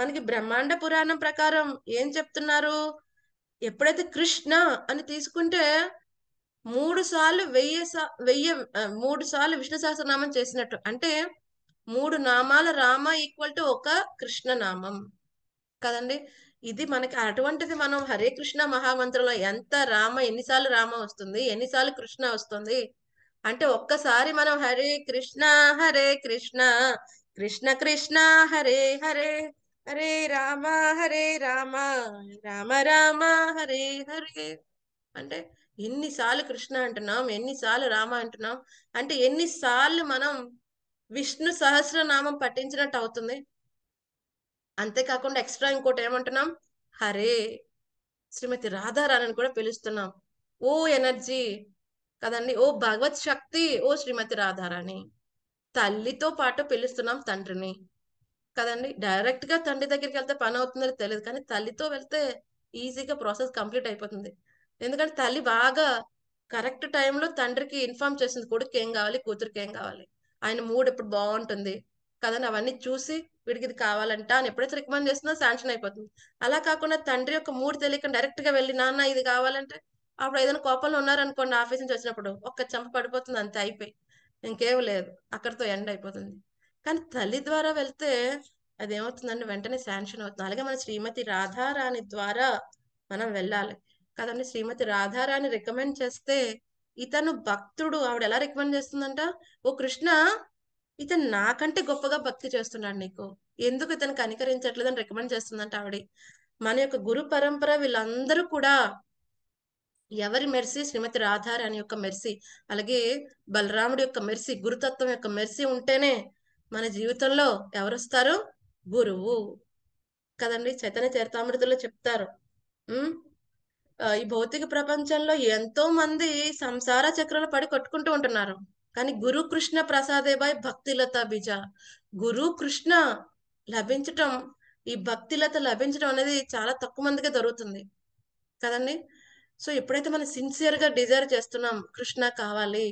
మనకి బ్రహ్మాండ పురాణం ప్రకారం ఏం చెప్తున్నారు ఎప్పుడైతే కృష్ణ అని తీసుకుంటే మూడు సార్లు వెయ్యి వెయ్యి మూడు సార్లు విష్ణు సహస్రనామం చేసినట్టు అంటే మూడు నామాల రామ ఈక్వల్ టు ఒక కృష్ణ నామం కదండి ఇది మనకి అటువంటిది మనం హరే కృష్ణ మహామంత్రంలో ఎంత రామ ఎన్నిసార్లు రామ వస్తుంది ఎన్నిసార్లు కృష్ణ వస్తుంది అంటే ఒక్కసారి మనం హరే కృష్ణ హరే కృష్ణ కృష్ణ కృష్ణ హరే హరే హరే రామ హరే రామ రామ రామ హరే హరే అంటే ఎన్నిసార్లు కృష్ణ అంటున్నాం ఎన్నిసార్లు రామ అంటున్నాం అంటే ఎన్నిసార్లు మనం విష్ణు సహస్రనామం పఠించినట్టు అవుతుంది అంతేకాకుండా ఎక్స్ట్రా ఇంకోటి ఏమంటున్నాం హరే శ్రీమతి రాధారాణని కూడా పిలుస్తున్నాం ఓ ఎనర్జీ కదండి ఓ భగవత్ శక్తి ఓ శ్రీమతి రాధారాణి తల్లితో పాటు పిలుస్తున్నాం తండ్రిని కదండి డైరెక్ట్ గా తండ్రి దగ్గరికి వెళ్తే పని అవుతుందని తెలియదు కానీ తల్లితో వెళ్తే ఈజీగా ప్రాసెస్ కంప్లీట్ అయిపోతుంది ఎందుకంటే తల్లి బాగా కరెక్ట్ టైంలో తండ్రికి ఇన్ఫార్మ్ చేసింది కొడుకు ఏం కావాలి కూతురికి ఏం కావాలి ఆయన మూడ్ ఇప్పుడు బాగుంటుంది కదని అవన్నీ చూసి వీడికి ఇది కావాలంట అని ఎప్పుడైతే రికమెండ్ చేస్తున్నా శాంక్షన్ అయిపోతుంది అలా కాకుండా తండ్రి యొక్క మూడు తెలియకుండా డైరెక్ట్ గా వెళ్ళి నాన్న ఇది కావాలంటే అప్పుడు ఏదైనా కోపంలో ఉన్నారనుకోండి ఆఫీస్ నుంచి వచ్చినప్పుడు ఒక్క చెంప పడిపోతుంది అంతే అయిపోయి ఇంకేం లేదు అక్కడితో ఎండ్ అయిపోతుంది కానీ తల్లి ద్వారా వెళ్తే అదేమవుతుందండి వెంటనే శాంక్షన్ అవుతుంది అలాగే మన శ్రీమతి రాధారాణి ద్వారా మనం వెళ్ళాలి కదండి శ్రీమతి రాధారాణి రికమెండ్ చేస్తే ఇతను భక్తుడు ఆవిడ ఎలా రికమెండ్ చేస్తుందంట ఓ కృష్ణ ఇతను నాకంటే గొప్పగా భక్తి చేస్తున్నాడు నీకు ఎందుకు ఇతను కనికరించట్లేదు అని రికమెండ్ చేస్తుందంట ఆవిడ మన యొక్క గురు పరంపర వీళ్ళందరూ కూడా ఎవరి మెర్సీ శ్రీమతి రాధారాణి యొక్క మెర్సీ అలాగే బలరాముడి యొక్క మెర్సీ గురుతత్వం యొక్క మెర్సీ ఉంటేనే మన జీవితంలో వస్తారు గురువు కదండి చైతన్య చరితామృతుల్లో చెప్తారు ఈ భౌతిక ప్రపంచంలో ఎంతో మంది సంసార చక్రాలు పడి కొట్టుకుంటూ ఉంటున్నారు కానీ గురు కృష్ణ ప్రసాదేబాయ్ భక్తిలత బిజ గురు కృష్ణ లభించటం ఈ భక్తిలత లభించడం అనేది చాలా తక్కువ మందికే దొరుకుతుంది కదండి సో ఎప్పుడైతే మనం సిన్సియర్ గా డిజైర్ చేస్తున్నాం కృష్ణ కావాలి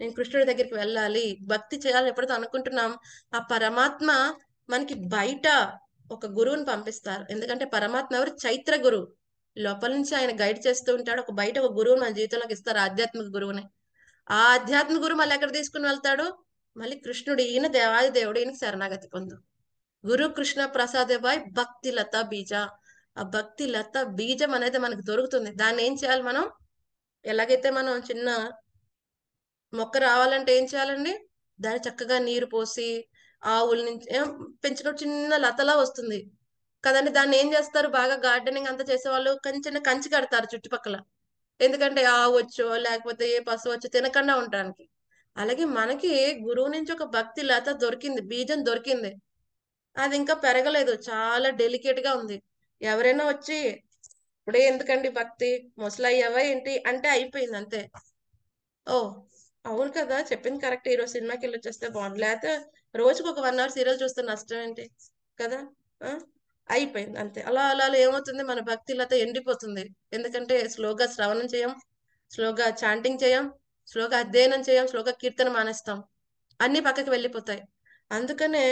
నేను కృష్ణుడి దగ్గరికి వెళ్ళాలి భక్తి చేయాలని ఎప్పుడైతే అనుకుంటున్నాం ఆ పరమాత్మ మనకి బయట ఒక గురువుని పంపిస్తారు ఎందుకంటే పరమాత్మ ఎవరు చైత్ర గురువు లోపల నుంచి ఆయన గైడ్ చేస్తూ ఉంటాడు ఒక బయట ఒక గురువు మన జీవితంలోకి ఇస్తారు ఆధ్యాత్మిక గురువుని ఆ ఆధ్యాత్మిక గురువు మళ్ళీ ఎక్కడ తీసుకుని వెళ్తాడు మళ్ళీ కృష్ణుడు ఈయన దేవాది దేవుడు ఈయనకి శరణాగతి పొందు గురు కృష్ణ ప్రసాద్ బాయ్ భక్తి లత బీజ ఆ భక్తి లత బీజం అనేది మనకు దొరుకుతుంది దాన్ని ఏం చేయాలి మనం ఎలాగైతే మనం చిన్న మొక్క రావాలంటే ఏం చేయాలండి దాన్ని చక్కగా నీరు పోసి ఆవుల నుంచి పెంచిన చిన్న లతలా వస్తుంది కదండి దాన్ని ఏం చేస్తారు బాగా గార్డెనింగ్ అంతా చేసేవాళ్ళు కొంచెం కంచి కడతారు చుట్టుపక్కల ఎందుకంటే ఆవచ్చో లేకపోతే ఏ పశువు తినకుండా ఉండడానికి అలాగే మనకి గురువు నుంచి ఒక భక్తి లత దొరికింది బీజం దొరికింది అది ఇంకా పెరగలేదు చాలా డెలికేట్ గా ఉంది ఎవరైనా వచ్చి ఇప్పుడే ఎందుకండి భక్తి ముసలయ్యావా ఏంటి అంటే అయిపోయింది అంతే ఓ అవును కదా చెప్పింది కరెక్ట్ ఈరోజు సినిమాకి వెళ్ళి వచ్చేస్తే బాగుంది లేకపోతే రోజుకు ఒక వన్ అవర్ సీరియల్ చూస్తే నష్టం ఏంటి కదా అయిపోయింది అంతే అలా అలా ఏమవుతుంది మన భక్తి లత ఎండిపోతుంది ఎందుకంటే స్లోగా శ్రవణం చేయం స్లోగా చాంటింగ్ చేయం స్లోగా అధ్యయనం చేయం స్లోగా కీర్తన మానేస్తాం అన్ని పక్కకి వెళ్ళిపోతాయి అందుకనే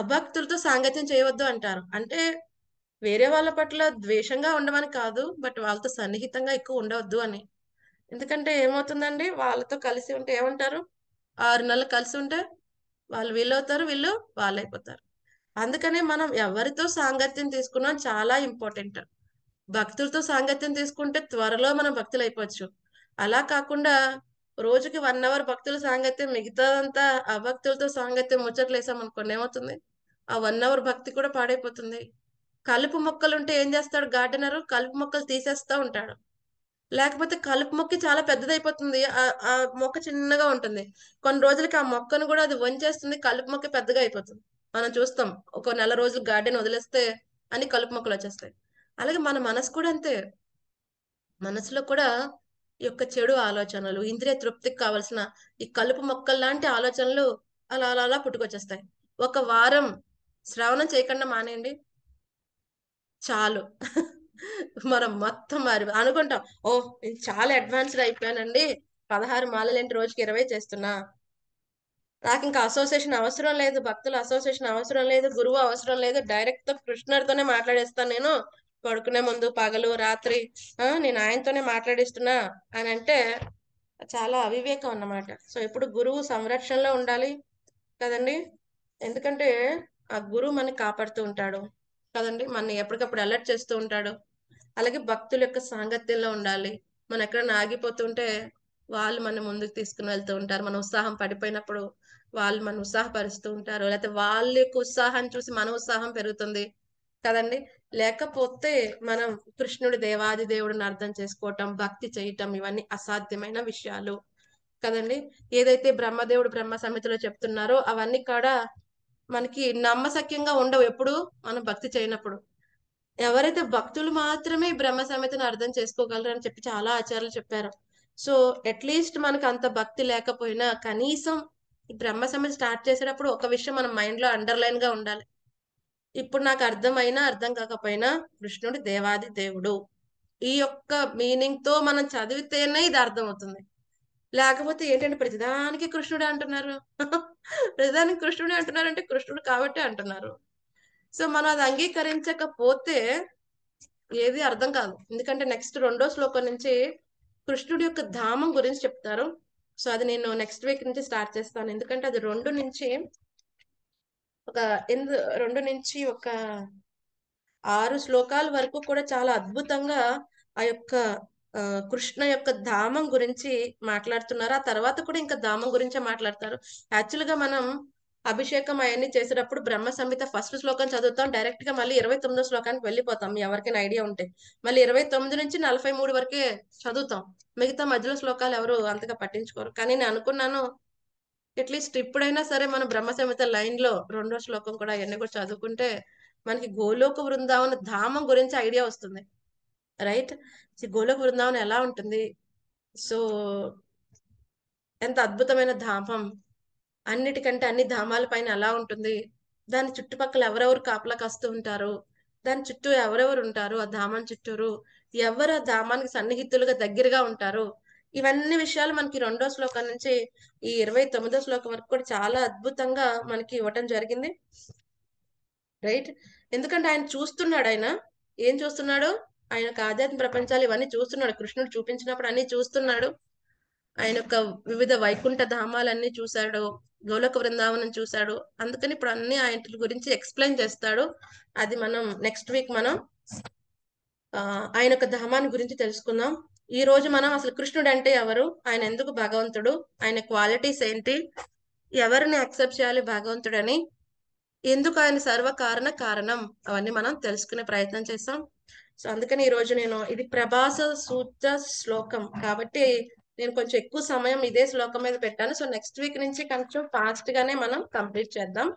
అభక్తులతో సాంగత్యం చేయవద్దు అంటారు అంటే వేరే వాళ్ళ పట్ల ద్వేషంగా ఉండమని కాదు బట్ వాళ్ళతో సన్నిహితంగా ఎక్కువ ఉండవద్దు అని ఎందుకంటే ఏమవుతుందండి వాళ్ళతో కలిసి ఉంటే ఏమంటారు ఆరు నెలలు కలిసి ఉంటే వాళ్ళు వీళ్ళవుతారు వీళ్ళు వాళ్ళైపోతారు అందుకనే మనం ఎవరితో సాంగత్యం తీసుకున్నా చాలా ఇంపార్టెంట్ భక్తులతో సాంగత్యం తీసుకుంటే త్వరలో మనం భక్తులు అయిపోవచ్చు అలా కాకుండా రోజుకి వన్ అవర్ భక్తుల సాంగత్యం మిగతాదంతా అభక్తులతో సాంగత్యం ముచ్చట్లేసాం అనుకోండి ఏమవుతుంది ఆ వన్ అవర్ భక్తి కూడా పాడైపోతుంది కలుపు మొక్కలు ఉంటే ఏం చేస్తాడు గార్డెనర్ కలుపు మొక్కలు తీసేస్తూ ఉంటాడు లేకపోతే కలుపు మొక్క చాలా పెద్దదైపోతుంది ఆ మొక్క చిన్నగా ఉంటుంది కొన్ని రోజులకి ఆ మొక్కను కూడా అది వంచేస్తుంది కలుపు మొక్క పెద్దగా అయిపోతుంది మనం చూస్తాం ఒక నెల రోజులు గార్డెన్ వదిలేస్తే అని కలుపు మొక్కలు వచ్చేస్తాయి అలాగే మన మనసు కూడా అంతే మనసులో కూడా ఈ యొక్క చెడు ఆలోచనలు ఇంద్రియ తృప్తికి కావలసిన ఈ కలుపు మొక్కలు లాంటి ఆలోచనలు అలా అలా అలా పుట్టుకొచ్చేస్తాయి ఒక వారం శ్రవణం చేయకుండా మానేయండి చాలు [laughs] మనం మొత్తం మారి అనుకుంటాం ఓ నేను చాలా అడ్వాన్స్డ్ అయిపోయానండి పదహారు మాలలు ఏంటి రోజుకి ఇరవై చేస్తున్నా నాకు ఇంకా అసోసియేషన్ అవసరం లేదు భక్తుల అసోసియేషన్ అవసరం లేదు గురువు అవసరం లేదు డైరెక్ట్ కృష్ణుడితోనే మాట్లాడేస్తాను నేను పడుకునే ముందు పగలు రాత్రి నేను ఆయనతోనే మాట్లాడిస్తున్నా అని అంటే చాలా అవివేకం అన్నమాట సో ఇప్పుడు గురువు సంరక్షణలో ఉండాలి కదండి ఎందుకంటే ఆ గురువు మనని కాపాడుతూ ఉంటాడు కదండి మన ఎప్పటికప్పుడు అలర్ట్ చేస్తూ ఉంటాడు అలాగే భక్తుల యొక్క సాంగత్యంలో ఉండాలి మనం ఎక్కడైనా ఆగిపోతుంటే వాళ్ళు మనం ముందుకు తీసుకుని వెళ్తూ ఉంటారు మన ఉత్సాహం పడిపోయినప్పుడు వాళ్ళు మన ఉత్సాహపరుస్తూ ఉంటారు లేకపోతే వాళ్ళ యొక్క ఉత్సాహం చూసి మన ఉత్సాహం పెరుగుతుంది కదండి లేకపోతే మనం కృష్ణుడి దేవాది దేవుడిని అర్థం చేసుకోవటం భక్తి చేయటం ఇవన్నీ అసాధ్యమైన విషయాలు కదండి ఏదైతే బ్రహ్మదేవుడు బ్రహ్మ సమితిలో చెప్తున్నారో అవన్నీ కూడా మనకి నమ్మసక్యంగా ఉండవు ఎప్పుడు మనం భక్తి చేయనప్పుడు ఎవరైతే భక్తులు మాత్రమే బ్రహ్మ సమితిని అర్థం చేసుకోగలరు అని చెప్పి చాలా ఆచారాలు చెప్పారు సో అట్లీస్ట్ మనకు అంత భక్తి లేకపోయినా కనీసం ఈ బ్రహ్మ సమయం స్టార్ట్ చేసేటప్పుడు ఒక విషయం మన మైండ్ లో అండర్లైన్ గా ఉండాలి ఇప్పుడు నాకు అర్థమైనా అర్థం కాకపోయినా కృష్ణుడు దేవాది దేవుడు ఈ యొక్క మీనింగ్ తో మనం చదివితేనే ఇది అర్థం అవుతుంది లేకపోతే ఏంటంటే ప్రతిదానికి [laughs] కృష్ణుడు అంటున్నారు ప్రతిదానికి కృష్ణుడు అంటున్నారు అంటే కృష్ణుడు కాబట్టి అంటున్నారు సో మనం అది అంగీకరించకపోతే ఏది అర్థం కాదు ఎందుకంటే నెక్స్ట్ రెండో శ్లోకం నుంచి కృష్ణుడి యొక్క ధామం గురించి చెప్తారు సో అది నేను నెక్స్ట్ వీక్ నుంచి స్టార్ట్ చేస్తాను ఎందుకంటే అది రెండు నుంచి ఒక ఎందు రెండు నుంచి ఒక ఆరు శ్లోకాల వరకు కూడా చాలా అద్భుతంగా ఆ యొక్క కృష్ణ యొక్క ధామం గురించి మాట్లాడుతున్నారు ఆ తర్వాత కూడా ఇంకా ధామం గురించే మాట్లాడతారు యాక్చువల్ గా మనం అభిషేకం అవన్నీ చేసేటప్పుడు బ్రహ్మ సంహిత ఫస్ట్ శ్లోకం చదువుతాం డైరెక్ట్ గా మళ్ళీ ఇరవై తొమ్మిదో శ్లోకానికి వెళ్ళిపోతాం ఎవరికైనా ఐడియా ఉంటే మళ్ళీ ఇరవై తొమ్మిది నుంచి నలభై మూడు వరకే చదువుతాం మిగతా మధ్యలో శ్లోకాలు ఎవరు అంతగా పట్టించుకోరు కానీ నేను అనుకున్నాను అట్లీస్ట్ ఇప్పుడైనా సరే మనం బ్రహ్మ సంహిత లైన్ లో రెండో శ్లోకం కూడా అవన్నీ కూడా చదువుకుంటే మనకి గోలోక బృందావన ధామం గురించి ఐడియా వస్తుంది రైట్ గోలోక బృందావనం ఎలా ఉంటుంది సో ఎంత అద్భుతమైన ధామం అన్నిటికంటే అన్ని ధామాల పైన ఎలా ఉంటుంది దాని చుట్టుపక్కల ఎవరెవరు కాపలా కాస్తూ ఉంటారు దాని చుట్టూ ఎవరెవరు ఉంటారు ఆ ధామం చుట్టూరు ఎవరు ఆ ధామానికి సన్నిహితులుగా దగ్గరగా ఉంటారు ఇవన్నీ విషయాలు మనకి రెండో శ్లోకం నుంచి ఈ ఇరవై తొమ్మిదో శ్లోకం వరకు కూడా చాలా అద్భుతంగా మనకి ఇవ్వటం జరిగింది రైట్ ఎందుకంటే ఆయన చూస్తున్నాడు ఆయన ఏం చూస్తున్నాడు ఆయనకు ఆధ్యాత్మిక ప్రపంచాలు ఇవన్నీ చూస్తున్నాడు కృష్ణుడు చూపించినప్పుడు అన్ని చూస్తున్నాడు ఆయన యొక్క వివిధ వైకుంఠ ధామాలన్నీ చూశాడు గౌలక బృందావనం చూశాడు అందుకని ఇప్పుడు అన్ని ఆయన గురించి ఎక్స్ప్లెయిన్ చేస్తాడు అది మనం నెక్స్ట్ వీక్ మనం ఆయన యొక్క ధామాన్ని గురించి తెలుసుకుందాం ఈ రోజు మనం అసలు కృష్ణుడు అంటే ఎవరు ఆయన ఎందుకు భగవంతుడు ఆయన క్వాలిటీస్ ఏంటి ఎవరిని అక్సెప్ట్ చేయాలి భగవంతుడు అని ఎందుకు ఆయన సర్వకారణ కారణం అవన్నీ మనం తెలుసుకునే ప్రయత్నం చేస్తాం సో అందుకని ఈ రోజు నేను ఇది ప్రభాస సూత్ర శ్లోకం కాబట్టి నేను కొంచెం ఎక్కువ సమయం ఇదే శ్లోకం మీద పెట్టాను సో నెక్స్ట్ వీక్ నుంచి కొంచెం ఫాస్ట్ గానే మనం కంప్లీట్ చేద్దాం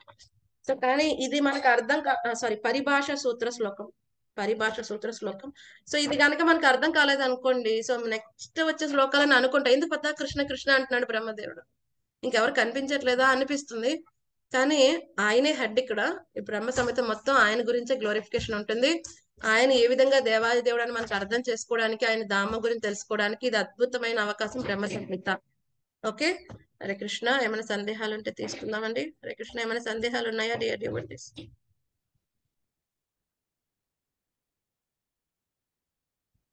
సో కానీ ఇది మనకు అర్థం సారీ పరిభాష సూత్ర శ్లోకం పరిభాష సూత్ర శ్లోకం సో ఇది కనుక మనకు అర్థం కాలేదు అనుకోండి సో నెక్స్ట్ వచ్చే శ్లోకాలని అనుకుంటా ఎందుకు పెద్ద కృష్ణ కృష్ణ అంటున్నాడు బ్రహ్మదేవుడు ఇంకెవరు కనిపించట్లేదా అనిపిస్తుంది కానీ ఆయనే హెడ్ ఇక్కడ ఈ బ్రహ్మ సమితం మొత్తం ఆయన గురించే గ్లోరిఫికేషన్ ఉంటుంది ఆయన ఏ విధంగా దేవాది దేవుడు అని మనకు అర్థం చేసుకోవడానికి ఆయన దామ గురించి తెలుసుకోవడానికి ఇది అద్భుతమైన అవకాశం బ్రహ్మ సంహిత ఓకే హరే కృష్ణ ఏమైనా సందేహాలు ఉంటే తీసుకుందామండి హరే కృష్ణ ఏమైనా సందేహాలు ఉన్నాయా డియర్ డివర్టీస్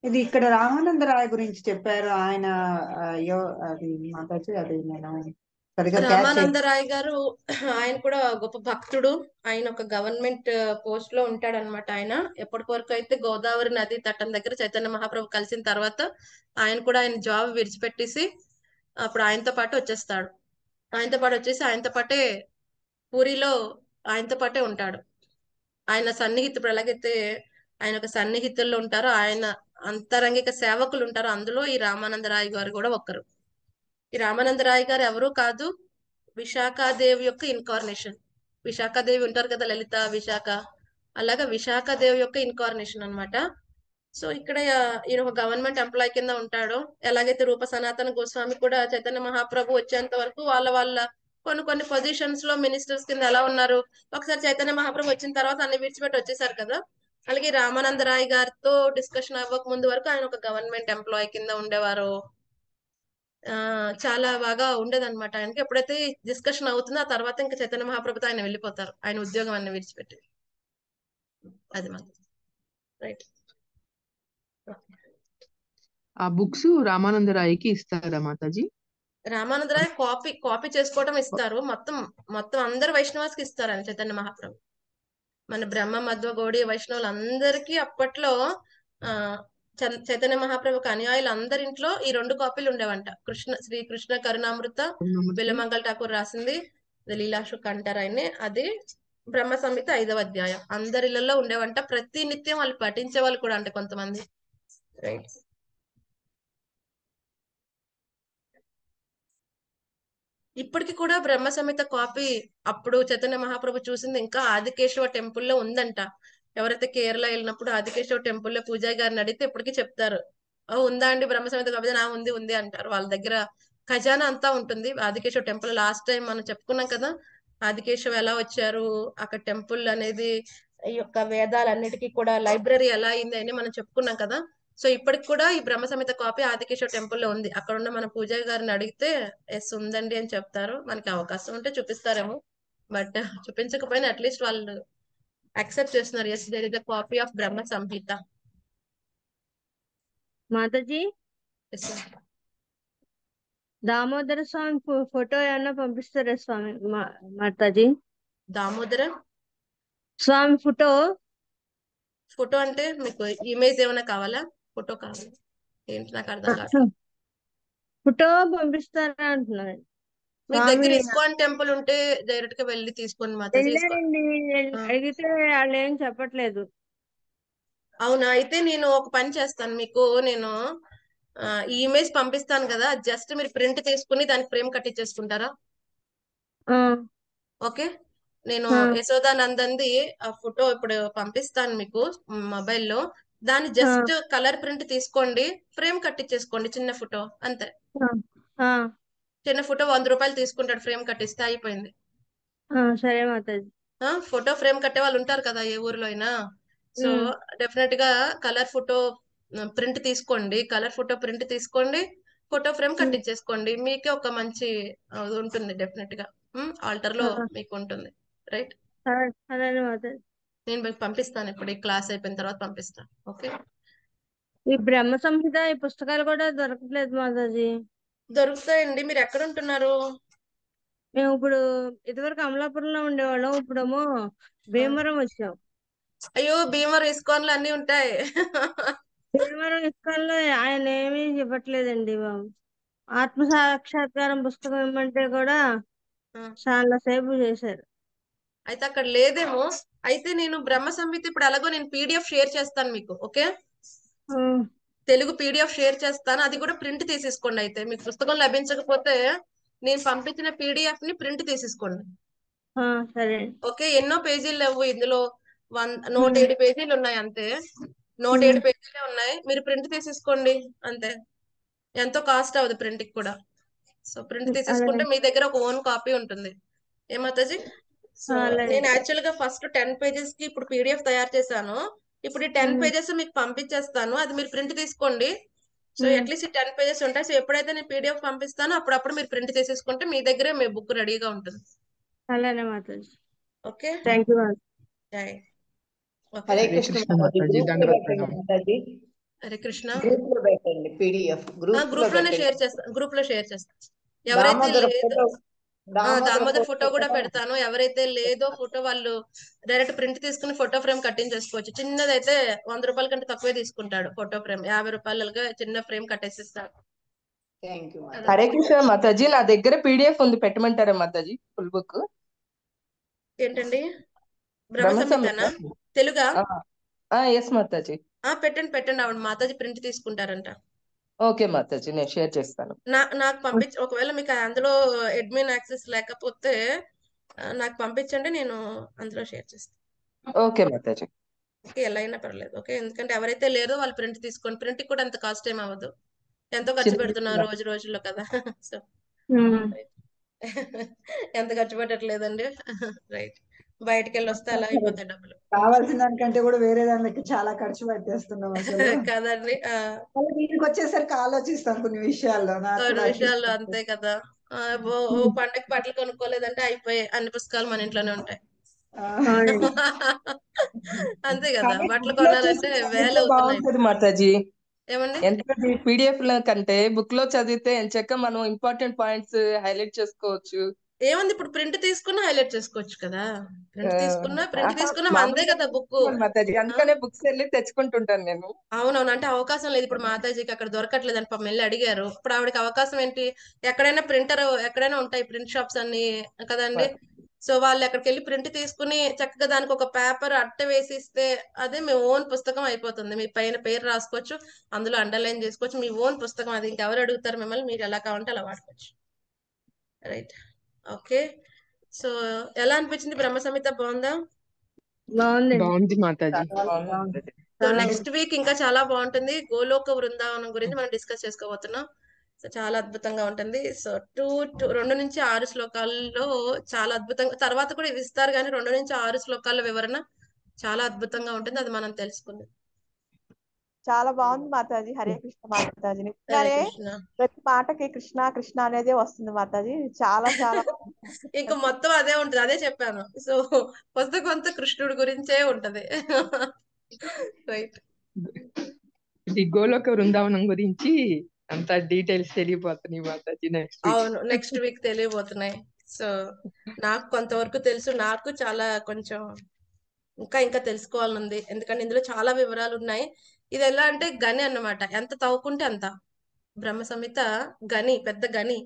ఇది ఇక్కడ రామానందరాయ గురించి చెప్పారు ఆయన అది మాట్లాడి అది నేను రామానందరాయ్ గారు ఆయన కూడా గొప్ప భక్తుడు ఆయన ఒక గవర్నమెంట్ పోస్ట్ లో ఉంటాడు అనమాట ఆయన ఎప్పటి వరకు అయితే గోదావరి నది తటం దగ్గర చైతన్య మహాప్రభు కలిసిన తర్వాత ఆయన కూడా ఆయన జాబ్ విడిచిపెట్టేసి అప్పుడు ఆయనతో పాటు వచ్చేస్తాడు ఆయనతో పాటు వచ్చేసి ఆయనతో పాటే పూరిలో ఆయనతో పాటే ఉంటాడు ఆయన సన్నిహితుడు ఎలాగైతే ఆయన ఒక సన్నిహితుల్లో ఉంటారో ఆయన అంతరంగిక సేవకులు ఉంటారు అందులో ఈ రామానందరాయ్ గారు కూడా ఒకరు ఈ రామానందరాయ్ గారు ఎవరు కాదు దేవి యొక్క ఇన్కార్నేషన్ దేవి ఉంటారు కదా లలిత విశాఖ అలాగా దేవి యొక్క ఇన్కార్నేషన్ అనమాట సో ఇక్కడ ఈయన ఒక గవర్నమెంట్ ఎంప్లాయ్ కింద ఉంటాడు ఎలాగైతే రూప సనాతన గోస్వామి కూడా చైతన్య మహాప్రభు వచ్చేంత వరకు వాళ్ళ వాళ్ళ కొన్ని కొన్ని పొజిషన్స్ లో మినిస్టర్స్ కింద ఎలా ఉన్నారు ఒకసారి చైతన్య మహాప్రభు వచ్చిన తర్వాత అన్ని విడిచిపెట్టి వచ్చేసారు కదా అలాగే రామానందరాయ్ గారితో డిస్కషన్ అవ్వక ముందు వరకు ఆయన ఒక గవర్నమెంట్ ఎంప్లాయ్ కింద ఉండేవారు చాలా బాగా ఉండేదన్నమాట ఆయనకి ఎప్పుడైతే డిస్కషన్ అవుతుందో ఆ తర్వాత ఇంకా చైతన్య మహాప్రభుతో ఆయన వెళ్ళిపోతారు ఆయన ఉద్యోగం అన్ని విడిచిపెట్టి అది మాకు రైట్ ఆ బుక్స్ రామానందరాయకి ఇస్తారా మాతాజీ రామానందరాయ కాపీ కాపీ చేసుకోవటం ఇస్తారు మొత్తం మొత్తం అందరు వైష్ణవాస్కి ఇస్తారు ఆయన చైతన్య మహాప్రభు మన బ్రహ్మ మధ్వ గౌడి వైష్ణవులు అందరికీ అప్పట్లో చైతన్య మహాప్రభుకి అనుయాయులు అందరింట్లో ఈ రెండు కాపీలు ఉండేవంట కృష్ణ శ్రీ కృష్ణ కరుణామృత బిల్లమంగళ ఠాకూర్ రాసింది లీలాశుక్ అంటారు అని అది బ్రహ్మ సంహిత ఐదవ అధ్యాయం అందరిలలో ఉండేవంట ప్రతి నిత్యం వాళ్ళు పఠించే వాళ్ళు కూడా అంటే కొంతమంది రైట్ ఇప్పటికి కూడా బ్రహ్మ సంహిత కాపీ అప్పుడు చైతన్య మహాప్రభు చూసింది ఇంకా ఆదికేశవ టెంపుల్లో ఉందంట ఎవరైతే కేరళ వెళ్ళినప్పుడు ఆదికేశ్వర లో పూజా గారిని అడిగితే ఇప్పటికీ చెప్తారు ఉందా అండి కాబట్టి నా ఉంది ఉంది అంటారు వాళ్ళ దగ్గర ఖజానా అంతా ఉంటుంది ఆదికేశ్వర టెంపుల్ లాస్ట్ టైం మనం చెప్పుకున్నాం కదా ఆదికేశ్వర్ ఎలా వచ్చారు అక్కడ టెంపుల్ అనేది ఈ యొక్క వేదాలన్నిటికీ కూడా లైబ్రరీ ఎలా అయింది అని మనం చెప్పుకున్నాం కదా సో ఇప్పటికి కూడా ఈ బ్రహ్మ సమేత కాపీ ఆదికేశ్వర టెంపుల్ లో ఉంది అక్కడ ఉన్న మన పూజ గారిని అడిగితే ఎస్ ఉందండి అని చెప్తారు మనకి అవకాశం ఉంటే చూపిస్తారేమో బట్ చూపించకపోయినా అట్లీస్ట్ వాళ్ళు యాక్సెప్ట్ చేస్తున్నారు yes there is a copy of Brahma Samhita Mataji Damodara Swami photo ఏమన్నా పంపిస్తారా స్వామి మాతాజీ దామోదర స్వామి ఫోటో ఫోటో అంటే మీకు ఇమేజ్ ఏమైనా కావాలా ఫోటో కావాలా ఏంటి నాకు అర్థం కాదు ఫోటో పంపిస్తారా అంటున్నారు మీ దగ్గర ఇస్కాన్ టెంపుల్ ఉంటే డైరెక్ట్ గా వెళ్ళి తీసుకోండి అడిగితే వాళ్ళు ఏం చెప్పట్లేదు అవునా అయితే నేను ఒక పని చేస్తాను మీకు నేను ఈ ఇమేజ్ పంపిస్తాను కదా జస్ట్ మీరు ప్రింట్ తీసుకుని దానికి ఫ్రేమ్ కట్టించేసుకుంటారా ఓకే నేను యశోదానందంది ఆ ఫోటో ఇప్పుడు పంపిస్తాను మీకు మొబైల్లో దాన్ని జస్ట్ కలర్ ప్రింట్ తీసుకోండి ఫ్రేమ్ కట్టించేసుకోండి చిన్న ఫోటో అంతే చిన్న ఫోటో వంద రూపాయలు తీసుకుంటాడు ఫ్రేమ్ కట్టిస్తే అయిపోయింది సరే మాతాజీ ఫోటో ఫ్రేమ్ కట్టే వాళ్ళు ఉంటారు కదా ఏ ఊర్లో అయినా సో డెఫినెట్ గా కలర్ ఫోటో ప్రింట్ తీసుకోండి కలర్ ఫోటో ప్రింట్ తీసుకోండి ఫోటో ఫ్రేమ్ కట్టించేసుకోండి మీకే ఒక మంచి ఉంటుంది డెఫినెట్ గా ఆల్టర్ లో మీకు ఉంటుంది రైట్ నేను మీకు పంపిస్తాను ఇప్పుడు ఈ క్లాస్ అయిపోయిన తర్వాత పంపిస్తాను ఓకే ఈ బ్రహ్మ సంహిత ఈ పుస్తకాలు కూడా దొరకట్లేదు మాతాజీ దొరుకుతాయండి మీరు ఎక్కడ ఉంటున్నారు మేము ఇప్పుడు ఇదివరకు అమలాపురంలో ఉండేవాళ్ళం ఇప్పుడేమో భీమవరం వచ్చాం అయ్యో భీమవరం ఇస్కాన్లు అన్ని ఉంటాయి భీమవరం ఇస్కాన్లో ఆయన ఏమీ ఇవ్వట్లేదండి బాబు ఆత్మ సాక్షాత్కారం పుస్తకం ఏమంటే కూడా చాలా సేపు చేశారు అయితే అక్కడ లేదేమో అయితే నేను బ్రహ్మ సంహిత ఇప్పుడు అలాగో నేను పీడిఎఫ్ షేర్ చేస్తాను మీకు ఓకే తెలుగు పీడిఎఫ్ షేర్ చేస్తాను అది కూడా ప్రింట్ తీసేసుకోండి అయితే మీకు పుస్తకం లభించకపోతే నేను పంపించిన పీడిఎఫ్ ని ప్రింట్ తీసేసుకోండి ఓకే ఎన్నో పేజీలు లేవు ఇందులో వన్ నూట ఏడు పేజీలు ఉన్నాయి అంతే నూట ఏడు పేజీలే ఉన్నాయి మీరు ప్రింట్ తీసేసుకోండి అంతే ఎంతో కాస్ట్ అవ్వదు ప్రింట్ కి కూడా సో ప్రింట్ తీసేసుకుంటే మీ దగ్గర ఒక ఓన్ కాపీ ఉంటుంది ఏమాతాజీ నేను యాక్చువల్ గా ఫస్ట్ టెన్ పేజెస్ కి ఇప్పుడు పీడిఎఫ్ తయారు చేశాను ఇప్పుడు ఈ టెన్ పేజెస్ మీకు పంపించేస్తాను అది మీరు ప్రింట్ తీసుకోండి సో అట్లీస్ట్ టెన్ పేజెస్ ఉంటాయి సో ఎప్పుడైతే నేను పీడిఎఫ్ పంపిస్తానో అప్పుడప్పుడు మీరు ప్రింట్ తీసేసుకుంటే మీ దగ్గరే మీ బుక్ రెడీగా ఉంటుంది అలానే మాతాజీ ఓకే థ్యాంక్ యూ జై హరే కృష్ణ హరే కృష్ణ గ్రూప్ లో పెట్టండి పీడిఎఫ్ గ్రూప్ లోనే షేర్ చేస్తాను గ్రూప్ లో షేర్ చేస్తాను ఎవరైతే దామోదర్ ఫోటో కూడా పెడతాను ఎవరైతే లేదో ఫోటో వాళ్ళు డైరెక్ట్ ప్రింట్ తీసుకుని ఫోటో ఫ్రేమ్ కట్టించేసుకోవచ్చు చిన్నదైతే వంద రూపాయల కంటే తక్కువే తీసుకుంటాడు ఫోటో ఫ్రేమ్ యాభై రూపాయలుగా చిన్న ఫ్రేమ్ కట్టేసిస్తాడు హరే కృష్ణ మతాజీ నా దగ్గర పీడిఎఫ్ ఉంది పెట్టమంటారా మతాజీ ఫుల్ బుక్ ఏంటండి తెలుగా ఎస్ మతాజీ పెట్టండి పెట్టండి అవును మాతాజీ ప్రింట్ తీసుకుంటారంట ఓకే మాతాజీ నేను షేర్ చేస్తాను నాకు పంపించ ఒకవేళ మీకు అందులో అడ్మిన్ యాక్సెస్ లేకపోతే నాకు పంపించండి నేను అందులో షేర్ చేస్తాను ఓకే మాతాజీ ఓకే ఎలా అయినా పర్లేదు ఓకే ఎందుకంటే ఎవరైతే లేరో వాళ్ళు ప్రింట్ తీసుకోండి ప్రింట్ కూడా అంత కాస్ట్ ఏం అవ్వదు ఎంతో ఖర్చు పెడుతున్నారు రోజు రోజుల్లో కదా [laughs] సో [laughs] ఎంత ఖర్చు పెట్టట్లేదండి [laughs] రైట్ బయటకు వెళ్ళి వస్తే అలా అయిపోతాయి డబ్బులు కావాల్సిన దానికంటే కూడా వేరే దానికి చాలా ఖర్చు పెట్టేస్తున్నాం [laughs] కదండి దీనికి వచ్చేసరికి ఆలోచిస్తాం కొన్ని విషయాల్లో కొన్ని విషయాల్లో అంతే కదా ఓ [laughs] పండగ బట్టలు కొనుక్కోలేదంటే అయిపోయి అన్ని పుస్తకాలు మన ఇంట్లోనే ఉంటాయి [laughs] అంతే కదా బట్టలు కొనాలంటే వేలు అవుతున్నాయి మాతాజీ ఏమండి ఎందుకంటే పీడిఎఫ్ కంటే బుక్ లో చదివితే ఎంచక్క మనం ఇంపార్టెంట్ పాయింట్స్ హైలైట్ చేసుకోవచ్చు ఏముంది ఇప్పుడు ప్రింట్ తీసుకున్నా హైలైట్ చేసుకోవచ్చు కదా ప్రింట్ తీసుకున్నా ప్రింట్ తీసుకున్నా అందే కదా బుక్ అందుకనే బుక్స్ వెళ్ళి తెచ్చుకుంటుంటాను నేను అవునవును అంటే అవకాశం లేదు ఇప్పుడు మాతాజీకి అక్కడ దొరకట్లేదు అని వెళ్ళి అడిగారు ఇప్పుడు ఆవిడకి అవకాశం ఏంటి ఎక్కడైనా ప్రింటర్ ఎక్కడైనా ఉంటాయి ప్రింట్ షాప్స్ అన్ని కదండి సో వాళ్ళు అక్కడికి వెళ్ళి ప్రింట్ తీసుకుని చక్కగా దానికి ఒక పేపర్ అట్ట వేసిస్తే అదే మీ ఓన్ పుస్తకం అయిపోతుంది మీ పైన పేరు రాసుకోవచ్చు అందులో అండర్లైన్ చేసుకోవచ్చు మీ ఓన్ పుస్తకం అది ఇంకెవరు అడుగుతారు మిమ్మల్ని మీరు ఎలా కావాలంటే అలా వాడుకోవచ్చు రైట్ ఓకే సో ఎలా అనిపించింది బ్రహ్మ సమిత బాగుందా బాగుంది సో నెక్స్ట్ వీక్ ఇంకా చాలా బాగుంటుంది గోలోక బృందావనం గురించి మనం డిస్కస్ చేసుకోబోతున్నాం సో చాలా అద్భుతంగా ఉంటుంది సో టూ రెండు నుంచి ఆరు శ్లోకాల్లో చాలా అద్భుతంగా తర్వాత కూడా ఇస్తారు కానీ రెండు నుంచి ఆరు శ్లోకాల వివరణ చాలా అద్భుతంగా ఉంటుంది అది మనం తెలుసుకుందాం చాలా బాగుంది మాతాజీ హరే కృష్ణ మాతాజీ ప్రతి పాటకి కృష్ణ కృష్ణ అనేదే వస్తుంది మాతాజీ చాలా చాలా [laughs] ఇంకా మొత్తం అదే ఉంటది అదే చెప్పాను సో కొత్త కొంత కృష్ణుడి గురించే ఉంటది రైట్ [laughs] గోలోక బృందావనం గురించి అంత డీటెయిల్స్ తెలియబోతున్నాయి మాతాజీ నెక్స్ట్ అవును నెక్స్ట్ వీక్ తెలియబోతున్నాయి సో నాకు కొంతవరకు తెలుసు నాకు చాలా కొంచెం ఇంకా ఇంకా తెలుసుకోవాలనుంది ఎందుకంటే ఇందులో చాలా వివరాలు ఉన్నాయి ఇది ఎలా అంటే గని అన్నమాట ఎంత తవ్వుకుంటే అంత బ్రహ్మ సమిత గని పెద్ద గని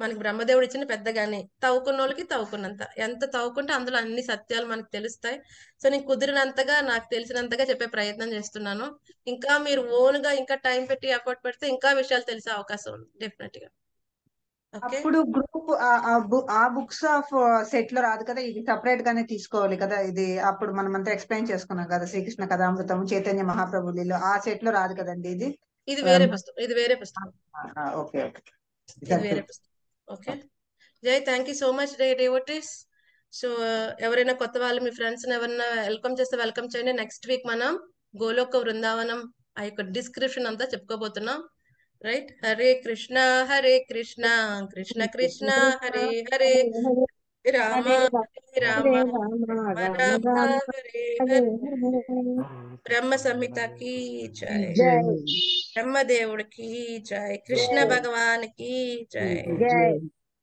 మనకి బ్రహ్మదేవుడు ఇచ్చిన పెద్ద గని తవ్వుకున్న వాళ్ళకి తవ్వుకున్నంత ఎంత తవ్వుకుంటే అందులో అన్ని సత్యాలు మనకు తెలుస్తాయి సో నేను కుదిరినంతగా నాకు తెలిసినంతగా చెప్పే ప్రయత్నం చేస్తున్నాను ఇంకా మీరు ఓన్ గా ఇంకా టైం పెట్టి ఎఫర్ట్ పెడితే ఇంకా విషయాలు తెలిసే అవకాశం ఉంది డెఫినెట్ గా అప్పుడు గ్రూప్ ఆ బుక్స్ ఆఫ్ సెట్ లో రాదు కదా ఇది సపరేట్ గానే తీసుకోవాలి కదా ఇది అప్పుడు మనం అంతా ఎక్స్ప్లెయిన్ చేసుకున్నాం కదా శ్రీకృష్ణ అమృతం చైతన్య లీలు ఆ సెట్ లో రాదు కదండి ఇది ఇది వేరే um, పుస్తకం ఇది వేరే పుస్తకం ఓకే ఇది వేరే పుస్తకం ఓకే జై thank you so much the devotees so ఎవరైనా కొత్త వాళ్ళు మీ ఫ్రెండ్స్ ఎవరైనా వెల్కమ్ చేస్తే వెల్కమ్ చేయండి నెక్స్ట్ వీక్ మనం గోలోక్ బృందావనం ఆ యొక్క డిస్క్రిప్షన్ అంతా చెప్పుకోబోతున్నాం right hare krishna hare krishna krishna krishna hare hare rama rama rama hare hare ब्रह्म संहिता की जय ब्रह्म देवड़ की जय कृष्ण भगवान की जय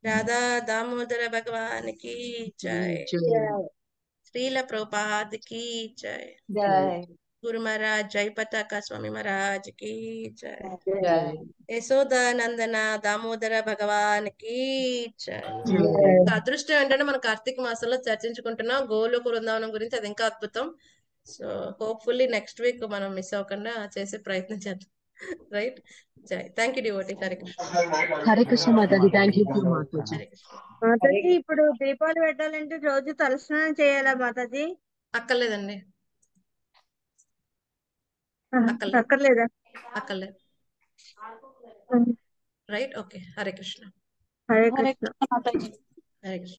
राधा दामोदर भगवान की जय श्रील प्रपाद की जय जय గురు మహారాజ్ జై పతాక స్వామి మహారాజ్ కి యశోదానందన దామోదర భగవానికి అదృష్టం ఏంటంటే మనం కార్తీక మాసంలో చర్చించుకుంటున్నాం గోలోక బృందావనం గురించి అది ఇంకా అద్భుతం సో హోప్ఫుల్లీ నెక్స్ట్ వీక్ మనం మిస్ అవ్వకుండా చేసే ప్రయత్నం చేద్దాం రైట్ జై thank you devotee Hare Krishna Mataji thank you Mataji ఇప్పుడు దీపాలు పెట్టాలంటే రోజు తలస్నానం చేయాలా మాతాజీ అక్కర్లేదండి అక్కర్లేదా అక్కర్లేదు రైట్ ఓకే హరే కృష్ణ హరే కృష్ణ హరే కృష్ణ